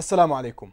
السلام عليكم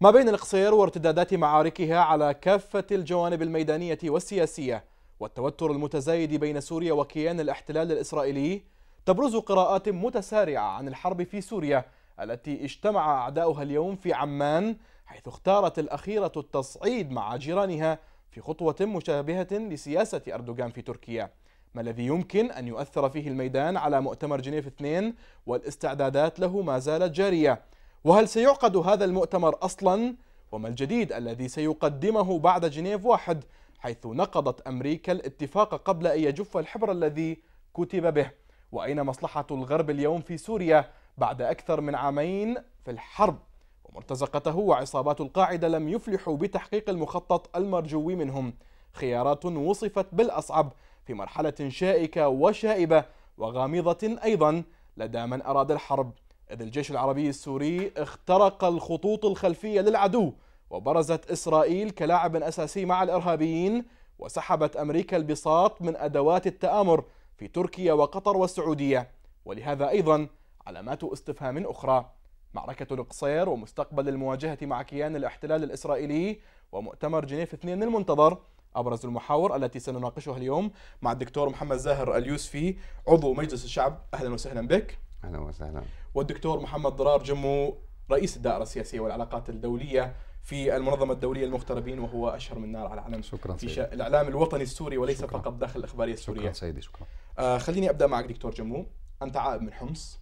ما بين القصير وارتدادات معاركها على كافة الجوانب الميدانية والسياسية والتوتر المتزايد بين سوريا وكيان الاحتلال الإسرائيلي تبرز قراءات متسارعة عن الحرب في سوريا التي اجتمع أعداؤها اليوم في عمان حيث اختارت الأخيرة التصعيد مع جيرانها في خطوة مشابهة لسياسة أردوغان في تركيا ما الذي يمكن أن يؤثر فيه الميدان على مؤتمر جنيف 2 والاستعدادات له ما زالت جارية وهل سيعقد هذا المؤتمر أصلا؟ وما الجديد الذي سيقدمه بعد جنيف واحد حيث نقضت أمريكا الاتفاق قبل أن يجف الحبر الذي كتب به وأين مصلحة الغرب اليوم في سوريا بعد أكثر من عامين في الحرب ومرتزقته وعصابات القاعدة لم يفلحوا بتحقيق المخطط المرجو منهم خيارات وصفت بالأصعب في مرحلة شائكة وشائبة وغامضة أيضا لدى من أراد الحرب إذ الجيش العربي السوري اخترق الخطوط الخلفية للعدو وبرزت إسرائيل كلاعب أساسي مع الإرهابيين وسحبت أمريكا البساط من أدوات التآمر في تركيا وقطر والسعودية ولهذا أيضا علامات استفهام أخرى معركة القصير ومستقبل المواجهة مع كيان الاحتلال الإسرائيلي ومؤتمر جنيف 2 المنتظر أبرز المحاور التي سنناقشها اليوم مع الدكتور محمد زاهر اليوسفي عضو مجلس الشعب أهلا وسهلا بك اهلا وسهلا والدكتور محمد ضرار جمو رئيس الدائره السياسيه والعلاقات الدوليه في المنظمه الدوليه للمغتربين وهو اشهر من نار على العلم شكرا في سيدي. الاعلام الوطني السوري وليس شكرا. فقط داخل الاخباريه السوريه شكرا سيدي شكرا آه خليني ابدا معك دكتور جمو انت عائد من حمص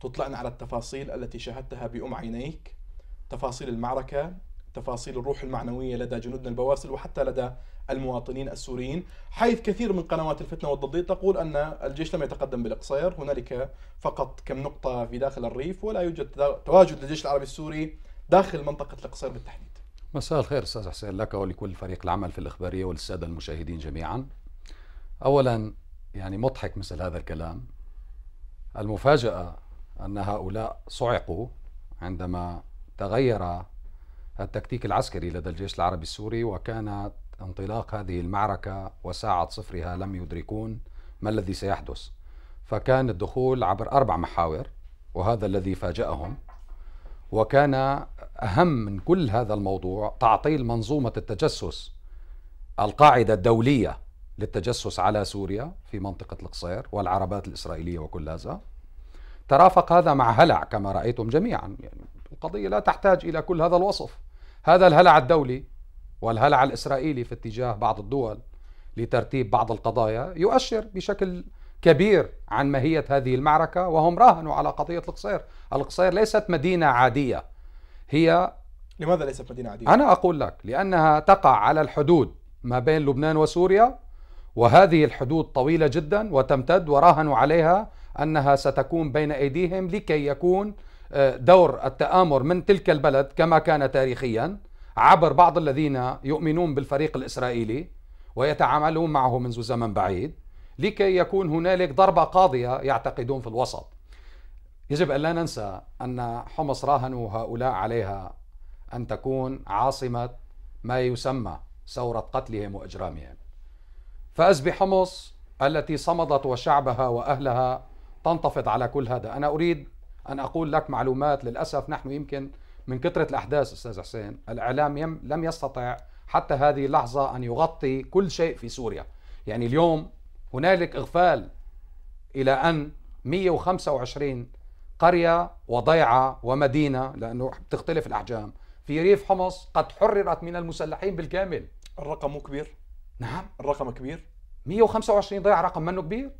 تطلعنا على التفاصيل التي شاهدتها بأم عينيك تفاصيل المعركة تفاصيل الروح المعنوية لدى جنودنا البواسل وحتى لدى المواطنين السوريين حيث كثير من قنوات الفتنة والضدية تقول أن الجيش لم يتقدم بالقصير هنالك فقط كم نقطة في داخل الريف ولا يوجد تواجد للجيش العربي السوري داخل منطقة القصير بالتحديد مساء الخير أستاذ حسين لك ولكل فريق العمل في الإخبارية وللسادة المشاهدين جميعا أولا يعني مضحك مثل هذا الكلام المفاجأة أن هؤلاء صعقوا عندما تغير التكتيك العسكري لدى الجيش العربي السوري وكانت انطلاق هذه المعركة وساعة صفرها لم يدركون ما الذي سيحدث فكان الدخول عبر أربع محاور وهذا الذي فاجأهم وكان أهم من كل هذا الموضوع تعطيل منظومة التجسس القاعدة الدولية للتجسس على سوريا في منطقة القصير والعربات الإسرائيلية وكل هذا ترافق هذا مع هلع كما رأيتم جميعا يعني القضية لا تحتاج إلى كل هذا الوصف هذا الهلع الدولي والهلع الإسرائيلي في اتجاه بعض الدول لترتيب بعض القضايا يؤشر بشكل كبير عن ماهية هذه المعركة وهم راهنوا على قضية القصير القصير ليست مدينة عادية هي لماذا ليست مدينة عادية؟ أنا أقول لك لأنها تقع على الحدود ما بين لبنان وسوريا وهذه الحدود طويلة جدا وتمتد وراهنوا عليها أنها ستكون بين أيديهم لكي يكون آه، دور التآمر من تلك البلد كما كان تاريخيا عبر بعض الذين يؤمنون بالفريق الإسرائيلي ويتعاملون معه منذ زمن بعيد لكي يكون هنالك ضربة قاضية يعتقدون في الوسط يجب أن لا ننسى أن حمص راهنوا هؤلاء عليها أن تكون عاصمة ما يسمى ثورة قتلهم وإجرامهم فأز بحمص التي صمدت وشعبها وأهلها تنتفض على كل هذا أنا أريد أن أقول لك معلومات للأسف نحن يمكن من كثرة الأحداث أستاذ حسين الإعلام لم يستطع حتى هذه اللحظة أن يغطي كل شيء في سوريا يعني اليوم هنالك إغفال إلى أن 125 قرية وضيعة ومدينة لأنه بتختلف الأحجام في ريف حمص قد حررت من المسلحين بالكامل الرقم مو كبير نعم الرقم كبير 125 ضيعة رقم منه كبير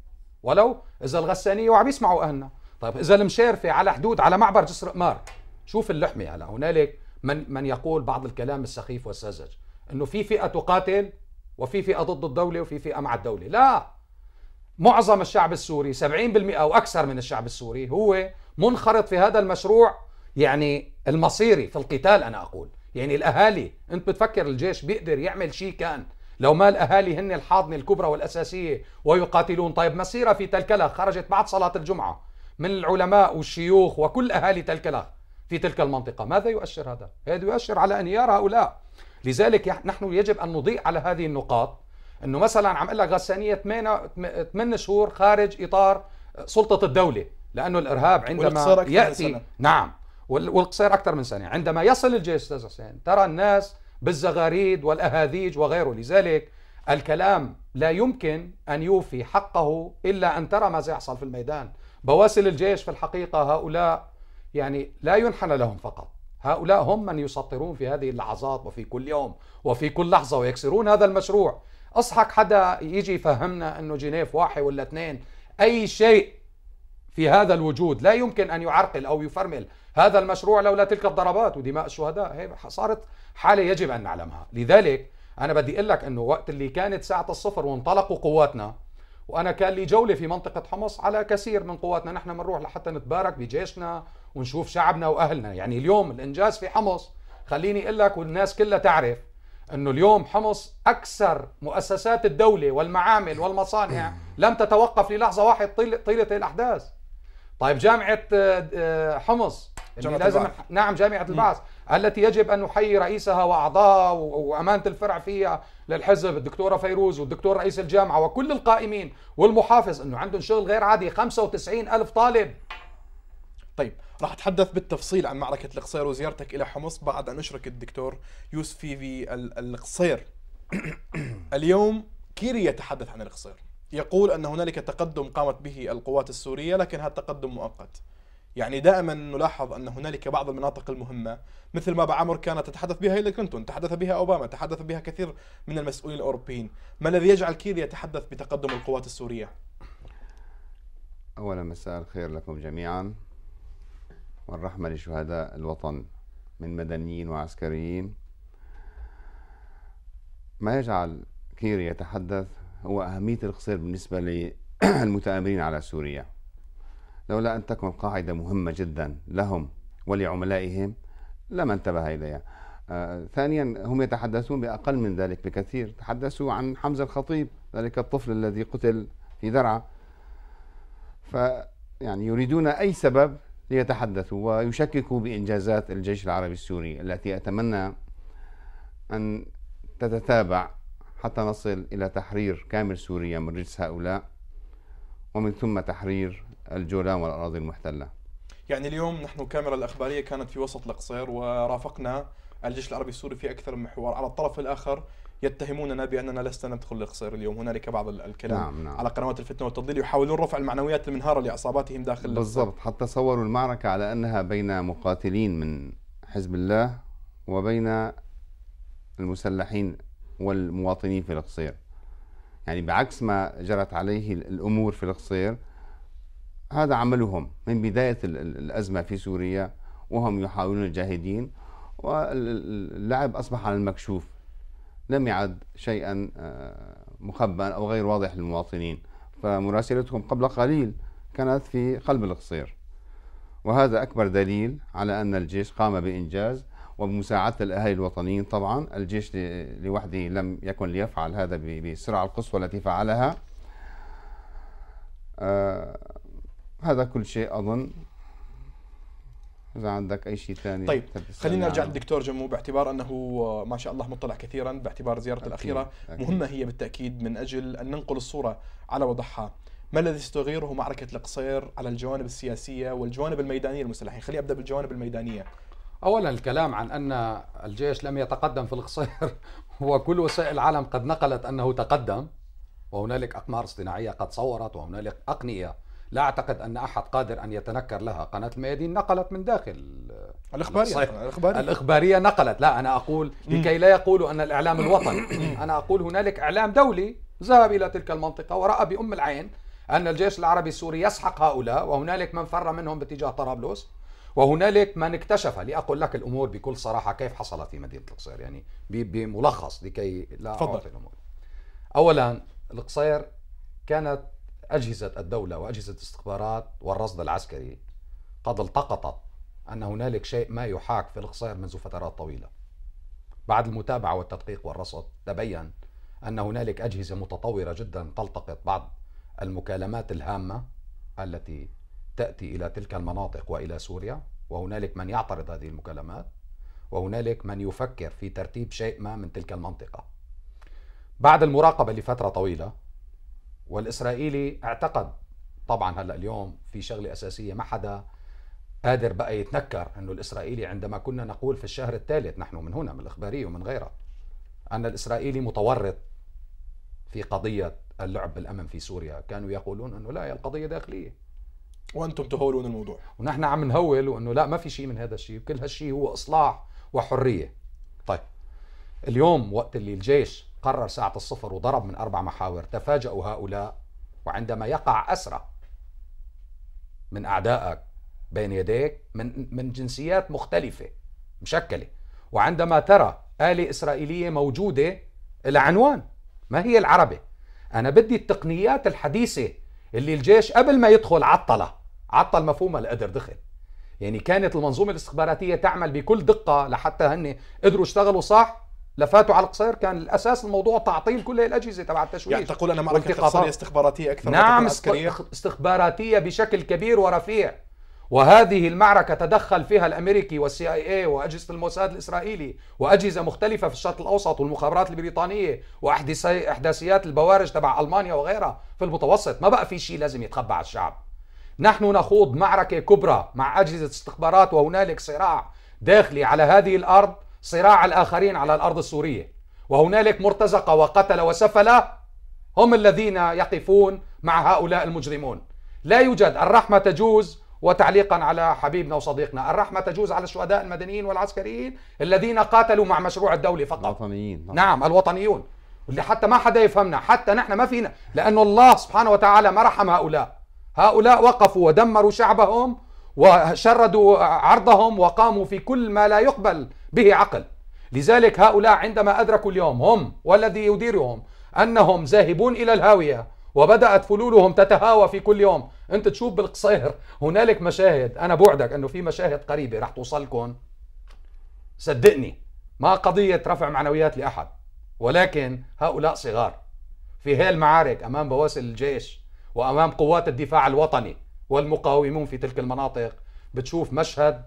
ولو إذا الغسانية وعم يسمعوا أهلنا طيب إذا المشارفة على حدود على معبر جسر قمار شوف اللحمة هلا هنالك من من يقول بعض الكلام السخيف والساذج انه في فئة تقاتل وفي فئة ضد الدولة وفي فئة مع الدولة لا معظم الشعب السوري 70% او اكثر من الشعب السوري هو منخرط في هذا المشروع يعني المصيري في القتال انا اقول يعني الاهالي انت بتفكر الجيش بيقدر يعمل شيء كان لو ما الاهالي هن الحاضنه الكبرى والاساسيه ويقاتلون طيب مسيره في تلكلخ خرجت بعد صلاه الجمعه من العلماء والشيوخ وكل اهالي تلكلخ في تلك المنطقة ماذا يؤشر هذا؟ هذا يؤشر على انهيار هؤلاء لذلك نحن يجب أن نضيء على هذه النقاط أنه مثلا عم لك غسانية 8 شهور خارج إطار سلطة الدولة لأنه الإرهاب عندما يأتي نعم والقصير أكثر من سنة عندما يصل الجيش أستاذ حسين ترى الناس بالزغاريد والأهاذيج وغيره لذلك الكلام لا يمكن أن يوفي حقه إلا أن ترى ماذا يحصل في الميدان بواسل الجيش في الحقيقة هؤلاء يعني لا ينحنى لهم فقط هؤلاء هم من يسطرون في هذه اللحظات وفي كل يوم وفي كل لحظة ويكسرون هذا المشروع أصحك حدا يجي يفهمنا أنه جنيف واحد ولا اثنين أي شيء في هذا الوجود لا يمكن أن يعرقل أو يفرمل هذا المشروع لولا تلك الضربات ودماء الشهداء هي صارت حالة يجب أن نعلمها لذلك أنا بدي أقول لك أنه وقت اللي كانت ساعة الصفر وانطلقوا قواتنا وانا كان لي جوله في منطقه حمص على كثير من قواتنا نحن بنروح لحتى نتبارك بجيشنا ونشوف شعبنا واهلنا يعني اليوم الانجاز في حمص خليني اقول لك والناس كلها تعرف انه اليوم حمص اكثر مؤسسات الدوله والمعامل والمصانع لم تتوقف للحظه واحده طيله الاحداث طيب جامعه آه، آه، حمص جامعة لازم البعث. نعم جامعه البعث التي يجب أن نحيي رئيسها واعضاء وأمانة الفرع فيها للحزب الدكتورة فيروز والدكتور رئيس الجامعة وكل القائمين والمحافظ أنه عندهم شغل غير عادي 95 ألف طالب طيب راح اتحدث بالتفصيل عن معركة القصير وزيارتك إلى حمص بعد أن أشرك الدكتور يوسف في القصير اليوم كيري يتحدث عن القصير يقول أن هنالك تقدم قامت به القوات السورية لكن هذا تقدم مؤقت يعني دائما نلاحظ ان هنالك بعض المناطق المهمه مثل ما بعمر كانت تتحدث بها هيلاري كلينتون، تحدث بها اوباما، تحدث بها كثير من المسؤولين الاوروبيين، ما الذي يجعل كير يتحدث بتقدم القوات السوريه؟ اولا مساء الخير لكم جميعا والرحمه لشهداء الوطن من مدنيين وعسكريين. ما يجعل كير يتحدث هو اهميه القصير بالنسبه للمتآمرين على سوريا. لولا أن تكن قاعدة مهمة جدا لهم ولعملائهم لما انتبه إليها آه، ثانيا هم يتحدثون بأقل من ذلك بكثير تحدثوا عن حمزة الخطيب ذلك الطفل الذي قتل في درعا ف يعني يريدون أي سبب ليتحدثوا ويشككوا بإنجازات الجيش العربي السوري التي أتمنى أن تتتابع حتى نصل إلى تحرير كامل سوريا من رجس هؤلاء ومن ثم تحرير الجولان والأراضي المحتلة يعني اليوم نحن الكاميرا الأخبارية كانت في وسط القصير ورافقنا الجيش العربي السوري في أكثر من محور على الطرف الآخر يتهموننا باننا لسنا ندخل القصير اليوم هنالك بعض الكلام نعم نعم. على قنوات الفتنه والتضليل يحاولون رفع المعنويات المنهاره لاصاباتهم داخل القصير. بالضبط حتى صوروا المعركه على انها بين مقاتلين من حزب الله وبين المسلحين والمواطنين في القصير يعني بعكس ما جرت عليه الامور في القصير هذا عملهم من بداية الأزمة في سوريا وهم يحاولون الجاهدين واللعب أصبح على المكشوف لم يعد شيئا آه، مخبأ أو غير واضح للمواطنين فمراسلتهم قبل قليل كانت في قلب القصير وهذا أكبر دليل على أن الجيش قام بإنجاز وبمساعدة الأهالي الوطنيين طبعا الجيش لوحده لم يكن ليفعل هذا بالسرعة القصوى التي فعلها آه، هذا كل شيء اظن اذا عندك اي شيء ثاني طيب خلينا نرجع للدكتور جمو باعتبار انه ما شاء الله مطلع كثيرا باعتبار زيارته الاخيره أكيد. مهمه هي بالتاكيد من اجل ان ننقل الصوره على وضعها ما الذي ستغيره معركه القصير على الجوانب السياسيه والجوانب الميدانيه للمسلحين خلي ابدا بالجوانب الميدانيه اولا الكلام عن ان الجيش لم يتقدم في القصير وكل وسائل العالم قد نقلت انه تقدم وهنالك اقمار اصطناعيه قد صورت وهنالك اقنيه لا أعتقد أن أحد قادر أن يتنكر لها قناة الميادين نقلت من داخل آه، الإخبارية الإخبارية, الإخبارية نقلت لا أنا أقول لكي لا يقولوا أن الإعلام الوطني أنا أقول هنالك إعلام دولي ذهب إلى تلك المنطقة ورأى بأم العين أن الجيش العربي السوري يسحق هؤلاء وهنالك من فر منهم باتجاه طرابلس وهنالك من اكتشف لأقول لك الأمور بكل صراحة كيف حصلت في مدينة القصير يعني بملخص لكي لا أعطي الأمور أولا القصير كانت أجهزة الدولة وأجهزة الاستخبارات والرصد العسكري قد التقطت أن هنالك شيء ما يحاك في القصير منذ فترات طويلة بعد المتابعة والتدقيق والرصد تبين أن هنالك أجهزة متطورة جدا تلتقط بعض المكالمات الهامة التي تأتي إلى تلك المناطق وإلى سوريا وهنالك من يعترض هذه المكالمات وهنالك من يفكر في ترتيب شيء ما من تلك المنطقة بعد المراقبة لفترة طويلة والاسرائيلي اعتقد طبعا هلا اليوم في شغله اساسيه ما حدا قادر بقى يتنكر انه الاسرائيلي عندما كنا نقول في الشهر الثالث نحن من هنا من الاخباريه ومن غيرها ان الاسرائيلي متورط في قضيه اللعب بالامن في سوريا كانوا يقولون انه لا هي القضيه داخليه وانتم تهولون الموضوع ونحن عم نهول وانه لا ما في شيء من هذا الشيء كل هالشيء هو اصلاح وحريه طيب اليوم وقت اللي الجيش قرر ساعة الصفر وضرب من أربع محاور تفاجأوا هؤلاء وعندما يقع أسرى من أعدائك بين يديك من من جنسيات مختلفة مشكلة وعندما ترى آلة إسرائيلية موجودة العنوان عنوان ما هي العربة أنا بدي التقنيات الحديثة اللي الجيش قبل ما يدخل عطلة عطل مفهومها لقدر دخل يعني كانت المنظومة الاستخباراتية تعمل بكل دقة لحتى هن قدروا يشتغلوا صح لفاتوا على القصير كان الاساس الموضوع تعطيل كل الاجهزه تبع التشويش يعني تقول انا معركه خلصانيه استخباراتيه اكثر نعم عسكريه استخباراتيه بشكل كبير ورفيع وهذه المعركة تدخل فيها الأمريكي والسي اي اي وأجهزة الموساد الإسرائيلي وأجهزة مختلفة في الشرق الأوسط والمخابرات البريطانية وإحداثيات البوارج تبع ألمانيا وغيرها في المتوسط ما بقى في شيء لازم يتخبى على الشعب نحن نخوض معركة كبرى مع أجهزة استخبارات وهنالك صراع داخلي على هذه الأرض صراع الآخرين على الأرض السورية وهنالك مرتزقة وقتل وسفلة هم الذين يقفون مع هؤلاء المجرمون لا يوجد الرحمة تجوز وتعليقا على حبيبنا وصديقنا الرحمة تجوز على الشهداء المدنيين والعسكريين الذين قاتلوا مع مشروع الدولة فقط الوطنيين نعم, نعم الوطنيون اللي حتى ما حدا يفهمنا حتى نحن ما فينا لأن الله سبحانه وتعالى ما رحم هؤلاء هؤلاء وقفوا ودمروا شعبهم وشردوا عرضهم وقاموا في كل ما لا يقبل به عقل لذلك هؤلاء عندما أدركوا اليوم هم والذي يديرهم أنهم ذاهبون إلى الهاوية وبدأت فلولهم تتهاوى في كل يوم أنت تشوف بالقصير هنالك مشاهد أنا بعدك أنه في مشاهد قريبة رح توصلكم صدقني ما قضية رفع معنويات لأحد ولكن هؤلاء صغار في هاي المعارك أمام بواسل الجيش وأمام قوات الدفاع الوطني والمقاومون في تلك المناطق بتشوف مشهد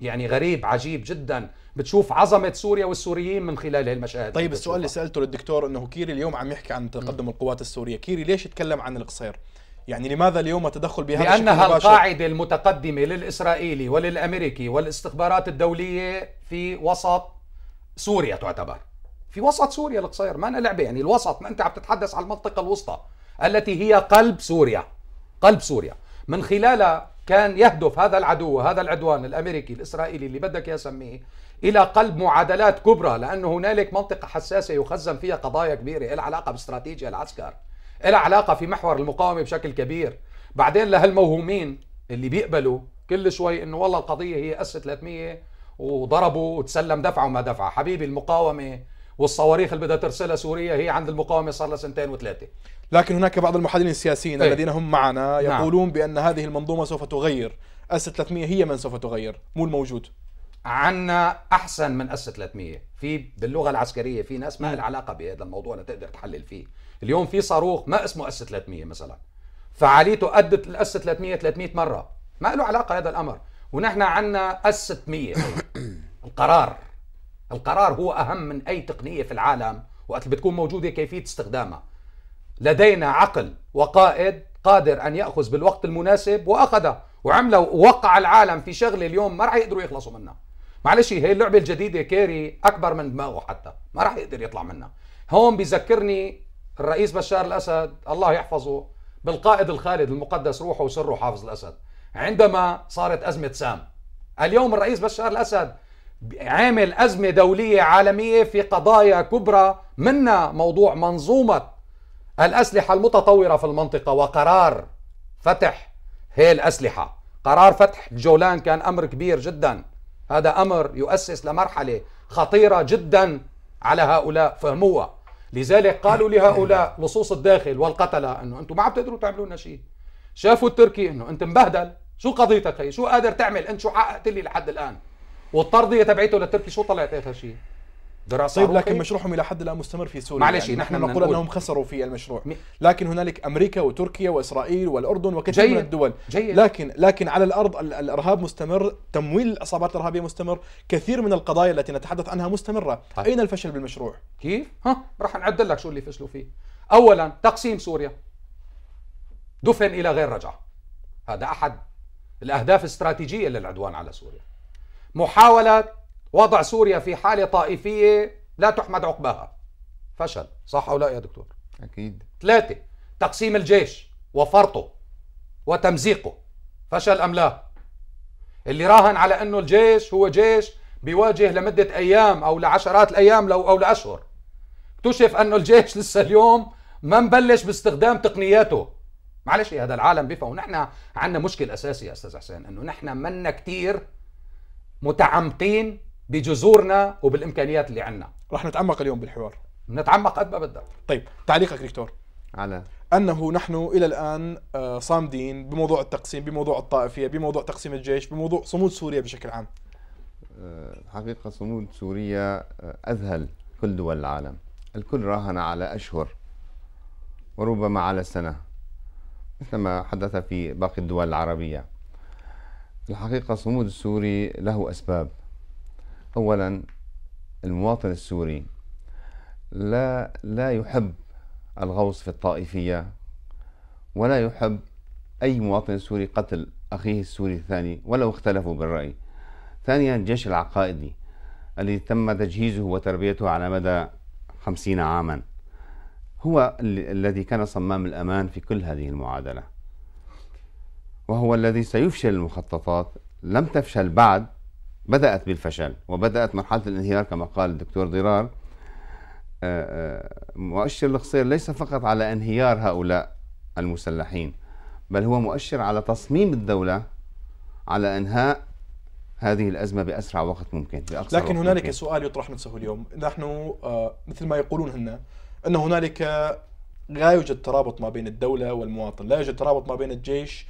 يعني غريب عجيب جدا بتشوف عظمه سوريا والسوريين من خلال هالمشاهد طيب السؤال اللي سالته للدكتور انه كيري اليوم عم يحكي عن تقدم م. القوات السوريه كيري ليش تكلم عن القصير يعني لماذا اليوم تدخل بهذا لأنها القاعدة المتقدمة للإسرائيلي وللأمريكي والاستخبارات الدولية في وسط سوريا تعتبر في وسط سوريا القصير ما أنا لعبة يعني الوسط ما أنت عم تتحدث عن المنطقة الوسطى التي هي قلب سوريا قلب سوريا من خلالها كان يهدف هذا العدو هذا العدوان الامريكي الاسرائيلي اللي بدك يسميه الى قلب معادلات كبرى لانه هنالك منطقه حساسه يخزن فيها قضايا كبيره لها علاقه باستراتيجيا العسكر لها علاقه في محور المقاومه بشكل كبير بعدين لهالموهومين اللي بيقبلوا كل شوي انه والله القضيه هي اس 300 وضربوا وتسلم دفعه وما دفعه حبيبي المقاومه والصواريخ اللي بدها ترسلها سوريا هي عند المقاومه صار لها سنتين وثلاثه لكن هناك بعض المحللين السياسيين ايه؟ الذين هم معنا نعم. يقولون نعم. بان هذه المنظومه سوف تغير اس 300 هي من سوف تغير مو الموجود عنا احسن من اس 300 في باللغه العسكريه في ناس ما لها علاقه بهذا الموضوع لا تقدر تحلل فيه اليوم في صاروخ ما اسمه اس 300 مثلا فعاليته ادت الاس 300 300 مره ما له علاقه هذا الامر ونحن عنا اس 600 القرار القرار هو أهم من أي تقنية في العالم وقت بتكون موجودة كيفية استخدامها لدينا عقل وقائد قادر أن يأخذ بالوقت المناسب وأخذه وعمله ووقع العالم في شغلة اليوم ما راح يقدروا يخلصوا منها معلش هي اللعبة الجديدة كيري أكبر من دماغه حتى ما راح يقدر يطلع منها هون بيذكرني الرئيس بشار الأسد الله يحفظه بالقائد الخالد المقدس روحه وسره حافظ الأسد عندما صارت أزمة سام اليوم الرئيس بشار الأسد عامل أزمة دولية عالمية في قضايا كبرى منها موضوع منظومة الأسلحة المتطورة في المنطقة وقرار فتح هي الأسلحة قرار فتح الجولان كان أمر كبير جدا هذا أمر يؤسس لمرحلة خطيرة جدا على هؤلاء فهموها لذلك قالوا لهؤلاء لصوص الداخل والقتلة أنه أنتم ما عم تقدروا تعملوا لنا شيء شافوا التركي أنه أنت مبهدل شو قضيتك هي شو قادر تعمل أنت شو حققت لي لحد الآن والطرديه هي تبعيته للتركي شو طلعت إيه هالشيء شيء؟ طيب لكن مشروعهم الى حد الان مستمر في سوريا معلش يعني نحن نقول انهم خسروا في المشروع لكن هنالك امريكا وتركيا واسرائيل والاردن وكثير جيد. من الدول جيد. لكن لكن على الارض الارهاب مستمر تمويل العصابات الارهابيه مستمر كثير من القضايا التي نتحدث عنها مستمره طيب. اين الفشل بالمشروع كيف ها راح نعد لك شو اللي فشلوا فيه اولا تقسيم سوريا دفن الى غير رجعه هذا احد الاهداف الاستراتيجيه للعدوان على سوريا محاولة وضع سوريا في حالة طائفية لا تحمد عقباها فشل صح أو لا يا دكتور أكيد ثلاثة تقسيم الجيش وفرطه وتمزيقه فشل أم لا اللي راهن على أنه الجيش هو جيش بيواجه لمدة أيام أو لعشرات الأيام لو أو لأشهر اكتشف أنه الجيش لسه اليوم ما مبلش باستخدام تقنياته معلش هذا العالم بيفهم ونحن عندنا مشكل أساسي يا أستاذ حسين أنه نحن منا كتير متعمقين بجذورنا وبالامكانيات اللي عندنا رح نتعمق اليوم بالحوار نتعمق قد ما بدك طيب تعليقك دكتور على انه نحن الى الان آه، صامدين بموضوع التقسيم بموضوع الطائفيه بموضوع تقسيم الجيش بموضوع صمود سوريا بشكل عام آه، حقيقه صمود سوريا آه، اذهل كل دول العالم الكل راهن على اشهر وربما على سنه مثل ما حدث في باقي الدول العربيه الحقيقة صمود السوري له أسباب أولا المواطن السوري لا لا يحب الغوص في الطائفية ولا يحب أي مواطن سوري قتل أخيه السوري الثاني ولو اختلفوا بالرأي ثانيا الجيش العقائدي الذي تم تجهيزه وتربيته على مدى خمسين عاما هو الذي كان صمام الأمان في كل هذه المعادلة وهو الذي سيفشل المخططات لم تفشل بعد بدأت بالفشل وبدأت مرحلة الانهيار كما قال الدكتور ضرار آه، آه، مؤشر القصير ليس فقط على انهيار هؤلاء المسلحين بل هو مؤشر على تصميم الدولة على انهاء هذه الأزمة بأسرع وقت ممكن بأقصر لكن هنالك سؤال يطرح نفسه اليوم نحن آه، مثل ما يقولون هنا أن هنالك لا يوجد ترابط ما بين الدولة والمواطن لا يوجد ترابط ما بين الجيش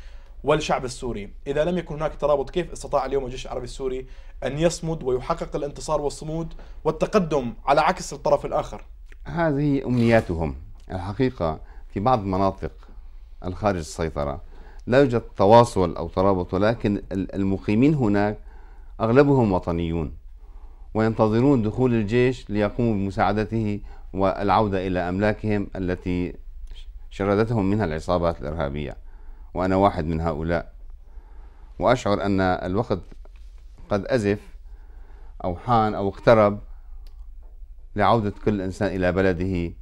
والشعب السوري إذا لم يكن هناك ترابط كيف استطاع اليوم الجيش العربي السوري أن يصمد ويحقق الانتصار والصمود والتقدم على عكس الطرف الآخر هذه أمنياتهم الحقيقة في بعض المناطق الخارج السيطرة لا يوجد تواصل أو ترابط ولكن المقيمين هناك أغلبهم وطنيون وينتظرون دخول الجيش ليقوموا بمساعدته والعودة إلى أملاكهم التي شردتهم منها العصابات الإرهابية وأنا واحد من هؤلاء وأشعر أن الوقت قد أزف أو حان أو اقترب لعودة كل إنسان إلى بلده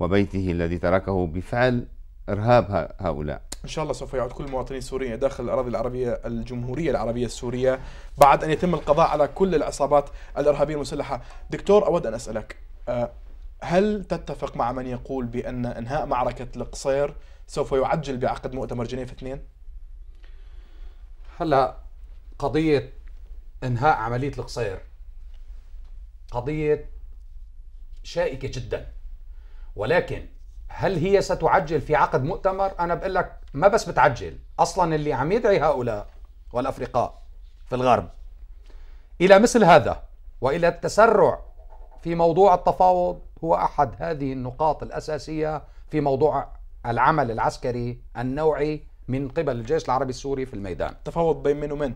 وبيته الذي تركه بفعل إرهاب هؤلاء ان شاء الله سوف يعود كل المواطنين السوريين داخل الاراضي العربيه الجمهوريه العربيه السوريه بعد ان يتم القضاء على كل العصابات الارهابيه المسلحه. دكتور اود ان اسالك آه، هل تتفق مع من يقول بان انهاء معركه القصير سوف يعجل بعقد مؤتمر جنيف اثنين؟ هلا قضية انهاء عملية القصير قضية شائكة جدا ولكن هل هي ستعجل في عقد مؤتمر؟ أنا بقول لك ما بس بتعجل أصلا اللي عم يدعي هؤلاء والأفرقاء في الغرب إلى مثل هذا وإلى التسرع في موضوع التفاوض هو أحد هذه النقاط الأساسية في موضوع العمل العسكري النوعي من قبل الجيش العربي السوري في الميدان تفاوض بين من ومن؟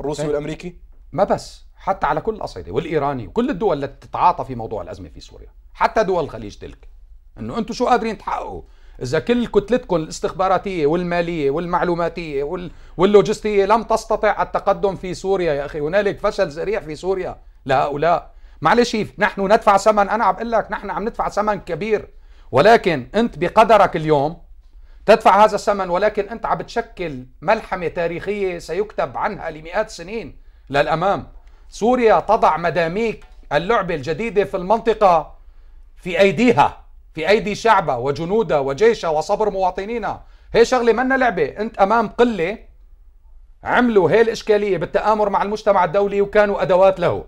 الروسي إيه؟ والامريكي؟ ما بس حتى على كل الاصعده والايراني وكل الدول اللي تتعاطى في موضوع الازمه في سوريا حتى دول الخليج تلك انه انتم شو قادرين تحققوا اذا كل كتلتكم الاستخباراتيه والماليه والمعلوماتيه وال... واللوجستيه لم تستطع التقدم في سوريا يا اخي هنالك فشل ذريع في سوريا لهؤلاء معلش نحن ندفع ثمن انا عم بقول لك نحن عم ندفع ثمن كبير ولكن أنت بقدرك اليوم تدفع هذا الثمن ولكن أنت عم بتشكل ملحمة تاريخية سيكتب عنها لمئات سنين للأمام سوريا تضع مداميك اللعبة الجديدة في المنطقة في أيديها في أيدي شعبها وجنودها وجيشها وصبر مواطنينا هي شغلة منا لعبة أنت أمام قلة عملوا هي الإشكالية بالتآمر مع المجتمع الدولي وكانوا أدوات له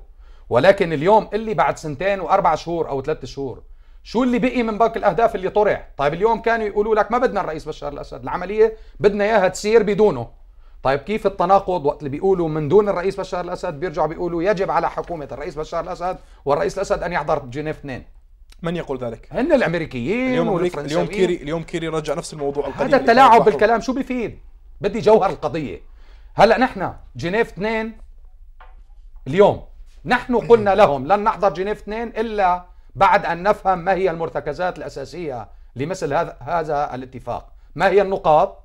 ولكن اليوم اللي بعد سنتين وأربع شهور أو ثلاث شهور شو اللي بقي من بنك الاهداف اللي طرع طيب اليوم كانوا يقولوا لك ما بدنا الرئيس بشار الاسد العمليه بدنا اياها تسير بدونه طيب كيف التناقض وقت اللي بيقولوا من دون الرئيس بشار الاسد بيرجعوا بيقولوا يجب على حكومه الرئيس بشار الاسد والرئيس الاسد ان يحضر جنيف 2 من يقول ذلك؟ هن الامريكيين اليوم اليوم كيري اليوم كيري رجع نفس الموضوع القديم هذا التلاعب بالكلام شو بيفيد؟ بدي جوهر القضيه هلا نحن جنيف 2 اليوم نحن قلنا لهم لن نحضر جنيف 2 الا بعد أن نفهم ما هي المرتكزات الأساسية لمثل هذا هذا الاتفاق ما هي النقاط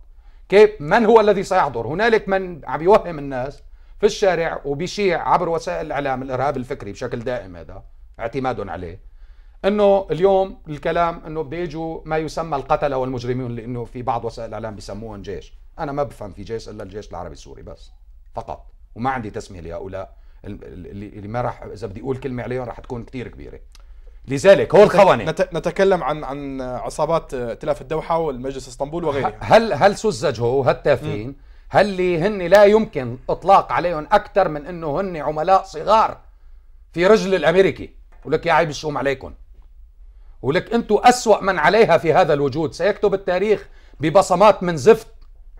كيف من هو الذي سيحضر هنالك من عم يوهم الناس في الشارع وبيشيع عبر وسائل الإعلام الإرهاب الفكري بشكل دائم هذا اعتماد عليه انه اليوم الكلام انه بده يجوا ما يسمى القتله والمجرمون لانه في بعض وسائل الاعلام بيسموهم جيش، انا ما بفهم في جيش الا الجيش العربي السوري بس فقط وما عندي تسميه لهؤلاء اللي ما راح اذا بدي اقول كلمه عليهم راح تكون كثير كبيره. لذلك هو الخونه نتكلم عن عن عصابات ائتلاف آه، الدوحه والمجلس اسطنبول وغيرها هل هل هو هالتافين هل اللي هن لا يمكن اطلاق عليهم اكثر من انه هن عملاء صغار في رجل الامريكي ولك يا عيب الشوم عليكم ولك انتم اسوا من عليها في هذا الوجود سيكتب التاريخ ببصمات من زفت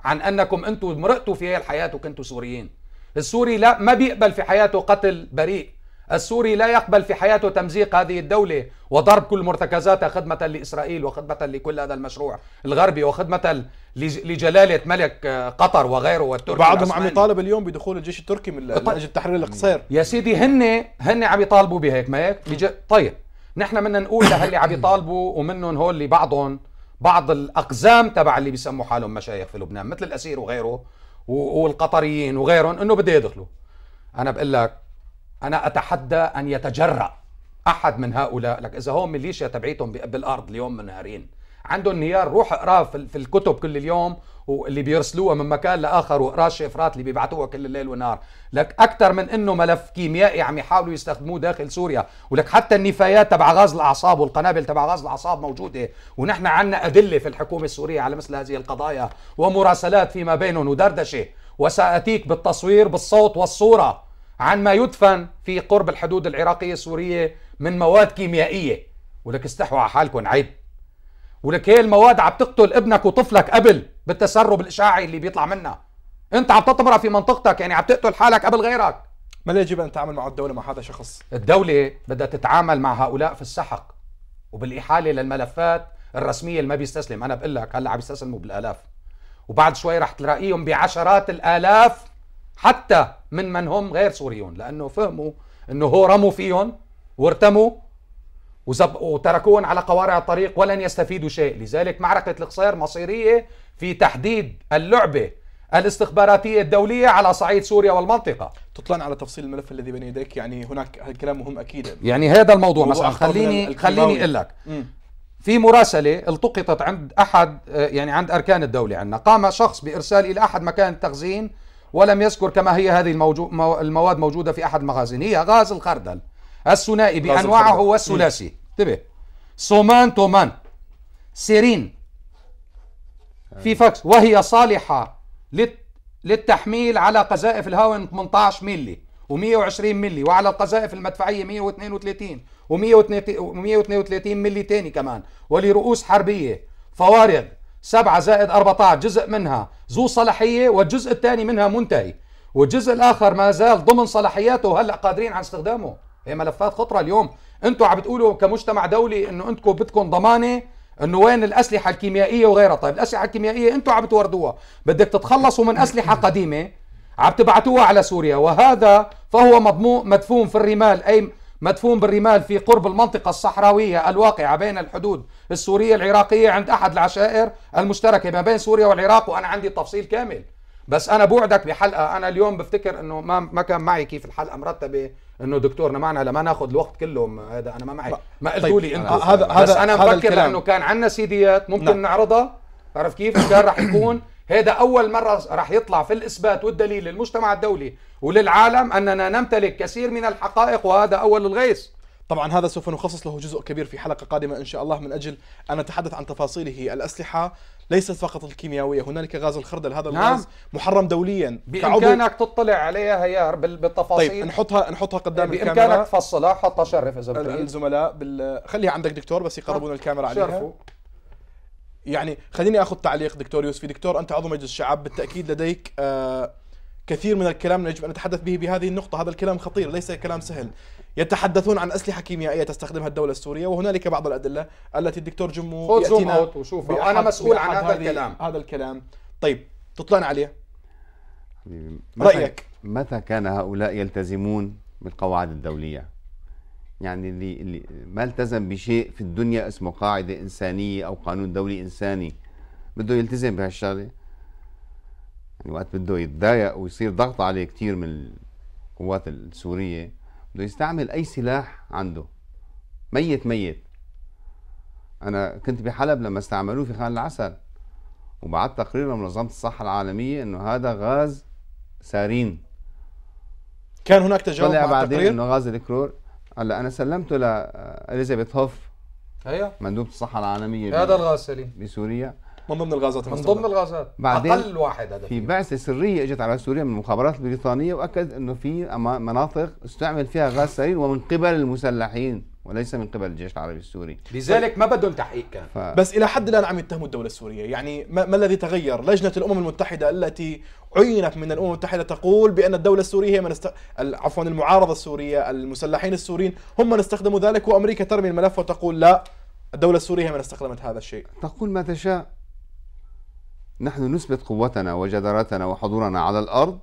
عن انكم انتم مرقتوا في هي الحياه وكنتوا سوريين السوري لا ما بيقبل في حياته قتل بريء السوري لا يقبل في حياته تمزيق هذه الدولة وضرب كل مرتكزاتها خدمة لإسرائيل وخدمة لكل هذا المشروع الغربي وخدمة لجلالة ملك آه، قطر وغيره والتركي بعضهم عم يطالب اليوم بدخول الجيش التركي من طيب. أجل تحرير القصير يا سيدي هن هن عم يطالبوا بهيك ما هيك طيب نحن بدنا نقول لهاللي عم يطالبوا ومنهم هول اللي بعضهم بعض الاقزام تبع اللي بيسموا حالهم مشايخ في لبنان مثل الاسير وغيره والقطريين وغيرهم انه بده يدخلوا انا بقول لك أنا أتحدى أن يتجرأ أحد من هؤلاء لك إذا هم ميليشيا تبعيتهم بالأرض اليوم من نهارين عنده انهيار روح اقراه في الكتب كل اليوم واللي بيرسلوها من مكان لاخر واقراه الشفرات اللي بيبعتوها كل الليل والنهار لك اكثر من انه ملف كيميائي عم يحاولوا يستخدموه داخل سوريا ولك حتى النفايات تبع غاز الاعصاب والقنابل تبع غاز الاعصاب موجوده ونحن عندنا ادله في الحكومه السوريه على مثل هذه القضايا ومراسلات فيما بينهم ودردشه وساتيك بالتصوير بالصوت والصوره عن ما يدفن في قرب الحدود العراقية السورية من مواد كيميائية ولك استحوا على حالكم عيب ولك هي المواد عم تقتل ابنك وطفلك قبل بالتسرب الإشعاعي اللي بيطلع منها انت عم تطمرها في منطقتك يعني عم تقتل حالك قبل غيرك ما لا يجب أن تعمل مع الدولة مع هذا شخص الدولة بدها تتعامل مع هؤلاء في السحق وبالإحالة للملفات الرسمية اللي ما بيستسلم أنا بقول لك هلا عم يستسلموا بالآلاف وبعد شوي رح تلاقيهم بعشرات الآلاف حتى من من هم غير سوريون لأنه فهموا أنه هو رموا فيهم وارتموا وزب... وتركوهم على قوارع الطريق ولن يستفيدوا شيء لذلك معركة القصير مصيرية في تحديد اللعبة الاستخباراتية الدولية على صعيد سوريا والمنطقة تطلع على تفصيل الملف الذي بين يديك يعني هناك كلام مهم أكيد يعني هذا الموضوع مثلا خليني خليني أقول لك في مراسلة التقطت عند أحد آه، يعني عند أركان الدولة عندنا قام شخص بإرسال إلى أحد مكان التخزين ولم يذكر كما هي هذه المواد موجودة في أحد المخازن هي غاز الخردل الثنائي بأنواعه والثلاثي انتبه سومان تومان سيرين في فاكس وهي صالحة للتحميل على قذائف الهاون 18 ملي و120 ملي وعلى القذائف المدفعية 132 و132 ملي تاني كمان ولرؤوس حربية فوارغ 7 زائد 14 جزء منها ذو صلاحية والجزء الثاني منها منتهي والجزء الآخر ما زال ضمن صلاحياته وهلأ قادرين على استخدامه هي ملفات خطرة اليوم أنتم عم بتقولوا كمجتمع دولي أنه أنتم بدكم ضمانة انه وين الاسلحه الكيميائيه وغيرها طيب الاسلحه الكيميائيه انتم عم بتوردوها بدك تتخلصوا من اسلحه قديمه عم تبعتوها على سوريا وهذا فهو مضمون مدفون في الرمال اي مدفون بالرمال في قرب المنطقه الصحراويه الواقعه بين الحدود السورية العراقية عند أحد العشائر المشتركة ما بين سوريا والعراق وأنا عندي تفصيل كامل بس أنا بوعدك بحلقة أنا اليوم بفتكر أنه ما, ما كان معي كيف الحلقة مرتبة انه دكتورنا معنا لما ناخذ الوقت كله هذا انا ما معي ما قلتوا طيب، لي انتم آه، هذا هذا انا مفكر لانه كان عندنا سيديات ممكن لا. نعم. نعرضها عرف كيف كان راح يكون هذا أول مرة راح يطلع في الإثبات والدليل للمجتمع الدولي وللعالم أننا نمتلك كثير من الحقائق وهذا أول الغيث طبعا هذا سوف نخصص له جزء كبير في حلقة قادمة إن شاء الله من أجل أن نتحدث عن تفاصيله الأسلحة ليست فقط الكيميائية هنالك غاز الخردل هذا نعم. الغاز محرم دوليا بإمكانك تطلع عليها هيا بالتفاصيل طيب نحطها نحطها قدام بإمكانك إيه، الكاميرا بإمكانك تفصلها حطها شرف إذا بتريد الزملاء بال... خليها عندك دكتور بس يقربون الكاميرا عليها شرفوا. يعني خليني أخذ تعليق دكتور يوسفي دكتور أنت عضو مجلس الشعب بالتأكيد لديك آه كثير من الكلام يجب ان نتحدث به بهذه النقطه هذا الكلام خطير ليس كلام سهل يتحدثون عن اسلحه كيميائيه تستخدمها الدوله السوريه وهنالك بعض الادله التي الدكتور جمو ياتينا وشوف انا مسؤول عن هذا الكلام هذا الكلام طيب تطلعنا عليه رايك متى كان هؤلاء يلتزمون بالقواعد الدوليه يعني اللي, اللي ما التزم بشيء في الدنيا اسمه قاعده انسانيه او قانون دولي انساني بده يلتزم بهالشغله يعني وقت بده يتضايق ويصير ضغط عليه كثير من القوات السوريه بده يستعمل اي سلاح عنده ميت ميت انا كنت بحلب لما استعملوه في خان العسل وبعت تقرير لمنظمه الصحه العالميه انه هذا غاز سارين كان هناك تجاوب طلع بعدين التقرير؟ انه غاز الكلور هلا انا سلمته لاليزابيث آه، هوف هي مندوبه الصحه العالميه هذا الغاز سارين بسوريا من ضمن الغازات من ضمن الغازات بعدين اقل واحد هدف في بعثه سريه اجت على سوريا من المخابرات البريطانيه واكد انه في مناطق استعمل فيها غاز سرير ومن قبل المسلحين وليس من قبل الجيش العربي السوري لذلك ما بدهم تحقيق كان ف... بس الى حد الان عم يتهموا الدوله السوريه يعني ما, ما الذي تغير لجنه الامم المتحده التي عينت من الامم المتحده تقول بان الدوله السوريه هي من است... عفوا المعارضه السوريه المسلحين السوريين هم من استخدموا ذلك وامريكا ترمي الملف وتقول لا الدولة السورية هي من استخدمت هذا الشيء تقول ما تشاء نحن نثبت قوتنا وجدارتنا وحضورنا على الارض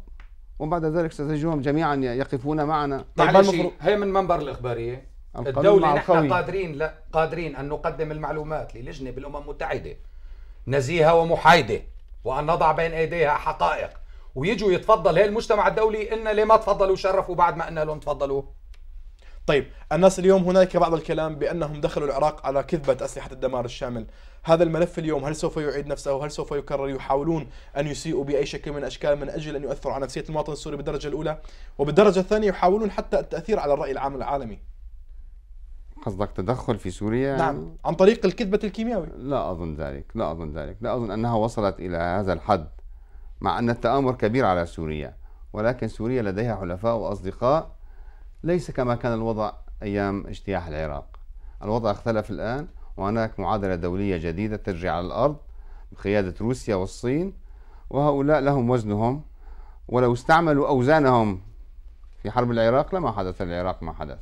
وبعد ذلك ستجدهم جميعا يقفون معنا طيب, طيب، هي من منبر الاخباريه الدولة نحن قادرين لا قادرين ان نقدم المعلومات للجنة بالامم المتحدة نزيهة ومحايدة وان نضع بين ايديها حقائق ويجوا يتفضل هي المجتمع الدولي ان ليه ما تفضلوا شرفوا بعد ما قلنا لهم تفضلوا طيب الناس اليوم هناك بعض الكلام بأنهم دخلوا العراق على كذبة أسلحة الدمار الشامل هذا الملف اليوم هل سوف يعيد نفسه هل سوف يكرر يحاولون أن يسيئوا بأي شكل من الأشكال من أجل أن يؤثروا على نفسية المواطن السوري بالدرجة الأولى وبالدرجة الثانية يحاولون حتى التأثير على الرأي العام العالمي قصدك تدخل في سوريا نعم عن طريق الكذبة الكيميائيه لا أظن ذلك لا أظن ذلك لا أظن أنها وصلت إلى هذا الحد مع أن التآمر كبير على سوريا ولكن سوريا لديها حلفاء وأصدقاء ليس كما كان الوضع أيام اجتياح العراق الوضع اختلف الآن وهناك معادلة دولية جديدة ترجع على الأرض بقيادة روسيا والصين وهؤلاء لهم وزنهم ولو استعملوا أوزانهم في حرب العراق لما حدث العراق ما حدث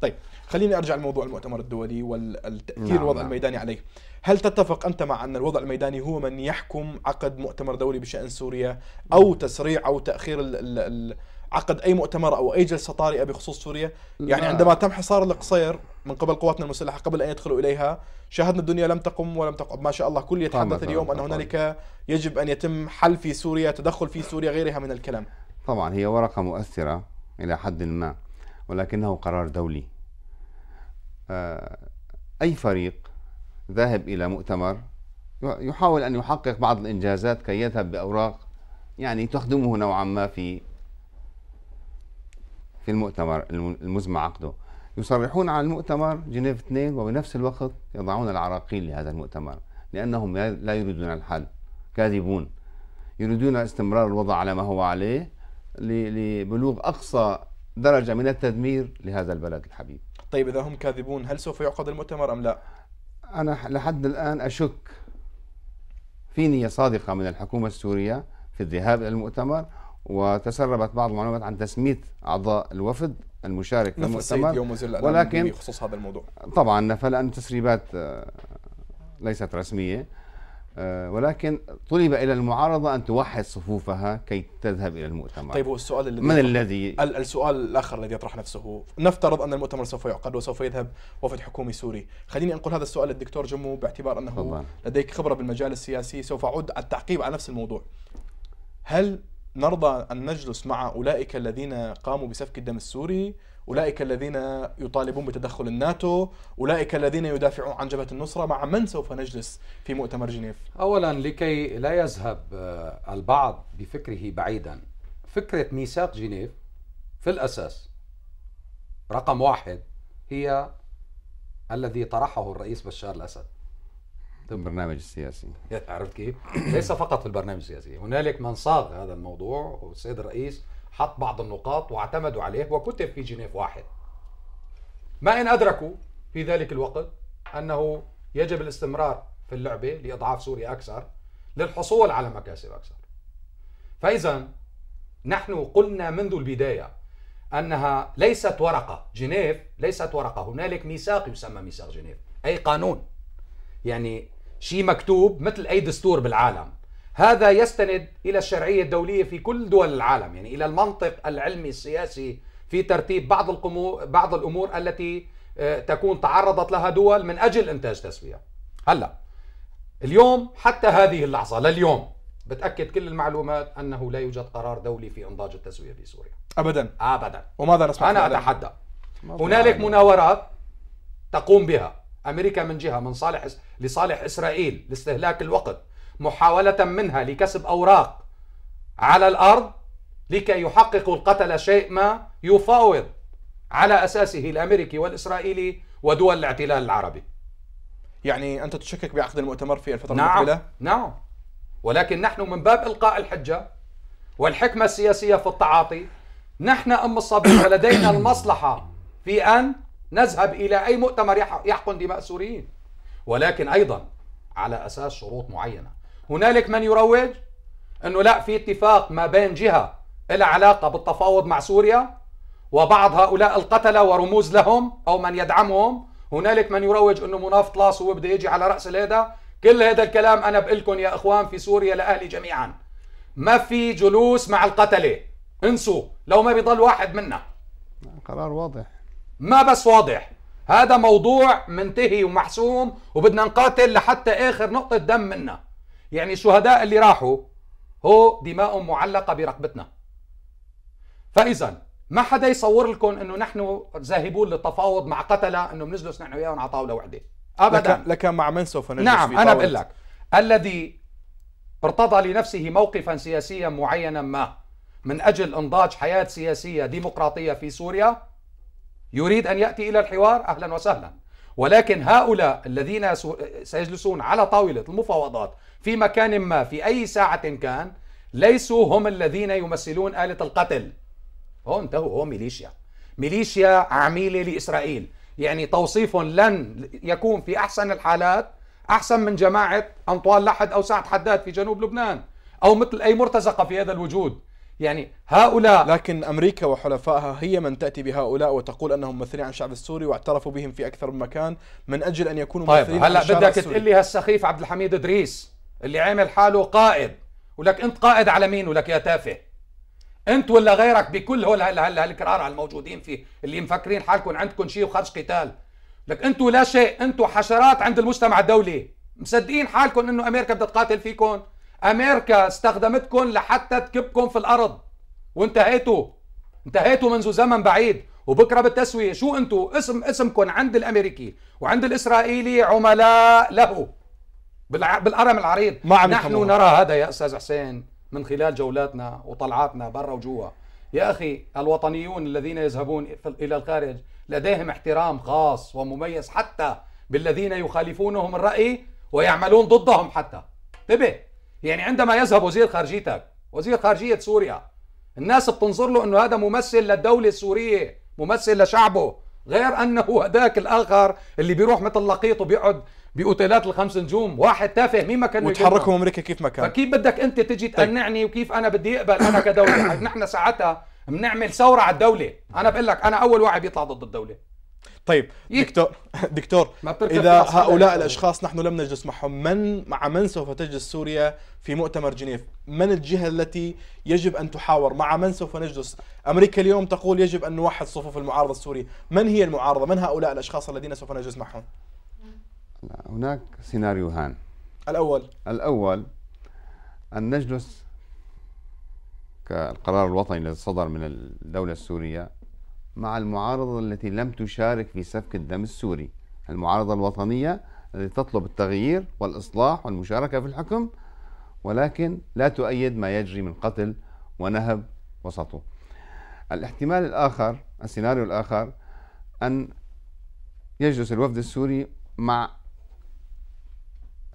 طيب خليني ارجع لموضوع المؤتمر الدولي والتاثير نعم الوضع نعم. الميداني عليه هل تتفق انت مع ان الوضع الميداني هو من يحكم عقد مؤتمر دولي بشان سوريا او تسريع او تاخير الـ الـ عقد اي مؤتمر او اي جلسه طارئه بخصوص سوريا يعني نعم. عندما تم حصار القصير من قبل قواتنا المسلحه قبل ان يدخلوا اليها شاهدنا الدنيا لم تقم ولم تقعد ما شاء الله كل يتحدث اليوم ان هنالك يجب ان يتم حل في سوريا تدخل في سوريا غيرها من الكلام طبعا هي ورقه مؤثره الى حد ما ولكنه قرار دولي آه، اي فريق ذاهب الى مؤتمر يحاول ان يحقق بعض الانجازات كي يذهب باوراق يعني تخدمه نوعا ما في المؤتمر المزمع عقده يصرحون عن المؤتمر جنيف 2 وبنفس الوقت يضعون العراقيل لهذا المؤتمر لأنهم لا يريدون الحل كاذبون يريدون استمرار الوضع على ما هو عليه لبلوغ أقصى درجة من التدمير لهذا البلد الحبيب طيب إذا هم كاذبون هل سوف يعقد المؤتمر أم لا؟ أنا لحد الآن أشك في نية صادقة من الحكومة السورية في الذهاب إلى المؤتمر وتسربت بعض المعلومات عن تسميه اعضاء الوفد المشارك في المؤتمر يوم ولكن بخصوص هذا الموضوع طبعا لان تسريبات آه، ليست رسميه آه، ولكن طلب الى المعارضه ان توحد صفوفها كي تذهب الى المؤتمر. طيب السؤال الذي من الذي السؤال الاخر الذي يطرح نفسه، نفترض ان المؤتمر سوف يعقد وسوف يذهب وفد حكومي سوري، خليني انقل هذا السؤال للدكتور جمو باعتبار انه طبعا. لديك خبره بالمجال السياسي، سوف اعود التعقيب على نفس الموضوع. هل نرضى أن نجلس مع أولئك الذين قاموا بسفك الدم السوري أولئك الذين يطالبون بتدخل الناتو أولئك الذين يدافعون عن جبهة النصرة مع من سوف نجلس في مؤتمر جنيف أولا لكي لا يذهب آه، البعض بفكره بعيدا فكرة ميثاق جنيف في الأساس رقم واحد هي الذي طرحه الرئيس بشار الأسد البرنامج السياسي عرفت كيف؟ ليس فقط في البرنامج السياسي هنالك من صاغ هذا الموضوع والسيد الرئيس حط بعض النقاط واعتمدوا عليه وكتب في جنيف واحد ما إن أدركوا في ذلك الوقت أنه يجب الاستمرار في اللعبة لإضعاف سوريا أكثر للحصول على مكاسب أكثر فإذا نحن قلنا منذ البداية أنها ليست ورقة جنيف ليست ورقة هنالك ميثاق يسمى ميثاق جنيف أي قانون يعني شيء مكتوب مثل أي دستور بالعالم هذا يستند إلى الشرعية الدولية في كل دول العالم يعني إلى المنطق العلمي السياسي في ترتيب بعض القمو... بعض الأمور التي آه، تكون تعرضت لها دول من أجل إنتاج تسوية هلأ اليوم حتى هذه اللحظة لليوم بتأكد كل المعلومات أنه لا يوجد قرار دولي في إنضاج التسوية في سوريا أبدا أبدا وماذا نسمع أنا أتحدى هنالك مناورات تقوم بها امريكا من جهه من صالح لصالح اسرائيل لاستهلاك الوقت محاوله منها لكسب اوراق على الارض لكي يحققوا القتله شيء ما يفاوض على اساسه الامريكي والاسرائيلي ودول الاعتلال العربي. يعني انت تشكك بعقد المؤتمر في الفتره نعم المقبله؟ نعم ولكن نحن من باب القاء الحجه والحكمه السياسيه في التعاطي نحن ام الصبي ولدينا المصلحه في ان نذهب إلى أي مؤتمر يحقن دماء سوريين ولكن أيضا على أساس شروط معينة هنالك من يروج أنه لا في اتفاق ما بين جهة لها علاقة بالتفاوض مع سوريا وبعض هؤلاء القتلة ورموز لهم أو من يدعمهم هنالك من يروج أنه مناف طلاس هو بده يجي على رأس الهيدا كل هذا الكلام أنا بقلكم يا إخوان في سوريا لأهلي جميعا ما في جلوس مع القتلة انسوا لو ما بيضل واحد منا قرار واضح ما بس واضح هذا موضوع منتهي ومحسوم وبدنا نقاتل لحتى اخر نقطه دم منا يعني الشهداء اللي راحوا هو دماء معلقه برقبتنا فاذا ما حدا يصور لكم انه نحن ذاهبون للتفاوض مع قتله انه بنجلس نحن وياهم على طاوله وحده ابدا لكن, لكن مع من سوف نجلس نعم انا بقول لك الذي ارتضى لنفسه موقفا سياسيا معينا ما من اجل انضاج حياه سياسيه ديمقراطيه في سوريا يريد أن يأتي إلى الحوار أهلا وسهلا ولكن هؤلاء الذين سيجلسون على طاولة المفاوضات في مكان ما في أي ساعة كان ليسوا هم الذين يمثلون آلة القتل هو انتهوا هو ميليشيا ميليشيا عميلة لإسرائيل يعني توصيف لن يكون في أحسن الحالات أحسن من جماعة أنطوان لحد أو سعد حداد في جنوب لبنان أو مثل أي مرتزقة في هذا الوجود يعني هؤلاء لكن امريكا وحلفائها هي من تاتي بهؤلاء وتقول انهم ممثلين عن الشعب السوري واعترفوا بهم في اكثر من مكان من اجل ان يكونوا طيب ممثلين هلا بدك تقول لي هالسخيف عبد الحميد ادريس اللي عامل حاله قائد ولك انت قائد على مين ولك يا تافه انت ولا غيرك بكل هول هالكرار على الموجودين فيه اللي مفكرين حالكم عندكم شيء وخرج قتال لك انتوا لا شيء انتوا حشرات عند المجتمع الدولي مصدقين حالكم انه امريكا بدها تقاتل فيكم امريكا استخدمتكم لحتى تكبكم في الارض وانتهيتوا انتهيتوا منذ زمن بعيد وبكره بالتسويه شو انتوا اسم اسمكم عند الامريكي وعند الاسرائيلي عملاء له بالقرم العريض نحن نرى هذا يا استاذ حسين من خلال جولاتنا وطلعاتنا برا وجوا يا اخي الوطنيون الذين يذهبون الى الخارج لديهم احترام خاص ومميز حتى بالذين يخالفونهم الراي ويعملون ضدهم حتى انتبه يعني عندما يذهب وزير خارجيتك وزير خارجية سوريا الناس بتنظر له أنه هذا ممثل للدولة السورية ممثل لشعبه غير أنه هداك الآخر اللي بيروح مثل لقيط وبيقعد بأوتيلات الخمس نجوم واحد تافه مين ما كان وتحركهم أمريكا كيف ما كان فكيف بدك أنت تجي طيب. تقنعني وكيف أنا بدي أقبل أنا كدولة نحن ساعتها بنعمل ثورة على الدولة أنا بقول لك أنا أول واحد بيطلع ضد الدولة طيب إيه. دكتور دكتور اذا هؤلاء الاشخاص نحن لم نجلس معهم من مع من سوف تجلس سوريا في مؤتمر جنيف من الجهه التي يجب ان تحاور مع من سوف نجلس امريكا اليوم تقول يجب ان نوحد صفوف المعارضه السوريه من هي المعارضه من هؤلاء الاشخاص الذين سوف نجلس معهم هناك سيناريوهان الاول الاول ان نجلس كالقرار الوطني الذي صدر من الدوله السوريه مع المعارضة التي لم تشارك في سفك الدم السوري المعارضة الوطنية التي تطلب التغيير والإصلاح والمشاركة في الحكم ولكن لا تؤيد ما يجري من قتل ونهب وسطو الاحتمال الآخر السيناريو الآخر أن يجلس الوفد السوري مع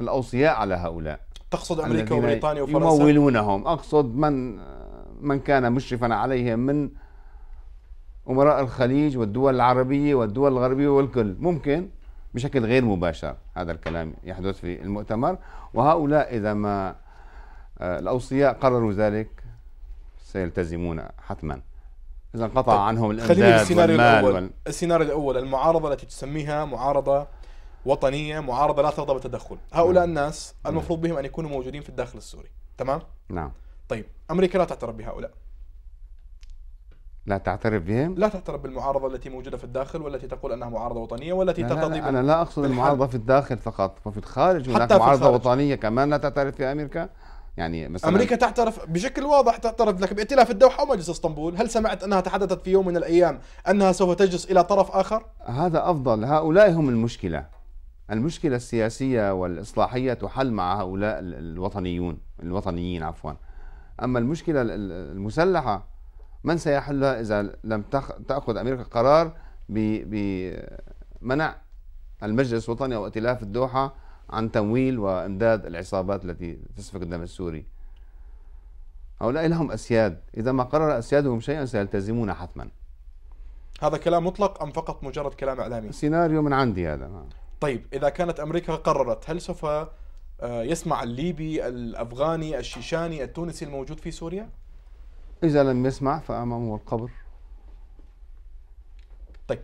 الأوصياء على هؤلاء تقصد أمريكا وبريطانيا وفرنسا يمولونهم أقصد من من كان مشرفا عليهم من أمراء الخليج والدول العربية والدول الغربية والكل ممكن بشكل غير مباشر هذا الكلام يحدث في المؤتمر وهؤلاء إذا ما آه، الأوصياء قرروا ذلك سيلتزمون حتما إذا انقطع طيب، عنهم الإمداد والمال الأول. وال... السيناريو الأول المعارضة التي تسميها معارضة وطنية معارضة لا ترضى بالتدخل هؤلاء نعم. الناس المفروض نعم. بهم أن يكونوا موجودين في الداخل السوري تمام؟ نعم طيب أمريكا لا تعترف بهؤلاء لا تعترف بهم؟ لا تعترف بالمعارضة التي موجودة في الداخل والتي تقول أنها معارضة وطنية والتي لا لا لا أنا لا أقصد بالحل. المعارضة في الداخل فقط وفي الخارج هناك معارضة وطنية كمان لا تعترف في أمريكا؟ يعني مثلا امريكا تعترف بشكل واضح تعترف لك بائتلاف الدوحه ومجلس اسطنبول، هل سمعت انها تحدثت في يوم من الايام انها سوف تجلس الى طرف اخر؟ هذا افضل، هؤلاء هم المشكله. المشكله السياسيه والاصلاحيه تحل مع هؤلاء الوطنيون، الوطنيين عفوا. اما المشكله المسلحه من سيحلها إذا لم تأخذ أمريكا قرار بمنع المجلس الوطني أو ائتلاف الدوحة عن تمويل وإمداد العصابات التي تسفك الدم السوري هؤلاء لهم أسياد إذا ما قرر أسيادهم شيئا سيلتزمون حتما هذا كلام مطلق أم فقط مجرد كلام إعلامي؟ سيناريو من عندي هذا طيب إذا كانت أمريكا قررت هل سوف آه، يسمع الليبي الأفغاني الشيشاني التونسي الموجود في سوريا؟ إذا لم يسمع فأمامه القبر طيب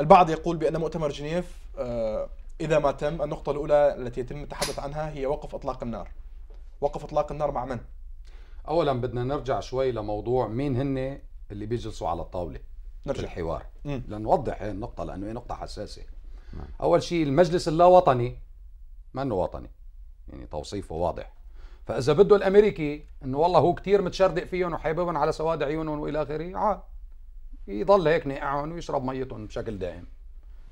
البعض يقول بأن مؤتمر جنيف آه، إذا ما تم النقطة الأولى التي يتم التحدث عنها هي وقف إطلاق النار وقف إطلاق النار مع من؟ اولا بدنا نرجع شوي لموضوع مين هن اللي بيجلسوا على الطاوله نرجع في الحوار مم. لنوضح هي النقطه لانه هي نقطه حساسه مم. نعم. اول شيء المجلس اللاوطني ما انه وطني يعني توصيفه واضح فاذا بده الامريكي انه والله هو كثير متشردق فيهم وحاببهم على سواد عيونهم والى اخره عاد آه، يضل هيك نقعهم ويشرب ميتهم بشكل دائم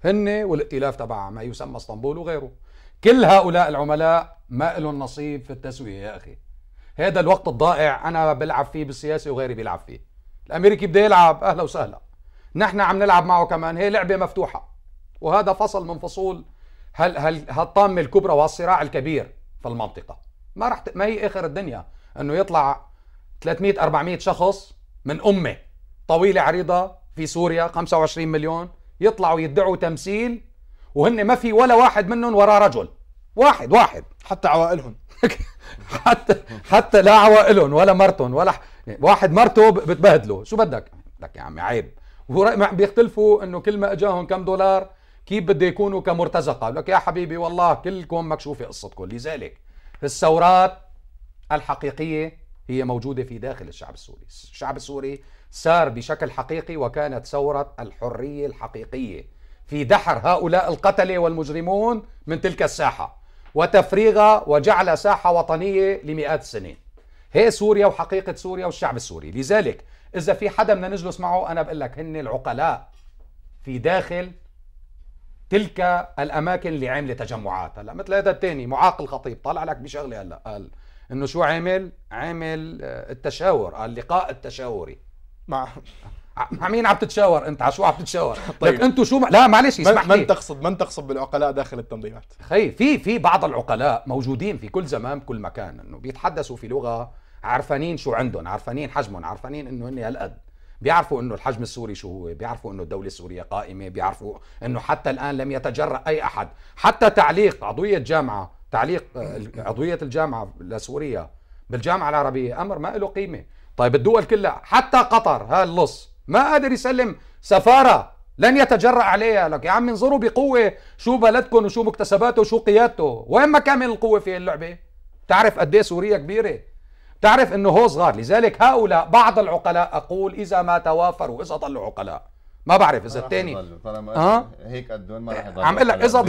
هن والائتلاف تبع ما يسمى اسطنبول وغيره كل هؤلاء العملاء ما لهم نصيب في التسويه يا اخي هذا الوقت الضائع انا بلعب فيه بالسياسه وغيري بيلعب فيه الامريكي بده يلعب اهلا وسهلا نحن عم نلعب معه كمان هي لعبه مفتوحه وهذا فصل من فصول هالطامه الكبرى والصراع الكبير في المنطقه ما راح ما هي اخر الدنيا انه يطلع 300 400 شخص من امه طويله عريضه في سوريا 25 مليون يطلعوا يدعوا تمثيل وهن ما في ولا واحد منهم وراه رجل واحد واحد حتى عوائلهم حتى حتى لا عوائلهم ولا مرتهم ولا واحد مرته بتبهدله شو بدك لك يا عمي عيب بيختلفوا انه كل ما اجاهم كم دولار كيف بده يكونوا كمرتزقه لك يا حبيبي والله كلكم مكشوفه قصتكم لذلك الثورات الحقيقية هي موجودة في داخل الشعب السوري الشعب السوري سار بشكل حقيقي وكانت ثورة الحرية الحقيقية في دحر هؤلاء القتلة والمجرمون من تلك الساحة وتفريغها وجعل ساحة وطنية لمئات السنين هي سوريا وحقيقة سوريا والشعب السوري لذلك إذا في حدا بدنا نجلس معه أنا بقول لك هن العقلاء في داخل تلك الاماكن اللي عامله تجمعات هلا مثل هذا الثاني معاق الخطيب طلع لك بشغله هلا قال انه شو عامل؟ عامل آه، التشاور قال اللقاء التشاوري مع مع مين عم تتشاور انت على شو عم تتشاور طيب. لك انتم شو ما... لا معلش اسمح من, من تقصد من تقصد بالعقلاء داخل التنظيمات خي في في بعض العقلاء موجودين في كل زمان بكل مكان انه بيتحدثوا في لغه عرفانين شو عندهم عرفانين حجمهم عرفانين انه هن هالقد بيعرفوا انه الحجم السوري شو هو بيعرفوا انه الدوله السوريه قائمه بيعرفوا انه حتى الان لم يتجرأ اي احد حتى تعليق عضويه جامعه تعليق آه، عضويه الجامعه لسوريا بالجامعه العربيه امر ما له قيمه طيب الدول كلها حتى قطر هاللص ما قادر يسلم سفاره لن يتجرأ عليها لك يا عم انظروا بقوة شو بلدكم وشو مكتسباته وشو قيادته وين من القوة في اللعبة تعرف قد إيه سوريا كبيرة تعرف انه هو صغار لذلك هؤلاء بعض العقلاء اقول اذا ما توافروا اذا ضلوا عقلاء ما بعرف اذا الثاني طالما آه؟ هيك قدون ما رح يضلوا عم اقول لك اذا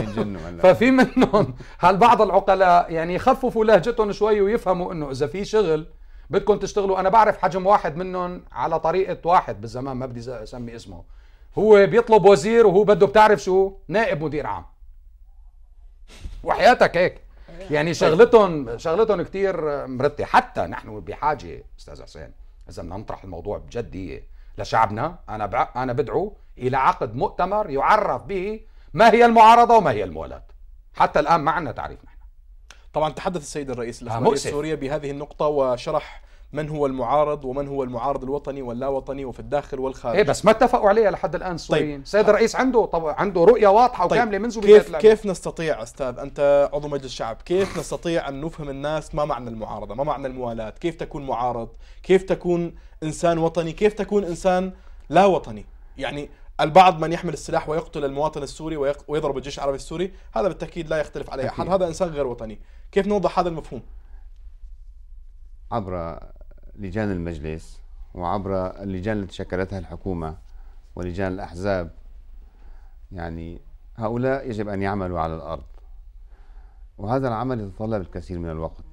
ففي منهم هل بعض العقلاء يعني يخففوا لهجتهم شوي ويفهموا انه اذا في شغل بدكم تشتغلوا انا بعرف حجم واحد منهم على طريقه واحد بالزمان ما بدي اسمي اسمه هو بيطلب وزير وهو بده بتعرف شو نائب مدير عام وحياتك هيك يعني طيب. شغلتهم شغلتهم كثير مرتبه حتى نحن بحاجه استاذ حسين اذا بدنا نطرح الموضوع بجديه لشعبنا انا بع... انا بدعو الى عقد مؤتمر يعرف به ما هي المعارضه وما هي الموالاه حتى الان ما عندنا تعريف نحن طبعا تحدث السيد الرئيس الاسباني آه، السوريه بهذه النقطه وشرح من هو المعارض ومن هو المعارض الوطني واللا وطني وفي الداخل والخارج ايه بس ما اتفقوا عليها لحد الان السوريين طيب. سيد الرئيس عنده طب عنده رؤيه واضحه طيب. وكامله منذ بدايه كيف كيف نستطيع استاذ انت عضو مجلس الشعب كيف نستطيع ان نفهم الناس ما معنى المعارضه ما معنى الموالاه كيف تكون معارض كيف تكون انسان وطني كيف تكون انسان لا وطني يعني البعض من يحمل السلاح ويقتل المواطن السوري ويضرب الجيش العربي السوري هذا بالتاكيد لا يختلف عليه احد هذا انسان غير وطني كيف نوضح هذا المفهوم عبر لجان المجلس وعبر اللجان التي شكلتها الحكومة ولجان الأحزاب يعني هؤلاء يجب أن يعملوا على الأرض وهذا العمل يتطلب الكثير من الوقت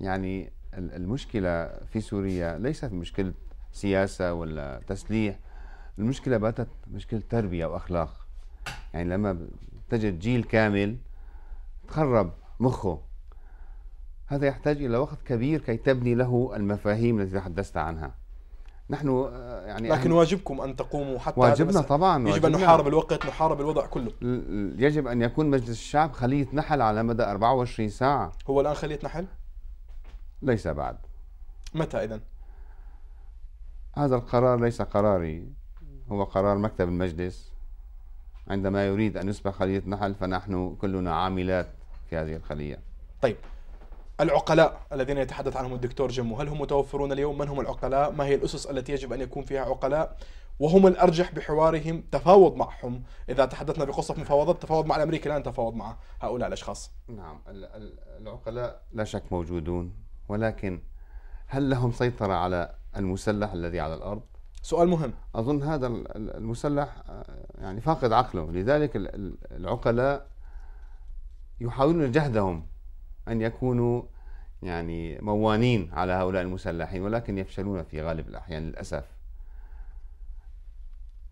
يعني المشكلة في سوريا ليست مشكلة سياسة ولا تسليح المشكلة باتت مشكلة تربية وأخلاق يعني لما تجد جيل كامل تخرب مخه هذا يحتاج إلى وقت كبير كي تبني له المفاهيم التي تحدثت عنها نحن آه، يعني لكن واجبكم ان تقوموا حتى واجبنا طبعا يجب واجبنا ان نحارب الوقت نحارب الوضع كله يجب ان يكون مجلس الشعب خليه نحل على مدى 24 ساعه هو الان خليه نحل ليس بعد متى اذا هذا القرار ليس قراري هو قرار مكتب المجلس عندما يريد ان يصبح خليه نحل فنحن كلنا عاملات في هذه الخليه طيب العقلاء الذين يتحدث عنهم الدكتور جمو هل هم متوفرون اليوم من هم العقلاء ما هي الأسس التي يجب أن يكون فيها عقلاء وهم الارجح بحوارهم تفاوض معهم اذا تحدثنا بقصه مفاوضات تفاوض مع الامريكي لا تفاوض مع هؤلاء الاشخاص نعم العقلاء لا شك موجودون ولكن هل لهم سيطره على المسلح الذي على الارض سؤال مهم اظن هذا المسلح آه، يعني فاقد عقله لذلك العقلاء يحاولون جهدهم أن يكونوا يعني موانين على هؤلاء المسلحين ولكن يفشلون في غالب الأحيان للأسف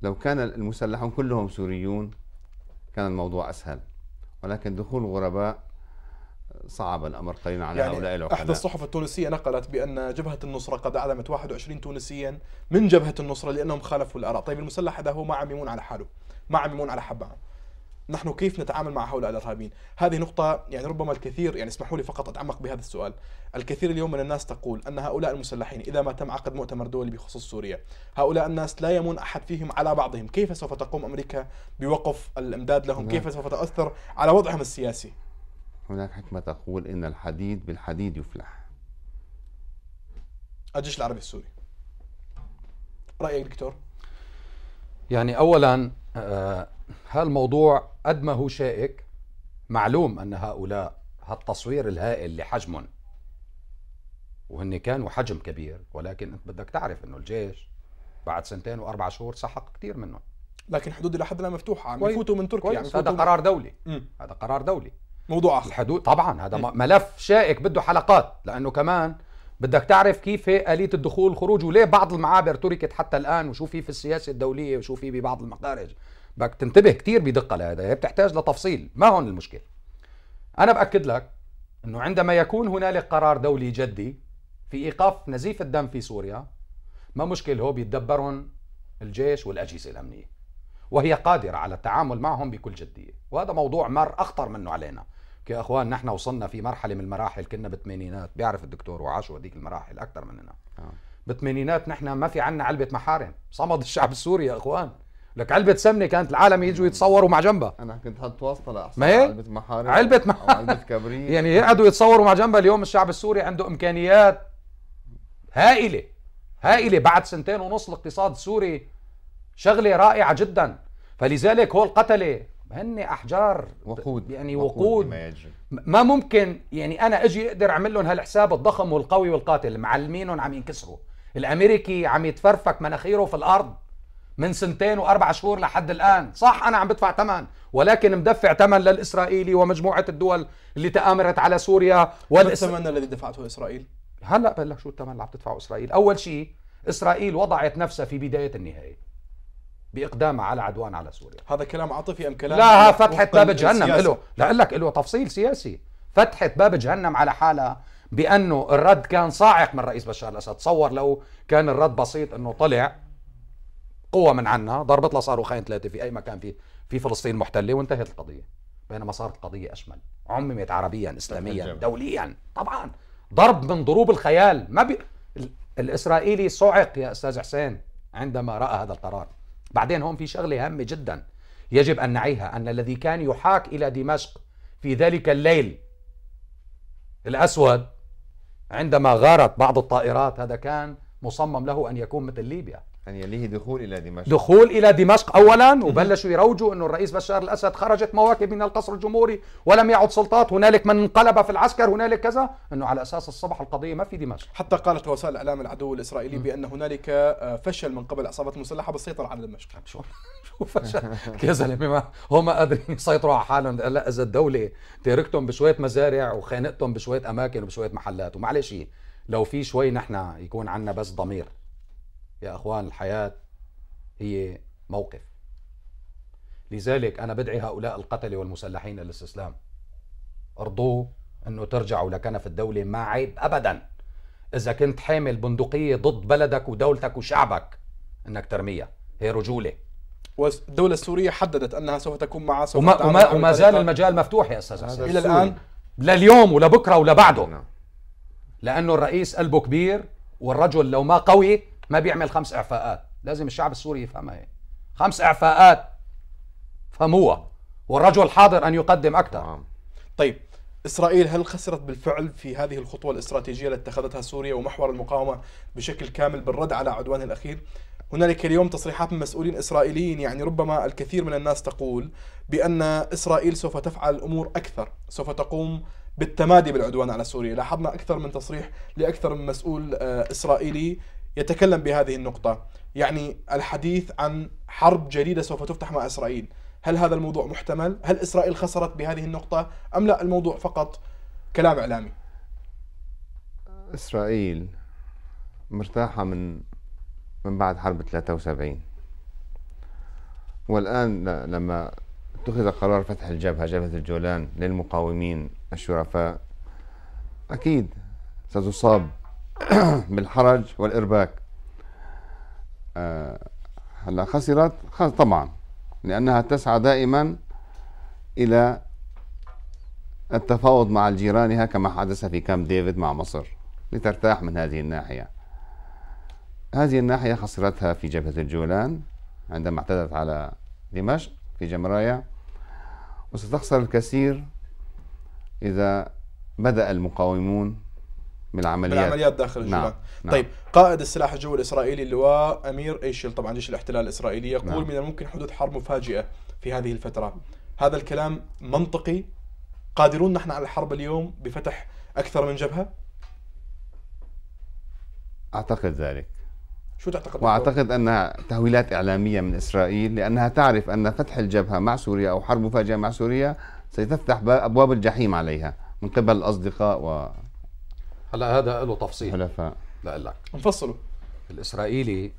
لو كان المسلحون كلهم سوريون كان الموضوع أسهل ولكن دخول الغرباء صعب الامر قليلا على يعني هؤلاء العقلاء احدى الصحف التونسيه نقلت بان جبهه النصره قد اعدمت 21 تونسيا من جبهه النصره لانهم خالفوا الاراء، طيب المسلح هذا هو ما عم يمون على حاله، ما عم يمون على حبه نحن كيف نتعامل مع هؤلاء الارهابيين؟ هذه نقطة يعني ربما الكثير يعني اسمحوا لي فقط اتعمق بهذا السؤال، الكثير اليوم من الناس تقول ان هؤلاء المسلحين اذا ما تم عقد مؤتمر دولي بخصوص سوريا، هؤلاء الناس لا يمون احد فيهم على بعضهم، كيف سوف تقوم امريكا بوقف الامداد لهم؟ كيف سوف تؤثر على وضعهم السياسي؟ هناك حكمة تقول ان الحديد بالحديد يفلح. الجيش العربي السوري. رأيك دكتور؟ يعني اولا آه هالموضوع قد ما هو شائك معلوم أن هؤلاء هالتصوير الهائل لحجمهم وهن كانوا حجم كبير ولكن أنت بدك تعرف أنه الجيش بعد سنتين وأربع شهور سحق كثير منهم لكن الحدود إلى حد الآن مفتوحة عم يفوتوا من تركيا يعني هذا قرار دولي م. هذا قرار دولي موضوع آخر الحدود طبعا هذا م. ملف شائك بده حلقات لأنه كمان بدك تعرف كيف هي آلية الدخول والخروج وليه بعض المعابر تركت حتى الآن وشو في في السياسة الدولية وشو في ببعض المخارج بدك تنتبه كثير بدقه لهذا هي بتحتاج لتفصيل ما هون المشكله انا باكد لك انه عندما يكون هنالك قرار دولي جدي في ايقاف نزيف الدم في سوريا ما مشكل هو بيتدبرهم الجيش والاجهزه الامنيه وهي قادره على التعامل معهم بكل جديه وهذا موضوع مر اخطر منه علينا يا اخوان نحن وصلنا في مرحله من المراحل كنا بالثمانينات بيعرف الدكتور وعاشوا هذيك المراحل اكثر مننا آه. بالثمانينات نحن ما في عنا علبه محارم صمد الشعب السوري يا اخوان لك علبة سمنة كانت العالم يجوا يتصوروا مع جنبها انا كنت حط واسطة لاحسن ما هي؟ علبة محارم علبة محارم علبة كبريت يعني يقعدوا يتصوروا مع جنبها اليوم الشعب السوري عنده امكانيات هائلة هائلة بعد سنتين ونص الاقتصاد السوري شغلة رائعة جدا فلذلك هو القتلة هن احجار وقود يعني وقود, وقود ما ممكن يعني انا اجي اقدر اعمل لهم هالحساب الضخم والقوي والقاتل معلمينهم عم ينكسروا الامريكي عم يتفرفك مناخيره في الارض من سنتين واربع شهور لحد الان صح انا عم بدفع ثمن ولكن مدفع ثمن للاسرائيلي ومجموعه الدول اللي تامرت على سوريا والثمن الذي دفعته اسرائيل هلا بقول لك شو الثمن اللي عم تدفعه اسرائيل اول شيء اسرائيل وضعت نفسها في بدايه النهايه باقدامها على عدوان على سوريا هذا كلام عاطفي ام كلام لا فتحت باب جهنم له لا لك له تفصيل سياسي فتحت باب جهنم على حالها بانه الرد كان صاعق من رئيس بشار الاسد تصور لو كان الرد بسيط انه طلع قوة من عنا ضربت لها صاروخين ثلاثة في أي مكان في في فلسطين محتلة وانتهت القضية بينما صارت القضية أشمل عممت عربيا إسلاميا دوليا طبعا ضرب من ضروب الخيال ما بي... الإسرائيلي صعق يا أستاذ حسين عندما رأى هذا القرار بعدين هون في شغلة هامة جدا يجب أن نعيها أن الذي كان يحاك إلى دمشق في ذلك الليل الأسود عندما غارت بعض الطائرات هذا كان مصمم له أن يكون مثل ليبيا أن يليه دخول إلى دمشق دخول إلى دمشق أولا وبلشوا يروجوا أنه الرئيس بشار الأسد خرجت مواكب من القصر الجمهوري ولم يعد سلطات هنالك من انقلب في العسكر هنالك كذا أنه على أساس الصبح القضية ما في دمشق حتى قالت وسائل الإعلام العدو الإسرائيلي بأن هنالك آه، فشل من قبل العصابات المسلحة بالسيطرة على دمشق طيب، شو شو فشل يا زلمة هم قادرين يسيطروا على حالهم لا إذا الدولة تاركتهم بشوية مزارع وخانقتهم بشوية أماكن وبشوية محلات ومعلش لو في شوي نحن يكون عندنا بس ضمير يا اخوان الحياه هي موقف لذلك انا بدعي هؤلاء القتله والمسلحين للاستسلام ارضوه انه ترجعوا لكنف الدوله ما عيب ابدا اذا كنت حامل بندقيه ضد بلدك ودولتك وشعبك انك ترميها هي رجوله والدولة السورية حددت أنها سوف تكون مع سوف وما, وما, وما زال المجال مفتوح يا أستاذ الى إلى الآن لليوم ولبكرة ولبعده نعم. لأنه الرئيس قلبه كبير والرجل لو ما قوي ما بيعمل خمس اعفاءات لازم الشعب السوري يفهمها هي خمس اعفاءات فهموها والرجل حاضر ان يقدم اكثر نعم. طيب اسرائيل هل خسرت بالفعل في هذه الخطوه الاستراتيجيه التي اتخذتها سوريا ومحور المقاومه بشكل كامل بالرد على عدوانها الاخير؟ هنالك اليوم تصريحات من مسؤولين اسرائيليين يعني ربما الكثير من الناس تقول بان اسرائيل سوف تفعل امور اكثر، سوف تقوم بالتمادي بالعدوان على سوريا، لاحظنا اكثر من تصريح لاكثر من مسؤول آه، اسرائيلي يتكلم بهذه النقطة يعني الحديث عن حرب جديدة سوف تفتح مع إسرائيل هل هذا الموضوع محتمل؟ هل إسرائيل خسرت بهذه النقطة أم لا الموضوع فقط كلام إعلامي؟ إسرائيل مرتاحة من من بعد حرب 73 والآن لما اتخذ قرار فتح الجبهة جبهة الجولان للمقاومين الشرفاء أكيد ستصاب بالحرج والإرباك آه، هلا خسرت طبعا لأنها تسعى دائما إلى التفاوض مع جيرانها كما حدث في كامب ديفيد مع مصر لترتاح من هذه الناحية هذه الناحية خسرتها في جبهة الجولان عندما اعتدت على دمشق في جمرايا وستخسر الكثير إذا بدأ المقاومون من العمليات من العمليات داخل الجولان نعم. نعم. طيب قائد السلاح الجوي الاسرائيلي اللواء امير ايشل طبعا جيش الاحتلال الاسرائيلي يقول نعم. من الممكن حدوث حرب مفاجئه في هذه الفتره هذا الكلام منطقي قادرون نحن على الحرب اليوم بفتح اكثر من جبهه اعتقد ذلك شو تعتقد واعتقد انها تهويلات اعلاميه من اسرائيل لانها تعرف ان فتح الجبهه مع سوريا او حرب مفاجئه مع سوريا سيتفتح ابواب الجحيم عليها من قبل الاصدقاء و هلا هذا له تفصيل حلفاء لك انفصلوا الاسرائيلي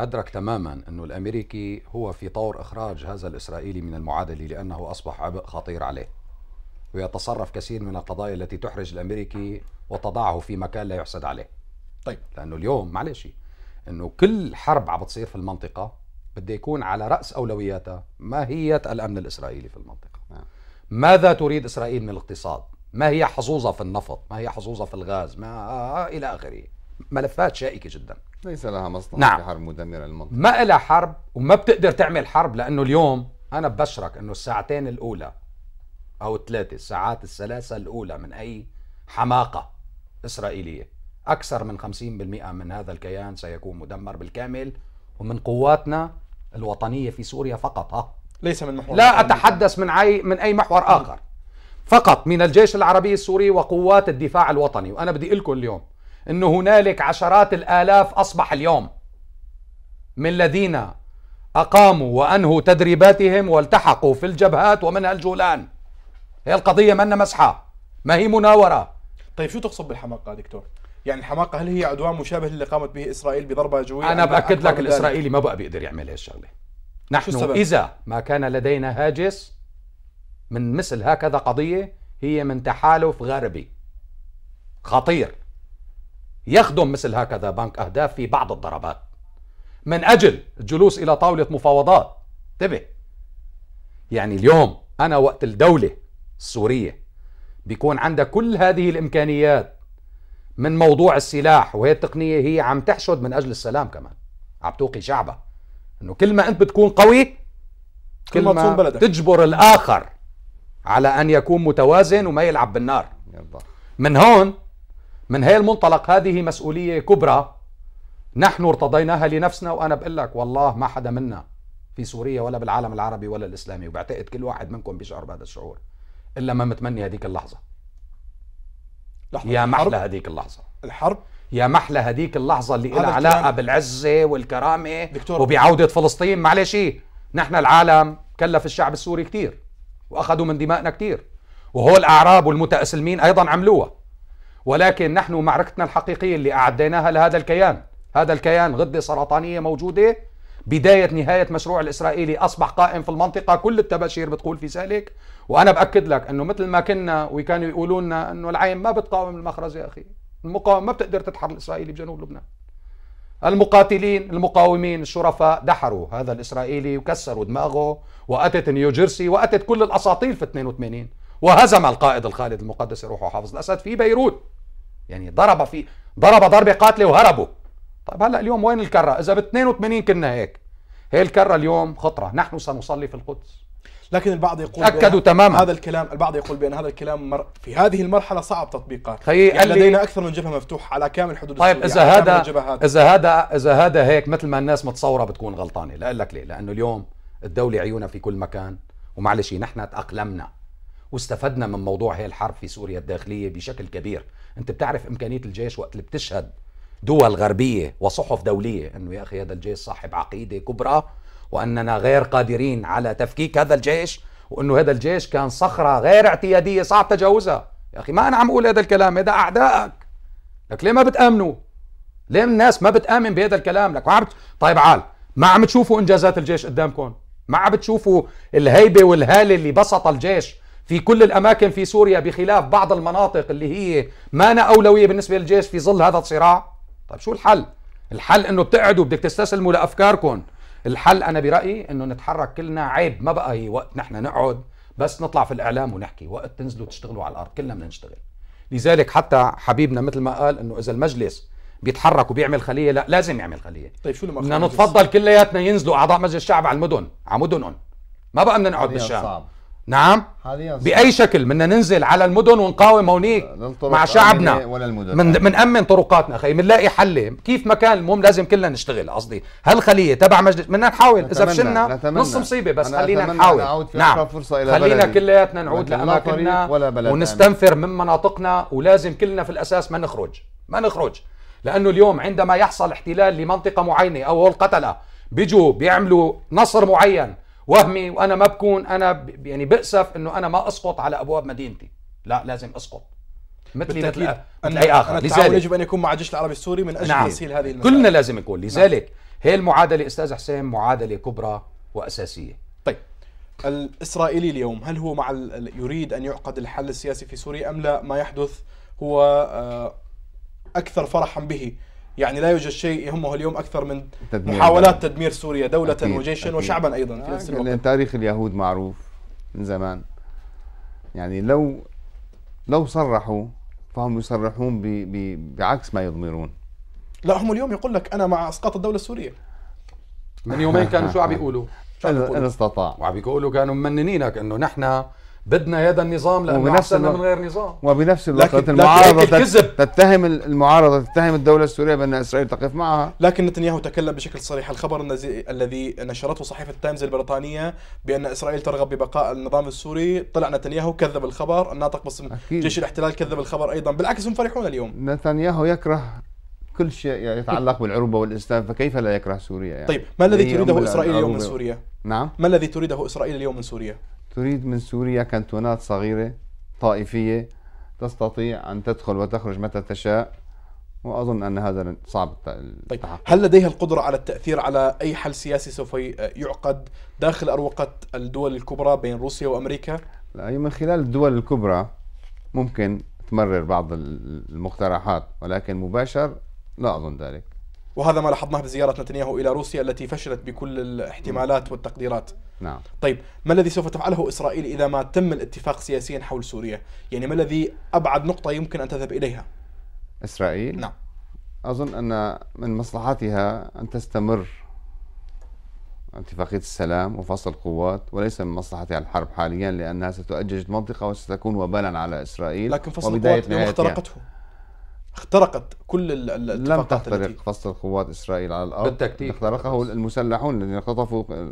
ادرك تماما انه الامريكي هو في طور اخراج هذا الاسرائيلي من المعادله لانه اصبح عبء خطير عليه ويتصرف كثير من القضايا التي تحرج الامريكي وتضعه في مكان لا يحسد عليه طيب لانه اليوم معلش انه كل حرب عم بتصير في المنطقه بده يكون على راس اولوياتها ماهيه الامن الاسرائيلي في المنطقه نعم. ماذا تريد اسرائيل من الاقتصاد ما هي حظوظة في النفط ما هي حظوظة في الغاز ما إلى آخره ملفات شائكة جدا ليس لها مصنع نعم. في حرب مدمرة للمنطقة ما لها حرب وما بتقدر تعمل حرب لأنه اليوم أنا ببشرك أنه الساعتين الأولى أو الثلاثة الساعات الثلاثة الأولى من أي حماقة إسرائيلية أكثر من 50% من هذا الكيان سيكون مدمر بالكامل ومن قواتنا الوطنية في سوريا فقط ها ليس من محور لا أتحدث من أي من أي محور آخر فقط من الجيش العربي السوري وقوات الدفاع الوطني وأنا بدي لكم اليوم أنه هنالك عشرات الآلاف أصبح اليوم من الذين أقاموا وأنهوا تدريباتهم والتحقوا في الجبهات ومنها الجولان هي القضية منا مسحة ما هي مناورة طيب شو تقصد بالحماقة دكتور؟ يعني الحماقة هل هي عدوان مشابه للي قامت به إسرائيل بضربة جوية؟ أنا بأكد لك الإسرائيلي ما بقى بيقدر يعمل هالشغلة نحن إذا ما كان لدينا هاجس من مثل هكذا قضية هي من تحالف غربي خطير يخدم مثل هكذا بنك أهداف في بعض الضربات من أجل الجلوس إلى طاولة مفاوضات انتبه يعني اليوم أنا وقت الدولة السورية بيكون عندها كل هذه الإمكانيات من موضوع السلاح وهي التقنية هي عم تحشد من أجل السلام كمان عم توقي شعبها انه كل ما انت بتكون قوي كل ما تجبر الاخر على ان يكون متوازن وما يلعب بالنار من هون من هي المنطلق هذه مسؤوليه كبرى نحن ارتضيناها لنفسنا وانا بقول لك والله ما حدا منا في سوريا ولا بالعالم العربي ولا الاسلامي وبعتقد كل واحد منكم بيشعر بهذا الشعور الا ما متمني هذيك اللحظه لحظة يا محلى هذيك اللحظه الحرب يا محلى هذيك اللحظه اللي لها علاقه بالعزه والكرامه دكتور وبعوده فلسطين معلش نحن العالم كلف الشعب السوري كثير واخذوا من دمائنا كثير وهو الاعراب والمتاسلمين ايضا عملوها ولكن نحن معركتنا الحقيقيه اللي اعديناها لهذا الكيان هذا الكيان غده سرطانيه موجوده بداية نهاية مشروع الإسرائيلي أصبح قائم في المنطقة كل التباشير بتقول في ذلك وأنا بأكد لك أنه مثل ما كنا وكانوا يقولوا لنا أنه العين ما بتقاوم المخرز يا أخي المقاومة ما بتقدر تتحرر الإسرائيلي بجنوب لبنان المقاتلين المقاومين الشرفاء دحروا هذا الإسرائيلي وكسروا دماغه وأتت نيوجيرسي وأتت كل الأساطيل في 82 وهزم القائد الخالد المقدس روحه حافظ الأسد في بيروت يعني ضرب في ضرب ضربة قاتلة وهربوا طيب هلا اليوم وين الكرة إذا ب 82 كنا هيك هي الكرة اليوم خطرة نحن سنصلي في القدس لكن البعض يقول اكدوا تماما هذا الكلام البعض يقول بان هذا الكلام مر في هذه المرحله صعب تطبيقه يعني لدينا اكثر من جبهه مفتوحه على كامل حدود طيب اذا هذا اذا هذا اذا هذا هيك مثل ما الناس متصوره بتكون غلطانه لا لك ليه لانه اليوم الدوله عيونها في كل مكان ومعلش نحن تاقلمنا واستفدنا من موضوع هي الحرب في سوريا الداخليه بشكل كبير انت بتعرف امكانيه الجيش وقت اللي بتشهد دول غربيه وصحف دوليه انه يا اخي هذا الجيش صاحب عقيده كبرى وأننا غير قادرين على تفكيك هذا الجيش وأنه هذا الجيش كان صخرة غير اعتيادية صعب تجاوزها يا أخي ما أنا عم أقول هذا الكلام هذا أعدائك لك ليه ما بتآمنوا ليه الناس ما بتآمن بهذا الكلام لك ما عم طيب عال ما عم تشوفوا إنجازات الجيش قدامكم ما عم بتشوفوا الهيبة والهالة اللي بسط الجيش في كل الأماكن في سوريا بخلاف بعض المناطق اللي هي ما أولوية بالنسبة للجيش في ظل هذا الصراع طيب شو الحل؟ الحل انه بتقعدوا بدك تستسلموا لافكاركم الحل انا برايي انه نتحرك كلنا عيب ما بقى وقت نحن نقعد بس نطلع في الاعلام ونحكي وقت تنزلوا تشتغلوا على الارض كلنا بدنا نشتغل لذلك حتى حبيبنا مثل ما قال انه اذا المجلس بيتحرك وبيعمل خليه لا لازم يعمل خليه طيب شو بدنا نتفضل كلياتنا ينزلوا اعضاء مجلس الشعب على المدن على مدنهم ما بقى بدنا نقعد بالشام صعب. نعم باي شكل بدنا ننزل على المدن ونقاوم هونيك مع شعبنا ولا المدن من بنامن طرقاتنا خي بنلاقي حل كيف ما كان المهم لازم كلنا نشتغل قصدي هالخليه تبع مجلس بدنا نحاول اذا فشلنا نص مصيبه بس خلينا نحاول نعم فرصة إلى خلينا كلياتنا نعود لاماكننا ونستنفر من مناطقنا ولازم كلنا في الاساس ما نخرج ما نخرج لانه اليوم عندما يحصل احتلال لمنطقه معينه او القتله بيجوا بيعملوا نصر معين وهمي وانا ما بكون انا يعني بأسف انه انا ما اسقط على ابواب مدينتي لا لازم اسقط مثلي مثل مثل اي اخر لذلك يجب ان يكون مع الجيش العربي السوري من اجل نعم. تسهيل هذه المسألة. كلنا لازم نكون نعم. لذلك نعم. هي المعادله استاذ حسين معادله كبرى واساسيه طيب الاسرائيلي اليوم هل هو مع يريد ان يعقد الحل السياسي في سوريا ام لا ما يحدث هو آه، اكثر فرحا به يعني لا يوجد شيء يهمه اليوم اكثر من تدمير محاولات بقى. تدمير سوريا دوله أكيد وجيشا أكيد وشعبا ايضا في آه، نفس الوقت يعني تاريخ اليهود معروف من زمان يعني لو لو صرحوا فهم يصرحون ب ب بعكس ما يضمرون لا هم اليوم يقول لك انا مع اسقاط الدوله السوريه من يومين كانوا شو عم بيقولوا؟ ان استطاع وعم بيقولوا كانوا مننينك انه نحن بدنا هذا النظام لانه احسن من غير نظام وبنفس الوقت المعارضه لكن تتهم المعارضه تتهم الدوله السوريه بان اسرائيل تقف معها لكن نتنياهو تكلم بشكل صريح الخبر الذي الذي نشرته صحيفه تايمز البريطانيه بان اسرائيل ترغب ببقاء النظام السوري طلع نتنياهو كذب الخبر الناطق باسم جيش الاحتلال كذب الخبر ايضا بالعكس هم فرحون اليوم نتنياهو يكره كل شيء يعني يتعلق بالعروبه والاسلام فكيف لا يكره سوريا يعني؟ طيب ما الذي تريده اسرائيل اليوم من سوريا؟ نعم ما الذي تريده اسرائيل اليوم من سوريا؟ تريد من سوريا كنتونات صغيرة طائفية تستطيع أن تدخل وتخرج متى تشاء وأظن أن هذا صعب طيب، التحقق طيب هل لديها القدرة على التأثير على أي حل سياسي سوف يعقد داخل أروقة الدول الكبرى بين روسيا وأمريكا؟ لا هي من خلال الدول الكبرى ممكن تمرر بعض المقترحات ولكن مباشر لا أظن ذلك وهذا ما لاحظناه بزيارة نتنياهو إلى روسيا التي فشلت بكل الاحتمالات والتقديرات نعم طيب ما الذي سوف تفعله إسرائيل إذا ما تم الاتفاق سياسيا حول سوريا يعني ما الذي أبعد نقطة يمكن أن تذهب إليها إسرائيل نعم أظن أن من مصلحتها أن تستمر اتفاقية السلام وفصل القوات وليس من مصلحتها الحرب حاليا لأنها ستؤجج المنطقة وستكون وبالا على إسرائيل لكن فصل القوات اخترقته اخترقت كل لم تخترق فصل قوات اسرائيل على الارض بالتكتيك اخترقه المسلحون الذين قطفوا آه،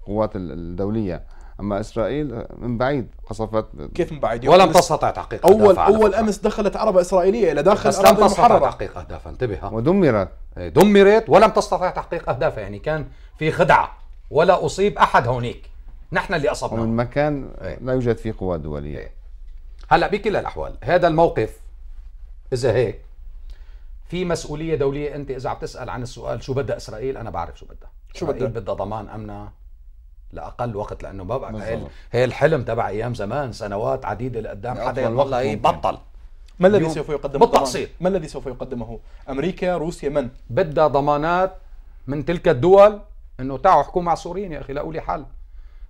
القوات الدوليه اما اسرائيل آه، من بعيد قصفت كيف من بعيد ولم تستطع تحقيق اول اول امس دخلت عربه اسرائيليه الى داخل بس لم تستطع تحقيق اهدافها انتبه ودمرت إيه، دمرت ولم تستطع تحقيق اهدافها يعني كان في خدعه ولا اصيب احد هونيك نحن اللي اصبنا ومن مكان إيه. لا يوجد فيه قوات دوليه إيه. هلا بكل الاحوال هذا الموقف اذا هيك في مسؤوليه دوليه انت اذا عم تسال عن السؤال شو بدها اسرائيل انا بعرف شو بدها شو بدها بدها ضمان امنها لاقل وقت لانه ما بعرف هي, هي الحلم تبع ايام زمان سنوات عديده لقدام حدا والله بطل ما الذي سوف يقدمه بالتقصير ما الذي سوف يقدمه امريكا روسيا من بدها ضمانات من تلك الدول انه تعوا احكوا مع السوريين يا اخي لاقوا لي حل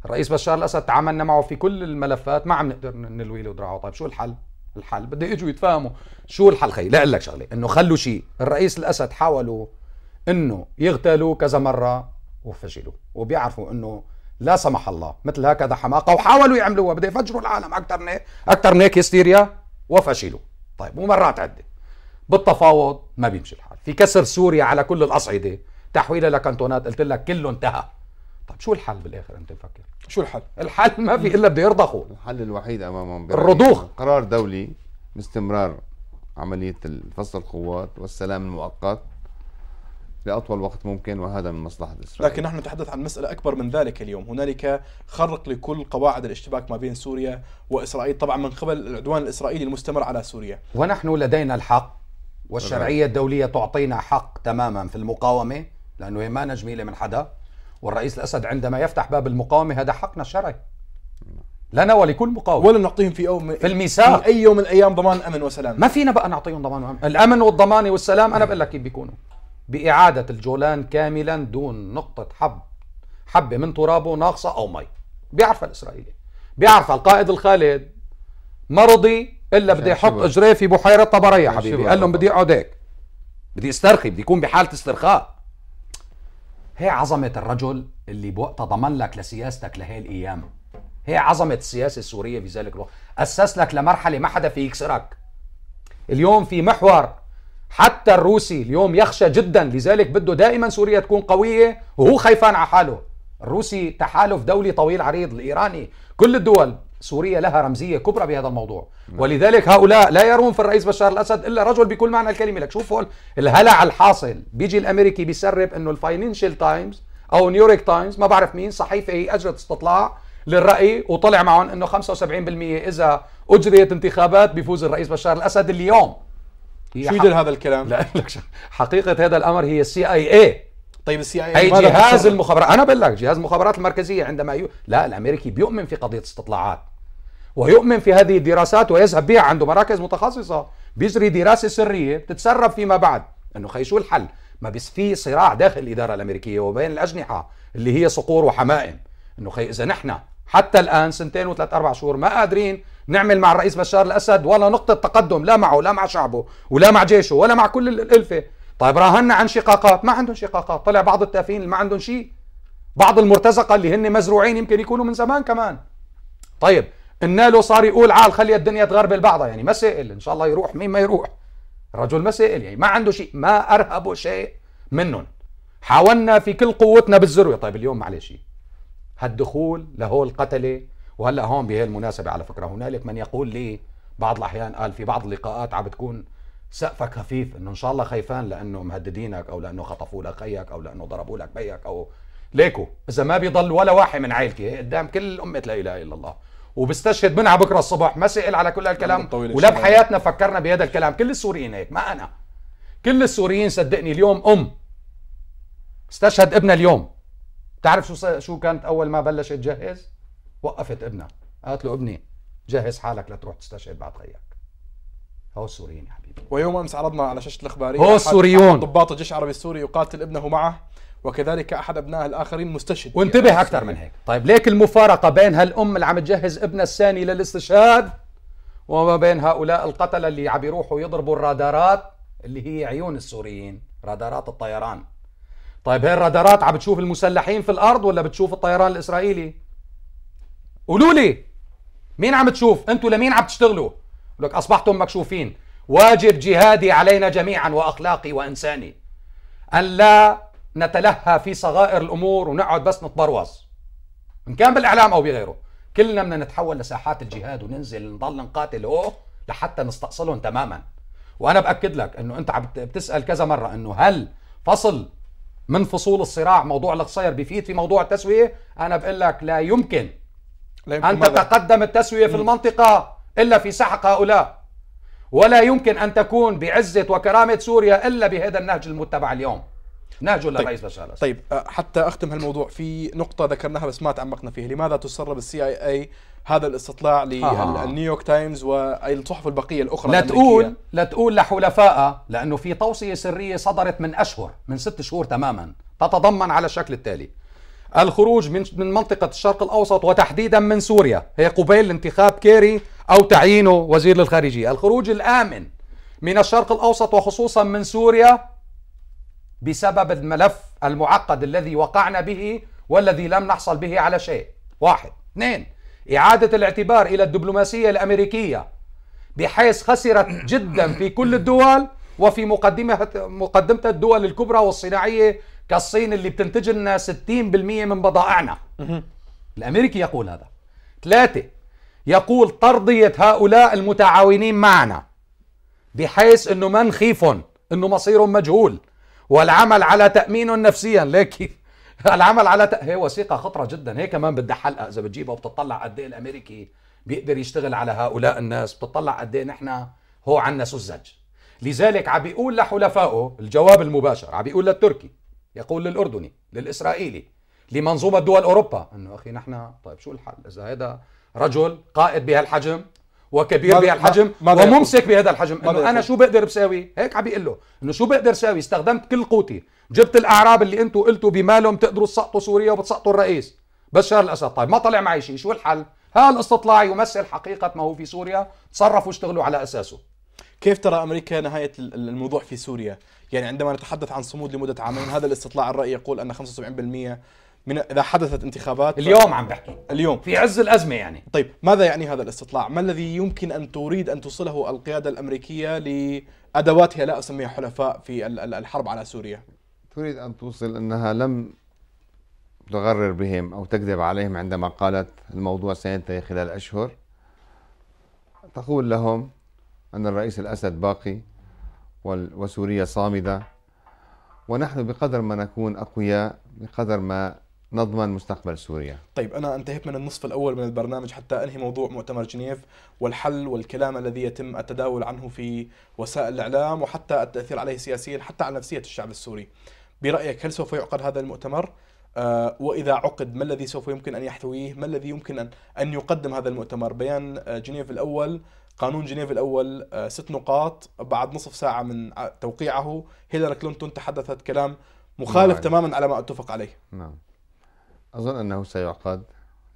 الرئيس بشار الاسد تعاملنا معه في كل الملفات ما عم نقدر نلوي له دراعه، طيب شو الحل الحل بده يجوا يتفاهموا شو الحل خي لا لك شغله انه خلوا شيء الرئيس الاسد حاولوا انه يغتالوه كذا مره وفشلوا وبيعرفوا انه لا سمح الله مثل هكذا حماقه وحاولوا يعملوها بده يفجروا العالم اكثر من اكثر من هيك هيستيريا وفشلوا طيب ومرات عده بالتفاوض ما بيمشي الحال في كسر سوريا على كل الاصعده تحويلها لكنتونات قلت لك كله انتهى طب شو الحل بالاخر انت مفكر؟ شو الحل؟ الحل ما في الا بده يرضخوا الحل الوحيد امامهم الرضوخ قرار دولي باستمرار عمليه فصل القوات والسلام المؤقت لاطول وقت ممكن وهذا من مصلحه اسرائيل. لكن نحن نتحدث عن مساله اكبر من ذلك اليوم، هنالك خرق لكل قواعد الاشتباك ما بين سوريا واسرائيل طبعا من قبل العدوان الاسرائيلي المستمر على سوريا. ونحن لدينا الحق والشرعيه الدوليه تعطينا حق تماما في المقاومه لانه هي ما نجميله من حدا. والرئيس الأسد عندما يفتح باب المقاومة هذا حقنا الشرعي لنا ولكل مقاوم ولا نعطيهم في يوم في الميثاق في اي يوم من الايام ضمان امن وسلام ما فينا بقى نعطيهم ضمان وامن الامن والضمان والسلام انا بقول لك كيف بيكونوا باعاده الجولان كاملا دون نقطه حب حبه من ترابه ناقصه او مي بيعرفها الاسرائيلي بيعرفها القائد الخالد ما رضي الا بدي احط اجريه في بحيره طبريه حبيبي قال لهم بدي اقعد هيك بدي استرخي بدي يكون بحاله استرخاء هي عظمة الرجل اللي بوقتها ضمن لك لسياستك لهي الأيام هي عظمة السياسة السورية في ذلك الوقت أسس لك لمرحلة ما حدا في يكسرك اليوم في محور حتى الروسي اليوم يخشى جدا لذلك بده دائما سوريا تكون قوية وهو خايفان على حاله الروسي تحالف دولي طويل عريض الإيراني كل الدول سوريا لها رمزيه كبرى بهذا الموضوع نعم. ولذلك هؤلاء لا يرون في الرئيس بشار الاسد الا رجل بكل معنى الكلمه لك شوف الهلع الحاصل بيجي الامريكي بيسرب انه الفاينانشال تايمز او نيويورك تايمز ما بعرف مين صحيفه هي اجرت استطلاع للراي وطلع معهم انه 75% اذا اجريت انتخابات بيفوز الرئيس بشار الاسد اليوم شو يدل هذا الكلام؟ لا لك حقيقه هذا الامر هي طيب، السي اي اي طيب السي اي اي جهاز المخابرات انا بقول لك جهاز المخابرات المركزيه عندما يو... لا الامريكي بيؤمن في قضيه استطلاعات ويؤمن في هذه الدراسات ويذهب بها عنده مراكز متخصصة بيجري دراسة سرية بتتسرب فيما بعد أنه شو الحل ما بس في صراع داخل الإدارة الأمريكية وبين الأجنحة اللي هي صقور وحمائم أنه خي إذا نحن حتى الآن سنتين وثلاث أربع شهور ما قادرين نعمل مع الرئيس بشار الأسد ولا نقطة تقدم لا معه لا مع شعبه ولا مع جيشه ولا مع كل الألفة طيب راهنا عن شقاقات ما عندهم شقاقات طلع بعض التافهين اللي ما عندهم شيء بعض المرتزقة اللي هن مزروعين يمكن يكونوا من زمان كمان طيب النالو صار يقول عال خلي الدنيا تغربل بعضها يعني ما سئل ان شاء الله يروح مين ما يروح الرجل ما سئل يعني ما عنده شيء ما ارهبوا شيء منهم حاولنا في كل قوتنا بالزروه طيب اليوم معلش هالدخول لهول القتله وهلا هون بهي المناسبه على فكره هنالك من يقول لي بعض الاحيان قال في بعض اللقاءات عم بتكون سقفك خفيف انه ان شاء الله خايفان لانه مهددينك او لانه خطفوا لك خيك او لانه ضربوا لك بيك او ليكو اذا ما بيضل ولا واحد من عائلتي قدام كل امه لا اله الا الله وبستشهد منها بكره الصبح ما سئل على كل هالكلام ولا بحياتنا فكرنا بهذا الكلام كل السوريين هيك ما انا كل السوريين صدقني اليوم ام استشهد ابنها اليوم بتعرف شو شو كانت اول ما بلشت تجهز وقفت ابنها قالت له ابني جهز حالك لتروح تستشهد بعد خيك هو السوريين يا حبيبي ويوم امس عرضنا على شاشه الاخباريه هو السوريون ضباط الجيش العربي السوري يقاتل ابنه معه وكذلك احد ابنائها الاخرين مستشهد وانتبه اكثر من هيك طيب ليك المفارقه بين هالام اللي عم تجهز ابنها الثاني للاستشهاد وما بين هؤلاء القتله اللي عم يروحوا يضربوا الرادارات اللي هي عيون السوريين رادارات الطيران طيب هاي الرادارات عم بتشوف المسلحين في الارض ولا بتشوف الطيران الاسرائيلي قولوا لي مين عم تشوف انتوا لمين عم تشتغلوا لك اصبحتم مكشوفين واجب جهادي علينا جميعا واخلاقي وانساني أن لا نتلهى في صغائر الامور ونقعد بس نتبروز ان كان بالاعلام او بغيره كلنا بدنا نتحول لساحات الجهاد وننزل نضل نقاتل اوه لحتى نستأصلهم تماما وانا باكد لك انه انت عم بتسال كذا مره انه هل فصل من فصول الصراع موضوع القصير بيفيد في موضوع التسويه انا بقول لك لا يمكن, لا يمكن ان تتقدم التسويه في المنطقه الا في سحق هؤلاء ولا يمكن ان تكون بعزه وكرامه سوريا الا بهذا النهج المتبع اليوم نهج طيب. الرئيس بشار الاسد طيب آه، حتى اختم هالموضوع في نقطه ذكرناها بس ما تعمقنا فيها لماذا تسرب السي اي اي هذا الاستطلاع للنيويورك تايمز والصحف البقيه الاخرى لا تقول لا تقول لحلفائها لانه في توصيه سريه صدرت من اشهر من ست شهور تماما تتضمن على الشكل التالي الخروج من من منطقه الشرق الاوسط وتحديدا من سوريا هي قبيل انتخاب كيري او تعيينه وزير للخارجيه الخروج الامن من الشرق الاوسط وخصوصا من سوريا بسبب الملف المعقد الذي وقعنا به والذي لم نحصل به على شيء واحد اثنين إعادة الاعتبار إلى الدبلوماسية الأمريكية بحيث خسرت جدا في كل الدول وفي مقدمة مقدمة الدول الكبرى والصناعية كالصين اللي بتنتج لنا 60% من بضائعنا الأمريكي يقول هذا ثلاثة يقول ترضية هؤلاء المتعاونين معنا بحيث أنه ما نخيفهم أنه مصيرهم مجهول والعمل على تامينه نفسيا لكن العمل على تأ... هي وثيقه خطره جدا هي كمان بدها حلقه اذا بتجيبها وبتطلع قد ايه الامريكي بيقدر يشتغل على هؤلاء الناس بتطلع قد ايه نحن هو عنا سذج لذلك عم بيقول لحلفائه الجواب المباشر عم بيقول للتركي يقول للاردني للاسرائيلي لمنظومه دول اوروبا انه اخي نحن طيب شو الحل اذا هذا رجل قائد بهالحجم وكبير بهالحجم وممسك بهذا الحجم انه انا شو بقدر بساوي هيك عم بيقول له انه شو بقدر ساوي استخدمت كل قوتي جبت الاعراب اللي انتم قلتوا بمالهم تقدروا تسقطوا سوريا وبتسقطوا الرئيس بشار الاسد طيب ما طلع معي شيء شو الحل هذا الاستطلاع يمثل حقيقه ما هو في سوريا تصرفوا واشتغلوا على اساسه كيف ترى امريكا نهايه الموضوع في سوريا؟ يعني عندما نتحدث عن صمود لمده عامين هذا الاستطلاع الراي يقول ان 75% من اذا حدثت انتخابات اليوم عم بحكي اليوم في عز الازمه يعني طيب ماذا يعني هذا الاستطلاع؟ ما الذي يمكن ان تريد ان توصله القياده الامريكيه لادواتها لا اسميها حلفاء في الحرب على سوريا؟ تريد ان توصل انها لم تغرر بهم او تكذب عليهم عندما قالت الموضوع سينتهي خلال اشهر تقول لهم ان الرئيس الاسد باقي وسوريا صامده ونحن بقدر ما نكون اقوياء بقدر ما نضمن مستقبل سوريا طيب أنا انتهيت من النصف الأول من البرنامج حتى أنهي موضوع مؤتمر جنيف والحل والكلام الذي يتم التداول عنه في وسائل الإعلام وحتى التأثير عليه سياسيا حتى على نفسية الشعب السوري برأيك هل سوف يعقد هذا المؤتمر؟ آه، وإذا عقد ما الذي سوف يمكن أن يحتويه ما الذي يمكن أن, أن يقدم هذا المؤتمر بيان آه، جنيف الأول قانون جنيف الأول آه، ست نقاط بعد نصف ساعة من توقيعه هيلاري كلينتون تحدثت كلام مخالف نعم. تماما على ما اتفق عليه نعم أظن أنه سيعقد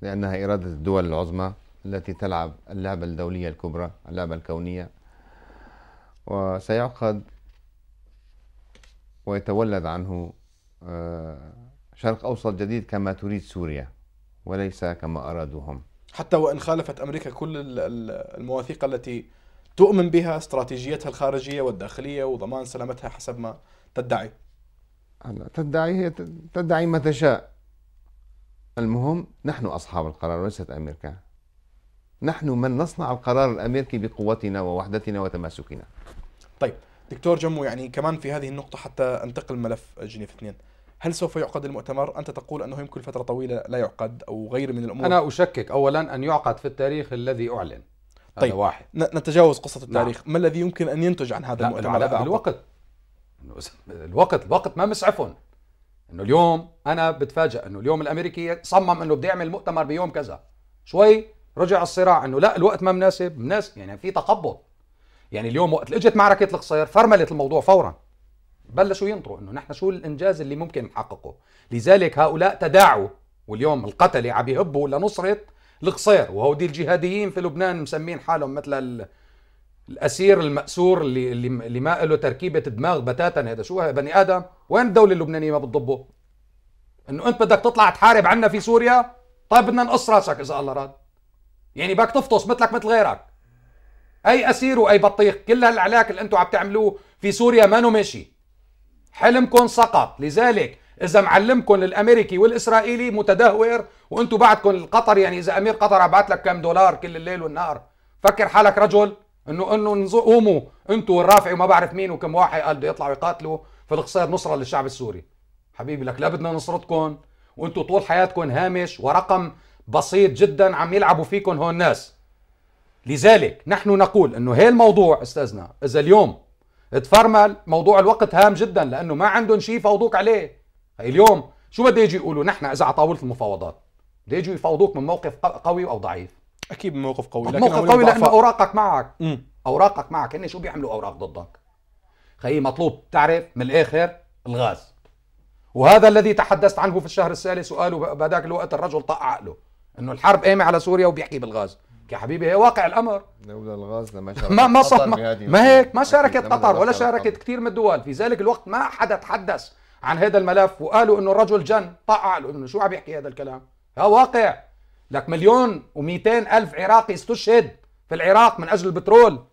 لأنها إرادة الدول العظمى التي تلعب اللعبة الدولية الكبرى اللعبة الكونية وسيعقد ويتولد عنه آه، شرق أوسط جديد كما تريد سوريا وليس كما أرادوا هم حتى وإن خالفت أمريكا كل المواثيق التي تؤمن بها استراتيجيتها الخارجية والداخلية وضمان سلامتها حسب ما تدعي تدعي هي تدعي ما تشاء المهم نحن أصحاب القرار وليست أمريكا نحن من نصنع القرار الأمريكي بقوتنا ووحدتنا وتماسكنا طيب دكتور جمو يعني كمان في هذه النقطة حتى أنتقل ملف جنيف 2 هل سوف يعقد المؤتمر؟ أنت تقول أنه يمكن فترة طويلة لا يعقد أو غير من الأمور أنا أشكك أولا أن يعقد في التاريخ الذي أعلن طيب هذا واحد نتجاوز قصة نعم. التاريخ نعم. ما الذي يمكن أن ينتج عن هذا لا المؤتمر؟ لا الوقت الوقت الوقت ما مسعفهم انه اليوم انا بتفاجئ انه اليوم الامريكي صمم انه بده يعمل مؤتمر بيوم كذا شوي رجع الصراع انه لا الوقت ما مناسب مناسب يعني في تقبض يعني اليوم وقت اجت معركه القصير فرملت الموضوع فورا بلشوا ينطروا انه نحن شو الانجاز اللي ممكن نحققه لذلك هؤلاء تداعوا واليوم القتله عم يهبوا لنصره القصير وهودي الجهاديين في لبنان مسمين حالهم مثل الاسير الماسور اللي اللي ما له تركيبه دماغ بتاتا هذا شو بني ادم وين الدوله اللبنانيه ما بتضبه انه انت بدك تطلع تحارب عنا في سوريا طيب بدنا نقص راسك اذا الله راد يعني بدك تفطس مثلك مثل غيرك اي اسير واي بطيخ كل هالعلاك اللي انتم عم تعملوه في سوريا ما ماشي حلمكم سقط لذلك اذا معلمكم الامريكي والاسرائيلي متدهور وانتم بعدكم القطر يعني اذا امير قطر بعت لك كم دولار كل الليل والنهار فكر حالك رجل انه انه قوموا انتوا والرافعي وما بعرف مين وكم واحد قال بده يطلعوا يقاتلوا في نصره للشعب السوري حبيبي لك لا بدنا نصرتكم وانتوا طول حياتكم هامش ورقم بسيط جدا عم يلعبوا فيكم هون الناس لذلك نحن نقول انه هي الموضوع استاذنا اذا اليوم تفرمل موضوع الوقت هام جدا لانه ما عندهم شيء يفوضوك عليه هي اليوم شو بده يجي يقولوا نحن اذا على طاوله المفاوضات بده يجي يفوضوك من موقف قوي او ضعيف اكيد موقف قوي لكن موقف قوي لان اوراقك معك مم. اوراقك معك هن يعني شو بيعملوا اوراق ضدك خيي مطلوب تعرف من الاخر الغاز وهذا الذي تحدثت عنه في الشهر الثالث وقالوا بهذاك الوقت الرجل طق عقله انه الحرب قايمه على سوريا وبيحكي بالغاز يا حبيبي هي واقع الامر لولا الغاز لما شاركت ما ما, صح ما, ما هيك ما شاركت قطر ولا شاركت كثير من الدول في ذلك الوقت ما حدا تحدث عن هذا الملف وقالوا انه الرجل جن طق عقله انه شو عم يحكي هذا الكلام ها واقع لك مليون و200 ألف عراقي استشهد في العراق من أجل البترول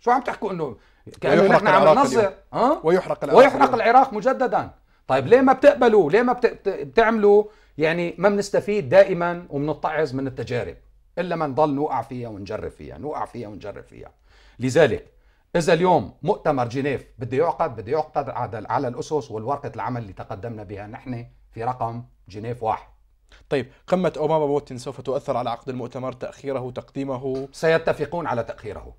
شو عم تحكوا أنه كأنه نحن عم ننظر ها؟ ويحرق العراق ويحرق العراق مجددا طيب ليه ما بتقبلوا ليه ما بتعملوا يعني ما بنستفيد دائما وبنتعظ من التجارب الا ما نضل نوقع فيها ونجرب فيها نوقع فيها ونجرب فيها لذلك اذا اليوم مؤتمر جنيف بده يعقد بده يعقد على الاسس والورقه العمل اللي تقدمنا بها نحن في رقم جنيف واحد طيب قمة أوباما بوتين سوف تؤثر على عقد المؤتمر تأخيره تقديمه سيتفقون على تأخيره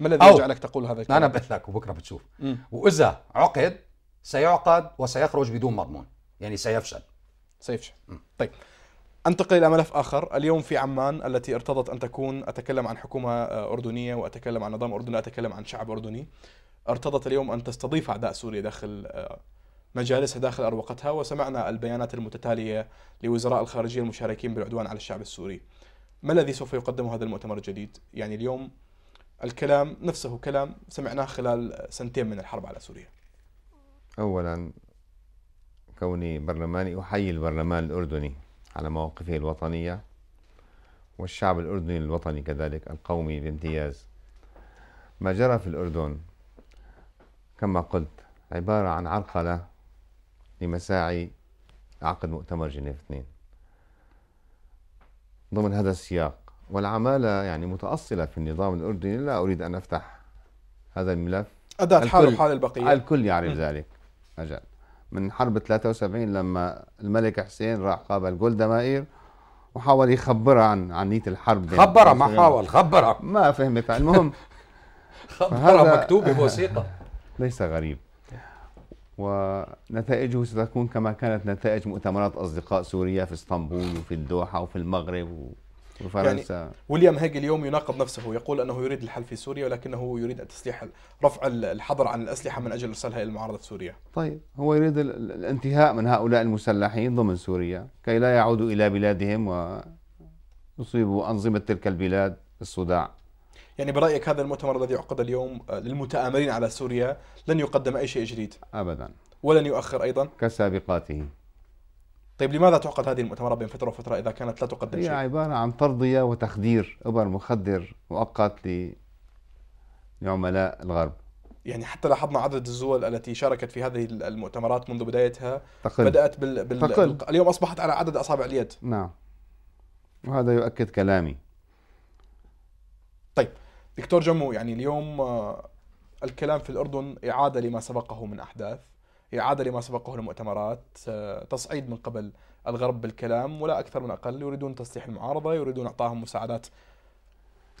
ما الذي يجعلك تقول هذا الكلام؟ أنا بثلك وبكرة بتشوف م. وإذا عقد سيعقد وسيخرج بدون مضمون يعني سيفشل سيفشل م. طيب انتقل الى ملف اخر، اليوم في عمان التي ارتضت ان تكون اتكلم عن حكومه آه، اردنيه واتكلم عن نظام اردني، اتكلم عن شعب اردني. ارتضت اليوم ان تستضيف اعداء سوريا داخل آه، مجالسها داخل أروقتها وسمعنا البيانات المتتالية لوزراء الخارجية المشاركين بالعدوان على الشعب السوري ما الذي سوف يقدمه هذا المؤتمر الجديد؟ يعني اليوم الكلام نفسه كلام سمعناه خلال سنتين من الحرب على سوريا أولا كوني برلماني أحيي البرلمان الأردني على مواقفه الوطنية والشعب الأردني الوطني كذلك القومي بامتياز ما جرى في الأردن كما قلت عبارة عن عرقلة لمساعي عقد مؤتمر جنيف 2 ضمن هذا السياق والعمالة يعني متأصلة في النظام الأردني لا أريد أن أفتح هذا الملف أداة حاله حال البقية الكل يعرف م. ذلك أجل من حرب 73 لما الملك حسين راح قابل جولدا مائير وحاول يخبرها عن عن نية الحرب خبرها ما حاول خبرها ما فهمت المهم خبرها مكتوبة بوثيقة ليس غريب ونتائجه ستكون كما كانت نتائج مؤتمرات أصدقاء سوريا في اسطنبول وفي الدوحة وفي المغرب وفرنسا يعني ويليام هيج اليوم يناقض نفسه يقول أنه يريد الحل في سوريا ولكنه يريد التسليح رفع الحظر عن الأسلحة من أجل إرسالها إلى المعارضة في سوريا طيب هو يريد الانتهاء من هؤلاء المسلحين ضمن سوريا كي لا يعودوا إلى بلادهم ويصيبوا أنظمة تلك البلاد الصداع يعني برأيك هذا المؤتمر الذي عقد اليوم آه، للمتآمرين على سوريا لن يقدم أي شيء جديد أبدا ولن يؤخر أيضا كسابقاته طيب لماذا تعقد هذه المؤتمرات بين فترة وفترة إذا كانت لا تقدم هي شيء؟ هي عبارة عن ترضية وتخدير أبر مخدر مؤقت لعملاء الغرب يعني حتى لاحظنا عدد الزول التي شاركت في هذه المؤتمرات منذ بدايتها تقل. بدأت بال... بال... تقل. اليوم أصبحت على عدد أصابع اليد نعم وهذا يؤكد كلامي طيب دكتور جمو يعني اليوم آه، الكلام في الأردن إعادة لما سبقه من أحداث إعادة لما سبقه المؤتمرات آه، تصعيد من قبل الغرب بالكلام ولا أكثر من أقل يريدون تسليح المعارضة يريدون إعطاهم مساعدات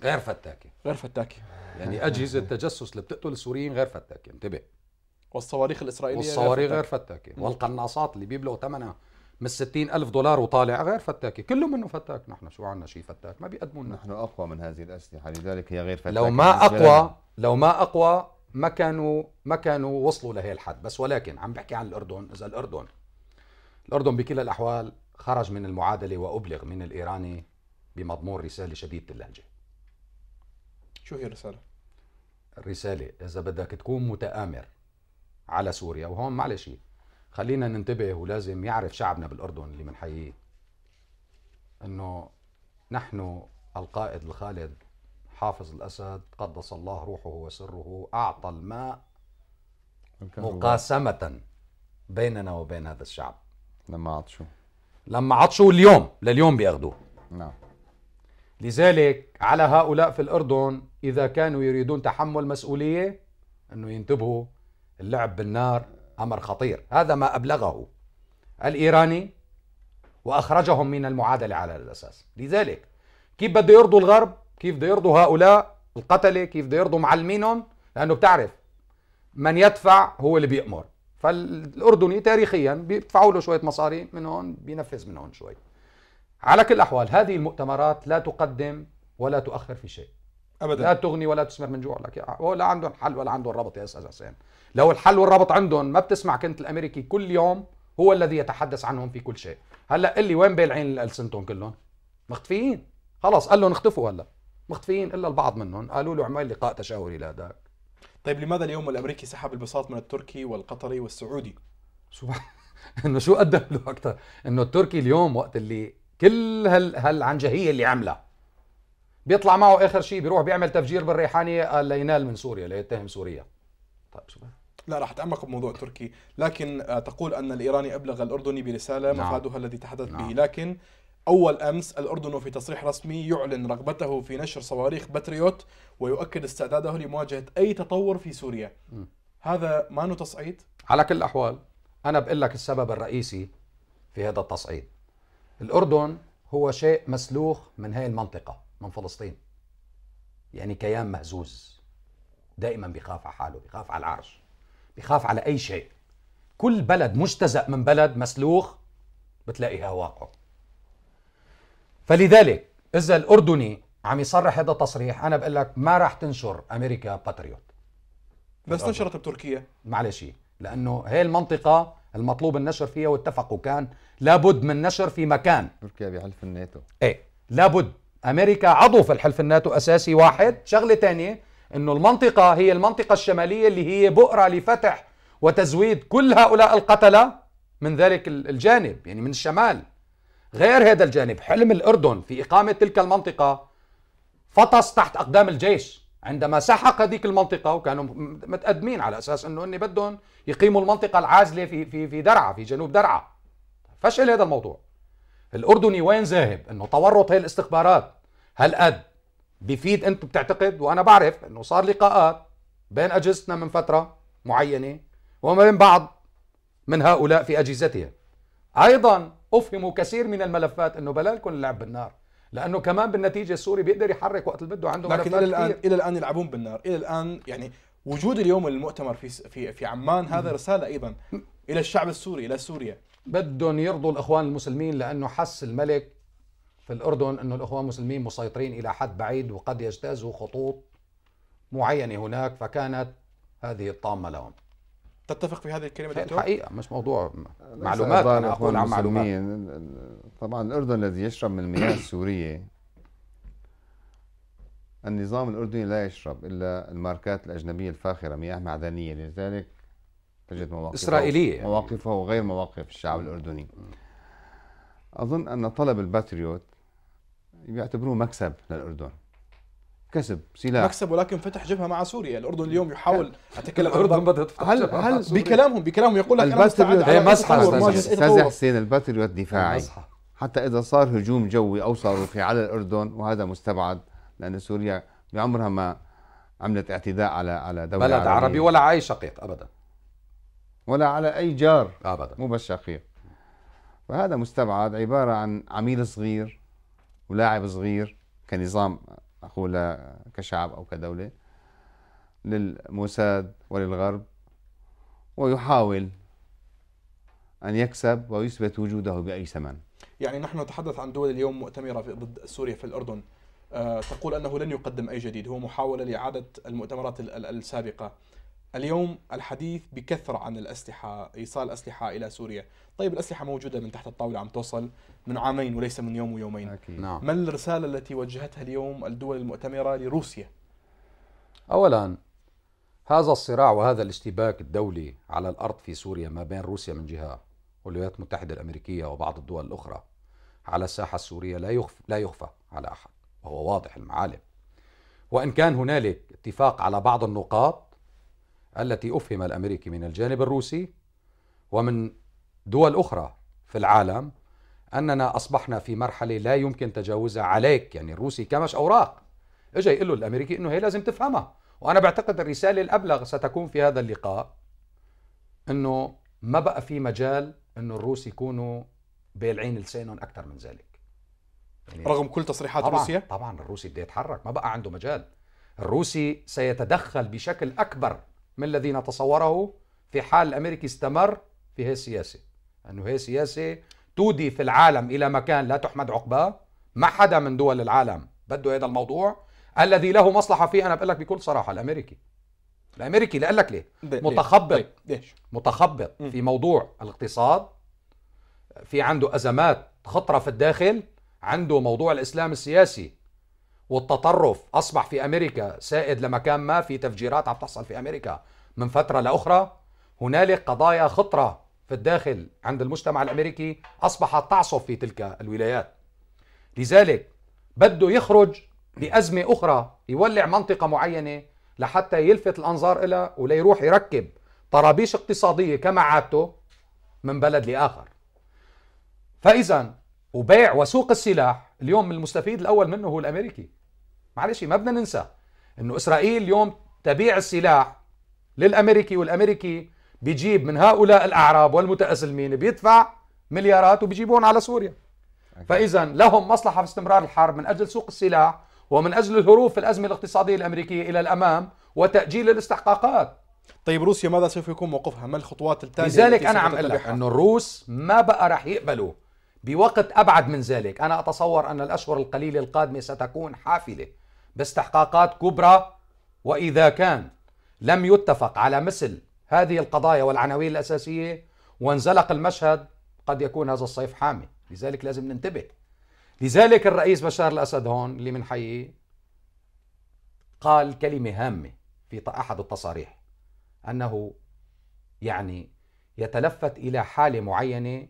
غير فتاكة غير فتاكة يعني أجهزة التجسس اللي بتقتل السوريين غير فتاكة انتبه والصواريخ الإسرائيلية والصواريخ غير فتاكة, غير فتاكة. والقناصات اللي بيبلغوا ثمنها من 60 ألف دولار وطالع غير فتاكة كله منه فتاك نحن شو عنا شيء فتاك ما بيقدموا لنا نحن أقوى من هذه الأسلحة لذلك هي غير فتاكة لو ما أقوى لو ما أقوى ما كانوا ما كانوا وصلوا لهي الحد بس ولكن عم بحكي عن الأردن إذا الأردن الأردن بكل الأحوال خرج من المعادلة وأبلغ من الإيراني بمضمون رسالة شديدة اللهجة شو هي الرسالة؟ الرسالة إذا بدك تكون متآمر على سوريا وهون معلش خلينا ننتبه ولازم يعرف شعبنا بالاردن اللي بنحييه انه نحن القائد الخالد حافظ الاسد قدس الله روحه وسره اعطى الماء مقاسمه بيننا وبين هذا الشعب لما عطشوا لما عطشوا اليوم لليوم بياخذوه نعم لذلك على هؤلاء في الأردن إذا كانوا يريدون تحمل مسؤولية أنه ينتبهوا اللعب بالنار أمر خطير هذا ما أبلغه الإيراني وأخرجهم من المعادلة على الأساس لذلك كيف بده يرضوا الغرب كيف بده يرضوا هؤلاء القتلة كيف بده يرضوا معلمينهم لأنه بتعرف من يدفع هو اللي بيأمر فالأردني تاريخيا بيدفعوا له شوية مصاري من هون بينفذ من هون شوي على كل الأحوال هذه المؤتمرات لا تقدم ولا تؤخر في شيء ابدا لا تغني ولا تسمر من جوع لك ولا عندهم حل ولا عندهم ربط يا استاذ حسين لو الحل والربط عندهم ما بتسمع كنت الامريكي كل يوم هو الذي يتحدث عنهم في كل شيء هلا قل لي وين بالعين العين السنتهم كلهم مختفيين خلاص قال لهم اختفوا هلا مختفيين الا البعض منهم قالوا له اعمل لقاء تشاوري لهداك طيب لماذا اليوم الامريكي سحب البساط من التركي والقطري والسعودي شو انه شو قدم له اكثر انه التركي اليوم وقت اللي كل هال هالعنجهيه اللي عملها بيطلع معه اخر شيء بيروح بيعمل تفجير بالريحانيه قال لينال من سوريا ليتهم سوريا طيب شو لا راح اتعمق بموضوع تركي لكن آه، تقول ان الايراني ابلغ الاردني برساله نعم. مفادها الذي تحدث نعم. به لكن أول أمس الأردن في تصريح رسمي يعلن رغبته في نشر صواريخ باتريوت ويؤكد استعداده لمواجهة أي تطور في سوريا م. هذا ما نو تصعيد؟ على كل الأحوال أنا بقول لك السبب الرئيسي في هذا التصعيد الأردن هو شيء مسلوخ من هاي المنطقة من فلسطين يعني كيان مهزوز دائما بيخاف على حاله بيخاف على العرش بخاف على أي شيء كل بلد مجتزأ من بلد مسلوخ بتلاقيها واقع فلذلك إذا الأردني عم يصرح هذا التصريح أنا بقول لك ما راح تنشر أمريكا باتريوت بس نشرت بتركيا معلش لأنه هي المنطقة المطلوب النشر فيها واتفقوا كان لابد من نشر في مكان تركيا بحلف الناتو ايه لابد امريكا عضو في الحلف الناتو اساسي واحد شغله ثانيه انه المنطقه هي المنطقه الشماليه اللي هي بؤره لفتح وتزويد كل هؤلاء القتله من ذلك الجانب يعني من الشمال غير هذا الجانب حلم الاردن في اقامه تلك المنطقه فطس تحت اقدام الجيش عندما سحق هذيك المنطقه وكانوا متقدمين على اساس انه اني بدهم يقيموا المنطقه العازله في في في درعا في جنوب درعا فشل هذا الموضوع الاردني وين ذاهب انه تورط هي الاستخبارات هالقد بفيد انت بتعتقد وانا بعرف انه صار لقاءات بين اجهزتنا من فتره معينه وما بين بعض من هؤلاء في اجهزتها ايضا افهموا كثير من الملفات انه بلالكم اللعب بالنار لانه كمان بالنتيجه السوري بيقدر يحرك وقت اللي بده عنده لكن الى الان الى الان يلعبون بالنار الى الان يعني وجود اليوم المؤتمر في في في عمان هذا رساله ايضا الى الشعب السوري الى سوريا بدهم يرضوا الاخوان المسلمين لانه حس الملك في الأردن أن الإخوان المسلمين مسيطرين إلى حد بعيد وقد يجتازوا خطوط معينة هناك فكانت هذه الطامة لهم تتفق في هذه الكلمة دكتور؟ الحقيقة مش موضوع معلومات أنا أقول عن معلومات طبعا الأردن الذي يشرب من المياه السورية النظام الأردني لا يشرب إلا الماركات الأجنبية الفاخرة مياه معدنية لذلك تجد مواقفه إسرائيلية يعني. مواقفه وغير مواقف الشعب الأردني أظن أن طلب الباتريوت بيعتبروه مكسب للاردن كسب سلاح مكسب ولكن فتح جبهه مع سوريا الاردن اليوم يحاول اتكلم الاردن بدها تفتح هل جبهة هل بكلامهم بكلامهم يقول لك انا مستعد هي إيه، مسحه استاذ حسين الباتريوت دفاعي حتى اذا صار هجوم جوي او صاروخي على الاردن وهذا مستبعد لان سوريا بعمرها ما عملت اعتداء على على دوله بلد عربي, عربي ولا على اي شقيق ابدا ولا على اي جار ابدا مو بس شقيق فهذا مستبعد عباره عن عميل صغير ولاعب صغير كنظام أقول كشعب أو كدولة للموساد وللغرب ويحاول أن يكسب ويثبت وجوده بأي ثمن يعني نحن نتحدث عن دول اليوم مؤتمرة ضد سوريا في الأردن آه، تقول أنه لن يقدم أي جديد هو محاولة لإعادة المؤتمرات السابقة اليوم الحديث بكثرة عن الأسلحة إيصال أسلحة إلى سوريا طيب الأسلحة موجودة من تحت الطاولة عم توصل من عامين وليس من يوم ويومين أكيد. نعم. ما الرسالة التي وجهتها اليوم الدول المؤتمرة لروسيا أولا هذا الصراع وهذا الاشتباك الدولي على الأرض في سوريا ما بين روسيا من جهة والولايات المتحدة الأمريكية وبعض الدول الأخرى على الساحة السورية لا يخفى, لا يخفى على أحد وهو واضح المعالم وإن كان هنالك اتفاق على بعض النقاط التي أفهم الأمريكي من الجانب الروسي ومن دول أخرى في العالم أننا أصبحنا في مرحلة لا يمكن تجاوزها عليك يعني الروسي كمش أوراق إجا يقول له الأمريكي أنه هي لازم تفهمها وأنا بعتقد الرسالة الأبلغ ستكون في هذا اللقاء أنه ما بقى في مجال أنه الروس يكونوا بالعين لسانهم أكثر من ذلك يعني رغم كل تصريحات طبعًا روسيا طبعا الروسي بده يتحرك ما بقى عنده مجال الروسي سيتدخل بشكل أكبر من الذي نتصوره في حال الأمريكي استمر في هي السياسة أنه هي سياسة تودي في العالم إلى مكان لا تحمد عقباه ما حدا من دول العالم بده هذا الموضوع الذي له مصلحة فيه أنا بقول لك بكل صراحة الأمريكي الأمريكي لأقول لك ليه متخبط طيب، متخبط في موضوع الاقتصاد في عنده أزمات خطرة في الداخل عنده موضوع الإسلام السياسي والتطرف اصبح في امريكا سائد لمكان ما في تفجيرات عم تحصل في امريكا من فتره لاخرى هنالك قضايا خطره في الداخل عند المجتمع الامريكي اصبحت تعصف في تلك الولايات لذلك بده يخرج بازمه اخرى يولع منطقه معينه لحتى يلفت الانظار إلى وليروح يركب طرابيش اقتصاديه كما عادته من بلد لاخر فاذا وبيع وسوق السلاح اليوم المستفيد الاول منه هو الامريكي معلش ما بدنا ننسى انه اسرائيل اليوم تبيع السلاح للامريكي والامريكي بيجيب من هؤلاء الاعراب والمتاسلمين بيدفع مليارات وبيجيبون على سوريا فاذا لهم مصلحه في استمرار الحرب من اجل سوق السلاح ومن اجل الهروب في الازمه الاقتصاديه الامريكيه الى الامام وتاجيل الاستحقاقات طيب روسيا ماذا سوف يكون موقفها؟ ما الخطوات التاليه؟ لذلك انا عم اقول لك انه الروس ما بقى رح يقبلوا بوقت أبعد من ذلك أنا أتصور أن الأشهر القليلة القادمة ستكون حافلة باستحقاقات كبرى وإذا كان لم يتفق على مثل هذه القضايا والعناوين الأساسية وانزلق المشهد قد يكون هذا الصيف حامي لذلك لازم ننتبه لذلك الرئيس بشار الأسد هون اللي بنحييه قال كلمة هامة في أحد التصاريح أنه يعني يتلفت إلى حالة معينة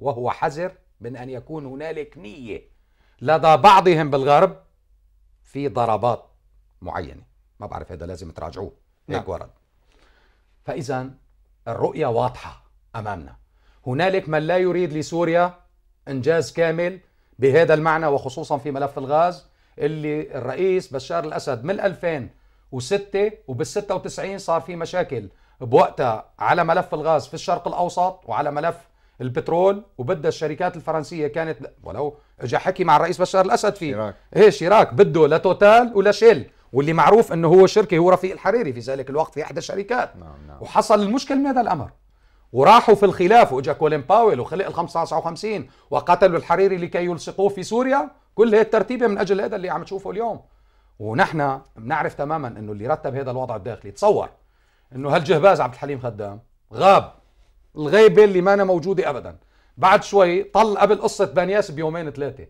وهو حذر من أن يكون هنالك نية لدى بعضهم بالغرب في ضربات معينة ما بعرف هذا لازم تراجعوه هيك نعم. ورد فإذا الرؤية واضحة أمامنا هنالك من لا يريد لسوريا إنجاز كامل بهذا المعنى وخصوصا في ملف الغاز اللي الرئيس بشار الأسد من 2006 وبال 96 صار في مشاكل بوقتها على ملف الغاز في الشرق الأوسط وعلى ملف البترول وبدها الشركات الفرنسيه كانت ولو اجى حكي مع الرئيس بشار الاسد فيه شراك. ايه شراك بده لتوتال ولا شيل واللي معروف انه هو شركه هو رفيق الحريري في ذلك الوقت في احدى الشركات نعم نعم. وحصل المشكل من هذا الامر وراحوا في الخلاف واجا كولين باويل وخلق ال 59 وقتلوا الحريري لكي يلصقوه في سوريا كل هي الترتيبه من اجل هذا اللي عم تشوفه اليوم ونحن بنعرف تماما انه اللي رتب هذا الوضع الداخلي تصور انه هالجهباز عبد الحليم خدام غاب الغيبة اللي ما أنا موجودة أبدا بعد شوي طل قبل قصة بانياس بيومين ثلاثة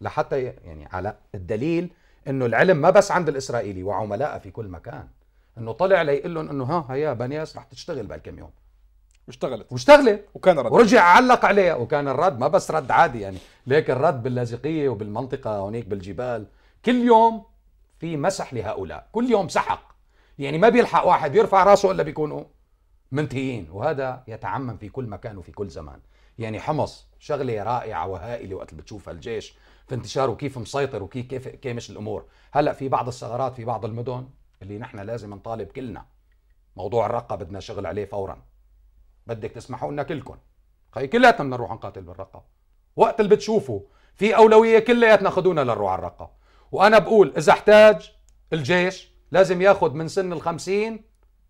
لحتى يعني على الدليل انه العلم ما بس عند الاسرائيلي وعملاء في كل مكان انه طلع ليقول لهم انه ها هيا بانياس رح تشتغل بالكم يوم واشتغلت واشتغلت وكان رد ورجع علق عليها وكان الرد ما بس رد عادي يعني ليك الرد باللاذقيه وبالمنطقه هونيك بالجبال كل يوم في مسح لهؤلاء كل يوم سحق يعني ما بيلحق واحد يرفع راسه الا بيكونوا منتهيين وهذا يتعمم في كل مكان وفي كل زمان يعني حمص شغله رائعه وهائله وقت بتشوفها الجيش في انتشاره وكيف مسيطر وكيف كيف كامش الامور هلا في بعض الثغرات في بعض المدن اللي نحن لازم نطالب كلنا موضوع الرقه بدنا شغل عليه فورا بدك تسمحوا لنا كلكم خي كلياتنا بدنا نروح نقاتل بالرقه وقت اللي بتشوفوا في اولويه كلياتنا خذونا لنروح على الرقه وانا بقول اذا احتاج الجيش لازم ياخذ من سن ال 50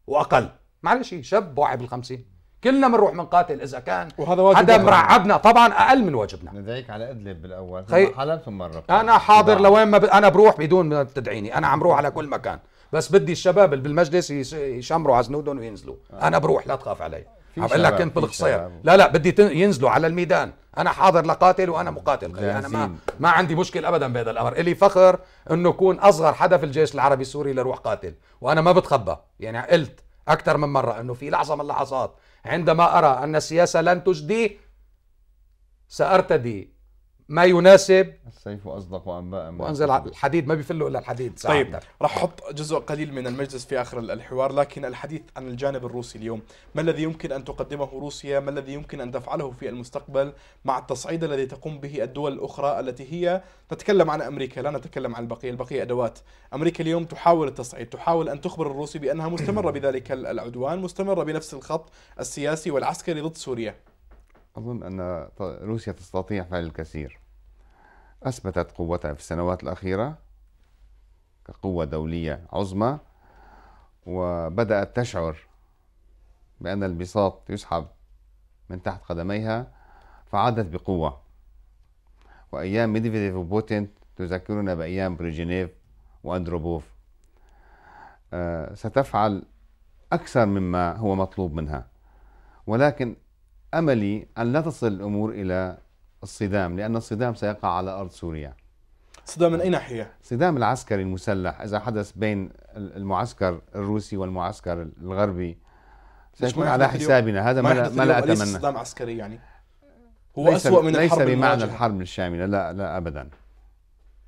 واقل معلش إيه، شاب واعي بالخمسين كلنا بنروح من بنقاتل اذا كان وهذا واجب حدا مرعبنا طبعا اقل من واجبنا نذيك على ادلب بالاول خي... حلب ثم مرة انا حاضر لوين ما ب... انا بروح بدون ما تدعيني انا عم بروح على كل مكان بس بدي الشباب اللي بالمجلس يشمروا على زنودهم وينزلوا آه. انا بروح لا تخاف علي عم بقول لك كنت بالقصير لا لا بدي تن... ينزلوا على الميدان انا حاضر لقاتل وانا مقاتل خلي انا ما ما عندي مشكل ابدا بهذا الامر الي فخر انه اكون اصغر حدا في الجيش العربي السوري لروح قاتل وانا ما بتخبى يعني قلت أكثر من مرة أنه في لحظة من اللحظات عندما أرى أن السياسة لن تجدي سأرتدي ما يناسب السيف اصدق وانباء وانزل الحديد ما بيفل الا الحديد ساعتها. طيب راح احط جزء قليل من المجلس في اخر الحوار لكن الحديث عن الجانب الروسي اليوم ما الذي يمكن ان تقدمه روسيا ما الذي يمكن ان تفعله في المستقبل مع التصعيد الذي تقوم به الدول الاخرى التي هي تتكلم عن امريكا لا نتكلم عن البقيه البقيه ادوات امريكا اليوم تحاول التصعيد تحاول ان تخبر الروسي بانها مستمره بذلك العدوان مستمره بنفس الخط السياسي والعسكري ضد سوريا أظن أن روسيا تستطيع فعل الكثير أثبتت قوتها في السنوات الأخيرة كقوة دولية عظمى وبدأت تشعر بأن البساط يسحب من تحت قدميها فعادت بقوة وأيام ميدفيديف وبوتين تذكرنا بأيام بريجينيف وأندروبوف آه، ستفعل أكثر مما هو مطلوب منها ولكن أملي أن لا تصل الأمور إلى الصدام لأن الصدام سيقع على أرض سوريا صدام من أي ناحية؟ صدام العسكري المسلح إذا حدث بين المعسكر الروسي والمعسكر الغربي سيكون على حسابنا هذا ما, ما لا أتمنى صدام عسكري يعني هو ليس أسوأ من ليس الحرب بمعنى الحرب الشاملة لا لا أبدا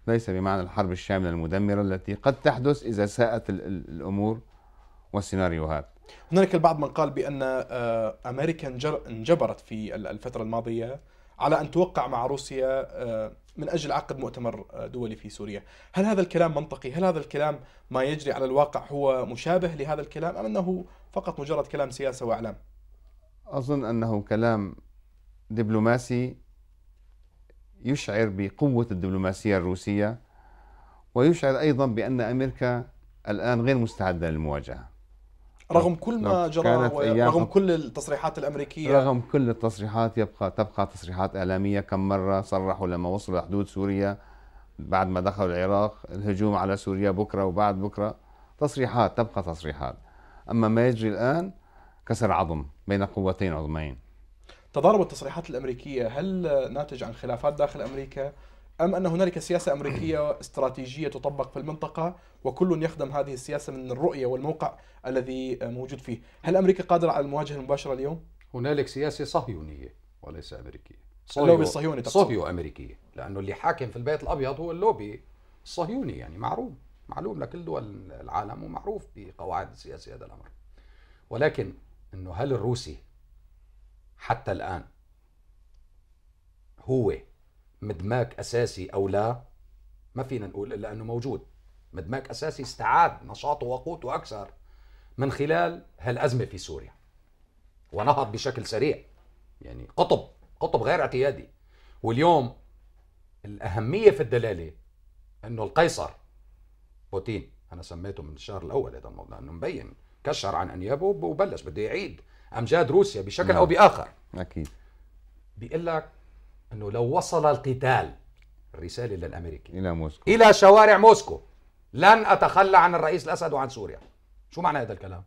ليس بمعنى الحرب الشاملة المدمرة التي قد تحدث إذا ساءت الأمور والسيناريوهات هنالك البعض من قال بأن آه، أمريكا انجبرت في الفترة الماضية على أن توقع مع روسيا آه، من أجل عقد مؤتمر آه، دولي في سوريا هل هذا الكلام منطقي؟ هل هذا الكلام ما يجري على الواقع هو مشابه لهذا الكلام أم أنه فقط مجرد كلام سياسة وإعلام؟ أظن أنه كلام دبلوماسي يشعر بقوة الدبلوماسية الروسية ويشعر أيضا بأن أمريكا الآن غير مستعدة للمواجهة رغم كل نعم. ما جرى رغم كل التصريحات الامريكيه رغم كل التصريحات يبقى تبقى تصريحات اعلاميه كم مره صرحوا لما وصلوا لحدود سوريا بعد ما دخلوا العراق الهجوم على سوريا بكره وبعد بكره تصريحات تبقى تصريحات اما ما يجري الان كسر عظم بين قوتين عظمين تضارب التصريحات الامريكيه هل ناتج عن خلافات داخل امريكا أم أن هنالك سياسة أمريكية استراتيجية تطبق في المنطقة وكل يخدم هذه السياسة من الرؤية والموقع الذي موجود فيه هل أمريكا قادرة على المواجهة المباشرة اليوم؟ هنالك سياسة صهيونية وليس أمريكية صهيو اللوبي الصهيوني صهيو أمريكية لأنه اللي حاكم في البيت الأبيض هو اللوبي الصهيوني يعني معروف معلوم لكل دول العالم ومعروف بقواعد السياسة هذا الأمر ولكن أنه هل الروسي حتى الآن هو مدماك اساسي او لا ما فينا نقول الا انه موجود مدماك اساسي استعاد نشاطه وقوته اكثر من خلال هالازمه في سوريا ونهض بشكل سريع يعني قطب قطب غير اعتيادي واليوم الاهميه في الدلاله انه القيصر بوتين انا سميته من الشهر الاول هذا الموضوع لانه مبين كشر عن انيابه وبلش بده يعيد امجاد روسيا بشكل نعم. او باخر اكيد بيقول لك أنه لو وصل القتال الرسالة للأمريكي إلى موسكو إلى شوارع موسكو لن أتخلى عن الرئيس الأسد وعن سوريا شو معنى هذا الكلام؟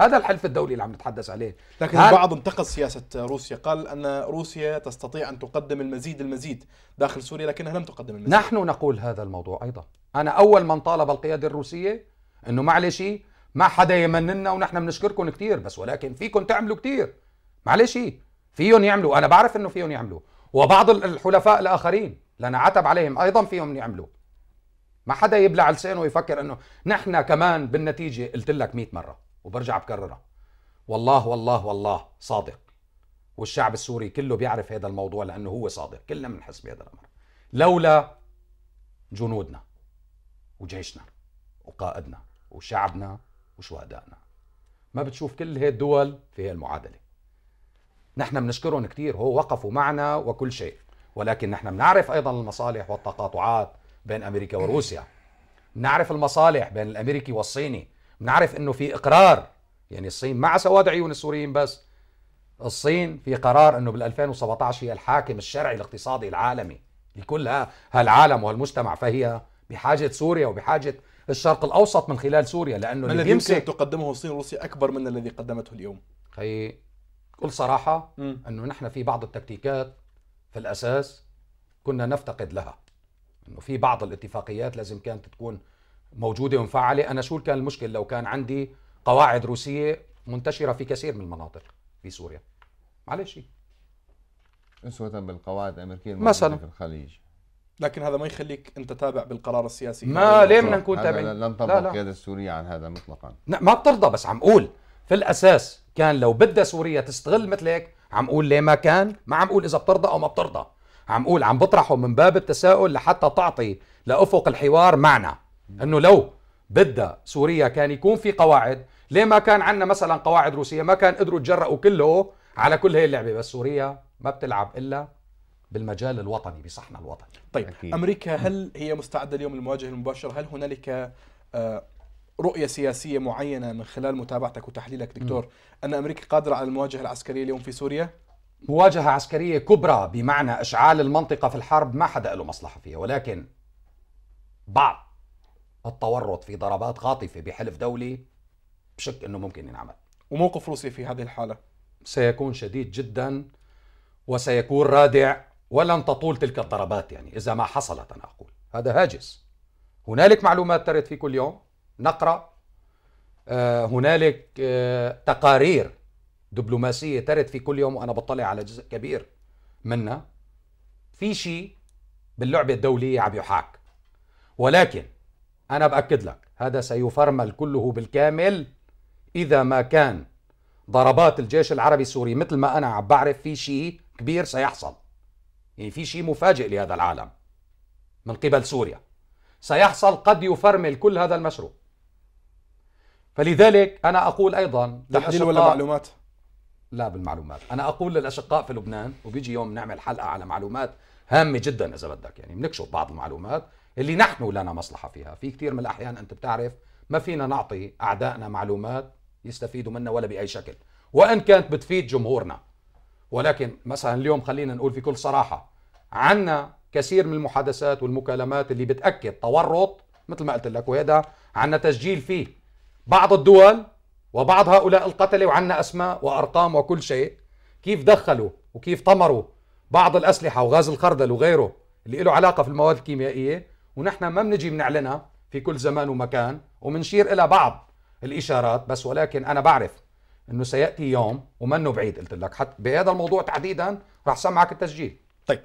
هذا الحلف الدولي اللي عم نتحدث عليه لكن هل... البعض انتقد سياسة روسيا قال أن روسيا تستطيع أن تقدم المزيد المزيد داخل سوريا لكنها لم تقدم المزيد نحن نقول هذا الموضوع أيضا أنا أول من طالب القيادة الروسية أنه معلش ما حدا يمننا ونحن بنشكركم كثير بس ولكن فيكم تعملوا كثير معلش فيهم يعملوا أنا بعرف أنه فيهم يعملوا وبعض الحلفاء الآخرين لأن عتب عليهم أيضا فيهم يعملوا ما حدا يبلع لسانه ويفكر أنه نحن كمان بالنتيجة قلت لك 100 مرة وبرجع بكررها والله والله والله صادق والشعب السوري كله بيعرف هذا الموضوع لأنه هو صادق كلنا بنحس بهذا الأمر لولا جنودنا وجيشنا وقائدنا وشعبنا وشهدائنا ما بتشوف كل هي الدول في هي المعادله نحن بنشكرهم كثير هو وقفوا معنا وكل شيء ولكن نحن بنعرف ايضا المصالح والتقاطعات بين امريكا وروسيا بنعرف المصالح بين الامريكي والصيني بنعرف انه في اقرار يعني الصين مع سواد عيون السوريين بس الصين في قرار انه بال 2017 هي الحاكم الشرعي الاقتصادي العالمي لكل هالعالم وهالمجتمع فهي بحاجه سوريا وبحاجه الشرق الاوسط من خلال سوريا لانه الذي يمكن تقدمه الصين وروسيا اكبر من الذي قدمته اليوم خي بكل صراحه انه نحن في بعض التكتيكات في الاساس كنا نفتقد لها انه في بعض الاتفاقيات لازم كانت تكون موجوده ومفعله انا شو كان المشكل لو كان عندي قواعد روسيه منتشره في كثير من المناطق في سوريا معلش اسوة بالقواعد الامريكيه مثلا في الخليج لكن هذا ما يخليك انت تابع بالقرار السياسي ما ليه بدنا نكون تابعين؟ لن تنطق القياده السوريه عن هذا مطلقا لا ما بترضى بس عم اقول في الاساس كان لو بدها سوريا تستغل مثل هيك عم اقول ليه ما كان ما عم اقول اذا بترضى او ما بترضى عم اقول عم بطرحه من باب التساؤل لحتى تعطي لافق الحوار معنى انه لو بدها سوريا كان يكون في قواعد ليه ما كان عندنا مثلا قواعد روسيه ما كان قدروا يتجرأوا كله على كل هي اللعبه بس سوريا ما بتلعب الا بالمجال الوطني بصحنا الوطني طيب أكيد. امريكا هل هي مستعده اليوم للمواجهه المباشره هل هنالك آه، رؤية سياسية معينة من خلال متابعتك وتحليلك دكتور م. أن أمريكا قادرة على المواجهة العسكرية اليوم في سوريا؟ مواجهة عسكرية كبرى بمعنى إشعال المنطقة في الحرب ما حدا له مصلحة فيها ولكن بعض التورط في ضربات خاطفة بحلف دولي بشك أنه ممكن ينعمل وموقف روسيا في هذه الحالة؟ سيكون شديد جدا وسيكون رادع ولن تطول تلك الضربات يعني إذا ما حصلت أنا أقول هذا هاجس هنالك معلومات ترد في كل يوم نقرأ آه، هنالك آه، تقارير دبلوماسية ترد في كل يوم وأنا بطلع على جزء كبير منها في شيء باللعبة الدولية عم يحاك ولكن أنا بأكد لك هذا سيفرمل كله بالكامل إذا ما كان ضربات الجيش العربي السوري مثل ما أنا عم بعرف في شيء كبير سيحصل يعني في شيء مفاجئ لهذا العالم من قبل سوريا سيحصل قد يفرمل كل هذا المشروع فلذلك أنا أقول أيضا تحليل ولا معلومات؟ لا بالمعلومات أنا أقول للأشقاء في لبنان وبيجي يوم نعمل حلقة على معلومات هامة جدا إذا بدك يعني بنكشف بعض المعلومات اللي نحن لنا مصلحة فيها في كثير من الأحيان أنت بتعرف ما فينا نعطي أعدائنا معلومات يستفيدوا منها ولا بأي شكل وإن كانت بتفيد جمهورنا ولكن مثلا اليوم خلينا نقول في كل صراحة عنا كثير من المحادثات والمكالمات اللي بتأكد تورط مثل ما قلت لك وهذا عنا تسجيل فيه بعض الدول وبعض هؤلاء القتلة وعنا أسماء وأرقام وكل شيء كيف دخلوا وكيف طمروا بعض الأسلحة وغاز الخردل وغيره اللي له علاقة في المواد الكيميائية ونحن ما بنجي بنعلنها في كل زمان ومكان ومنشير إلى بعض الإشارات بس ولكن أنا بعرف أنه سيأتي يوم ومنه بعيد قلت لك حتى بهذا الموضوع تحديدا راح سمعك التسجيل طيب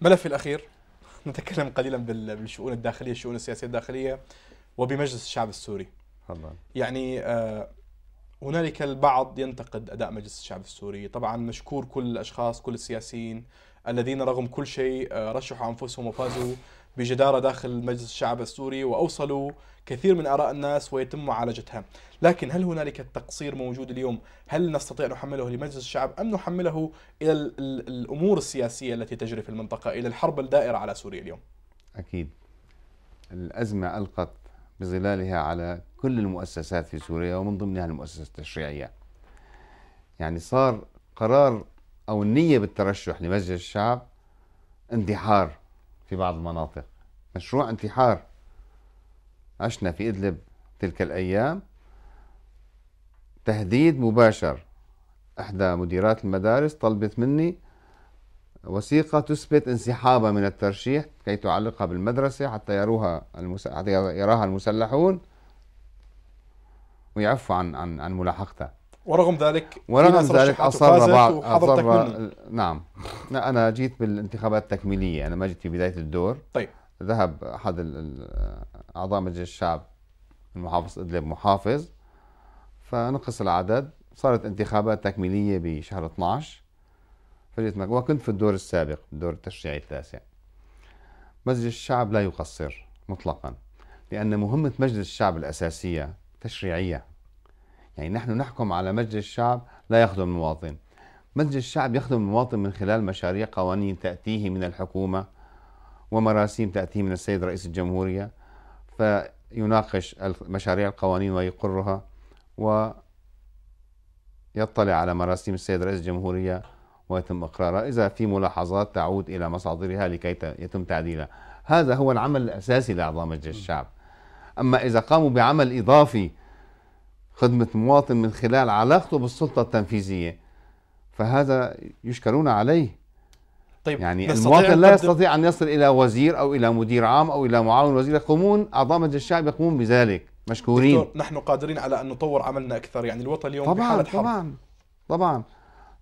ملفي الأخير نتكلم قليلا بالشؤون الداخلية الشؤون السياسية الداخلية وبمجلس الشعب السوري تفضل يعني آه، هنالك البعض ينتقد اداء مجلس الشعب السوري طبعا مشكور كل الاشخاص كل السياسيين الذين رغم كل شيء آه، رشحوا انفسهم وفازوا بجدارة داخل مجلس الشعب السوري وأوصلوا كثير من آراء الناس ويتم معالجتها لكن هل هنالك التقصير موجود اليوم هل نستطيع نحمله لمجلس الشعب أم نحمله إلى الأمور السياسية التي تجري في المنطقة إلى الحرب الدائرة على سوريا اليوم أكيد الأزمة ألقت بظلالها على كل المؤسسات في سوريا ومن ضمنها المؤسسة التشريعية يعني صار قرار أو النية بالترشح لمجلس الشعب انتحار في بعض المناطق مشروع انتحار عشنا في إدلب تلك الأيام تهديد مباشر إحدى مديرات المدارس طلبت مني وثيقة تثبت انسحابها من الترشيح كي تعلقها بالمدرسة حتى يروها المس... حتى يراها المسلحون ويعفوا عن عن عن ملاحقتها ورغم ذلك ورغم ذلك اصر بعض اصر نعم لا انا جيت بالانتخابات التكميليه انا ما جيت في بدايه الدور طيب ذهب احد اعضاء مجلس الشعب المحافظ ادلب محافظ فنقص العدد صارت انتخابات تكميليه بشهر 12 فريق ما وكنت في الدور السابق الدور التشريعي التاسع مسجد الشعب لا يقصر مطلقا لأن مهمة مجلس الشعب الأساسية تشريعية يعني نحن نحكم على مجلس الشعب لا يخدم المواطن مجلس الشعب يخدم المواطن من خلال مشاريع قوانين تأتيه من الحكومة ومراسيم تأتيه من السيد رئيس الجمهورية فيناقش مشاريع القوانين ويقرها ويطلع على مراسيم السيد رئيس الجمهورية ويتم إقرارها إذا في ملاحظات تعود إلى مصادرها لكي يتم تعديلها هذا هو العمل الأساسي لأعضاء مجلس الشعب أما إذا قاموا بعمل إضافي خدمة المواطن من خلال علاقته بالسلطة التنفيذية فهذا يشكرون عليه طيب يعني المواطن لا يستطيع أن يصل إلى وزير أو إلى مدير عام أو إلى معاون وزير يقومون أعضاء مجلس الشعب يقومون بذلك مشكورين نحن قادرين على أن نطور عملنا أكثر يعني الوطن اليوم طبعا بحالة طبعا طبعا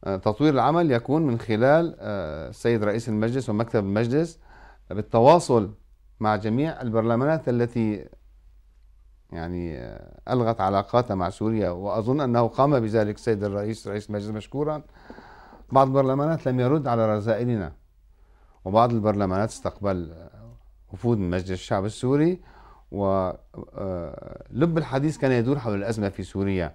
آه، تطوير العمل يكون من خلال آه، السيد رئيس المجلس ومكتب المجلس بالتواصل مع جميع البرلمانات التي يعني آه، ألغت علاقاتها مع سوريا وأظن أنه قام بذلك السيد الرئيس رئيس المجلس مشكورا بعض البرلمانات لم يرد على رسائلنا وبعض البرلمانات استقبل وفود من مجلس الشعب السوري ولب الحديث كان يدور حول الأزمة في سوريا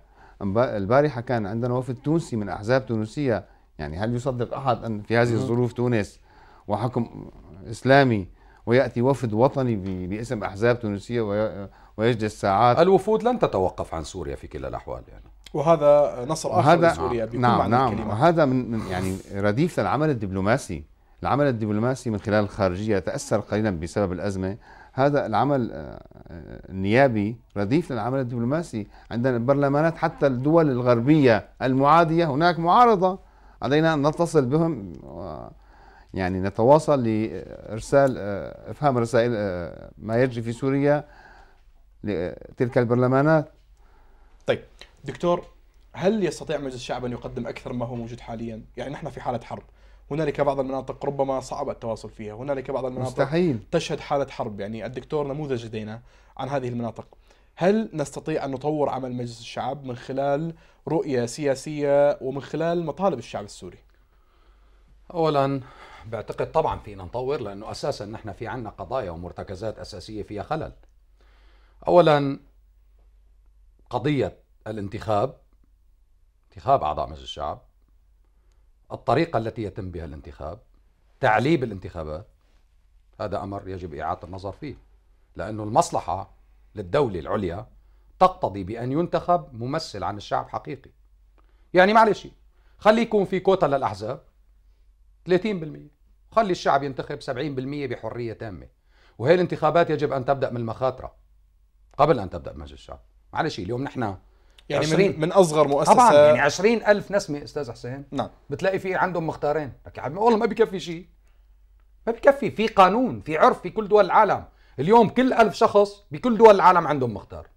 البارحة كان عندنا وفد تونسي من أحزاب تونسية يعني هل يصدق أحد أن في هذه الظروف تونس وحكم إسلامي ويأتي وفد وطني باسم أحزاب تونسية ويجلس ساعات الوفود لن تتوقف عن سوريا في كلا الأحوال يعني وهذا نصر آخر وهذا لسوريا بكل نعم معنى نعم وهذا من, من يعني رديف للعمل الدبلوماسي العمل الدبلوماسي من خلال الخارجية تأثر قليلا بسبب الأزمة هذا العمل آه، آه، النيابي رديف للعمل الدبلوماسي عندنا البرلمانات حتى الدول الغربية المعادية هناك معارضة علينا أن نتصل بهم يعني نتواصل لإرسال آه، إفهام رسائل ما يجري في سوريا لتلك البرلمانات طيب دكتور هل يستطيع مجلس الشعب أن يقدم أكثر ما هو موجود حاليا؟ يعني نحن في حالة حرب هنالك بعض المناطق ربما صعب التواصل فيها هنالك بعض المناطق مستحيل. تشهد حالة حرب يعني الدكتور نموذج لدينا عن هذه المناطق هل نستطيع أن نطور عمل مجلس الشعب من خلال رؤية سياسية ومن خلال مطالب الشعب السوري؟ أولا بعتقد طبعا فينا نطور لأنه أساسا نحن في عنا قضايا ومرتكزات أساسية فيها خلل أولا قضية الانتخاب انتخاب أعضاء مجلس الشعب الطريقة التي يتم بها الانتخاب تعليب الانتخابات هذا أمر يجب إعادة النظر فيه لأن المصلحة للدولة العليا تقتضي بأن ينتخب ممثل عن الشعب حقيقي يعني معلش خلي يكون في كوتا للأحزاب 30% خلي الشعب ينتخب 70% بحرية تامة وهي الانتخابات يجب أن تبدأ من المخاطرة قبل أن تبدأ بمجلس الشعب معلش اليوم نحن يعني عشرين. من, اصغر مؤسسه طبعا يعني 20000 نسمه استاذ حسين نعم بتلاقي في عندهم مختارين لك يا عمي والله ما بكفي شيء ما بكفي في قانون في عرف في كل دول العالم اليوم كل ألف شخص بكل دول العالم عندهم مختار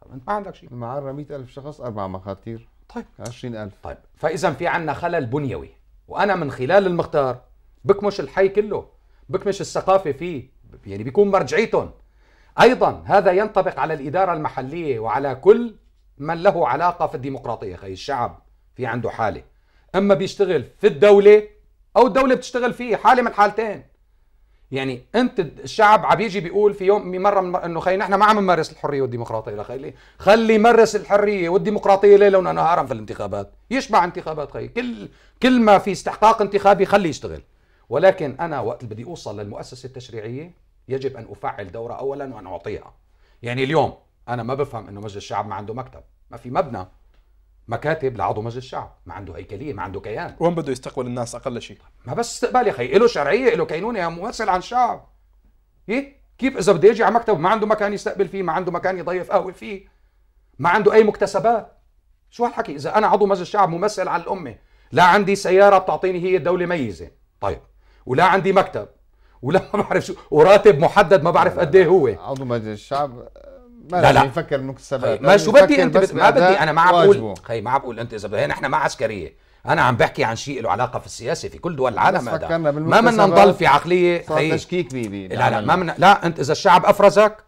طب انت ما عندك شيء المعرة 100000 شخص اربع مخاتير طيب 20000 طيب فاذا في عندنا خلل بنيوي وانا من خلال المختار بكمش الحي كله بكمش الثقافه فيه يعني بيكون مرجعيتهم ايضا هذا ينطبق على الاداره المحليه وعلى كل من له علاقه في الديمقراطيه خي الشعب في عنده حاله اما بيشتغل في الدوله او الدوله بتشتغل فيه حاله من حالتين يعني انت الشعب عم بيجي بيقول في يوم مره من انه خي نحن ما عم نمارس الحريه والديمقراطيه لا خلي يمارس الحريه والديمقراطيه ليلا ونهارا في الانتخابات يشبع انتخابات خي كل كل ما في استحقاق انتخابي خليه يشتغل ولكن انا وقت بدي اوصل للمؤسسه التشريعيه يجب ان افعل دوره اولا وان اعطيها يعني اليوم انا ما بفهم انه مجلس الشعب ما عنده مكتب ما في مبنى مكاتب لعضو مجلس الشعب ما عنده هيكليه ما عنده كيان وين بده يستقبل الناس اقل شيء ما بس استقبال يا اخي له شرعيه له كينونه يا ممثل عن الشعب إيه؟ كيف اذا بده يجي على مكتب ما عنده مكان يستقبل فيه ما عنده مكان يضيف قهوه فيه ما عنده اي مكتسبات شو هالحكي اذا انا عضو مجلس الشعب ممثل على الامه لا عندي سياره بتعطيني هي الدوله ميزه طيب ولا عندي مكتب ولا ما بعرف شو وراتب محدد ما بعرف قد ايه هو عضو مجلس الشعب لا لا, لا. يفكر انه السبب ما شو بدي انت بت... ما بدي انا ما عم بقول خي ما عم بقول انت اذا هنا احنا ما عسكريه انا عم بحكي عن شيء له علاقه في السياسه في كل دول العالم هذا ما بدنا نضل في عقليه خي تشكيك بي بي لا لا ما من... لا انت اذا الشعب افرزك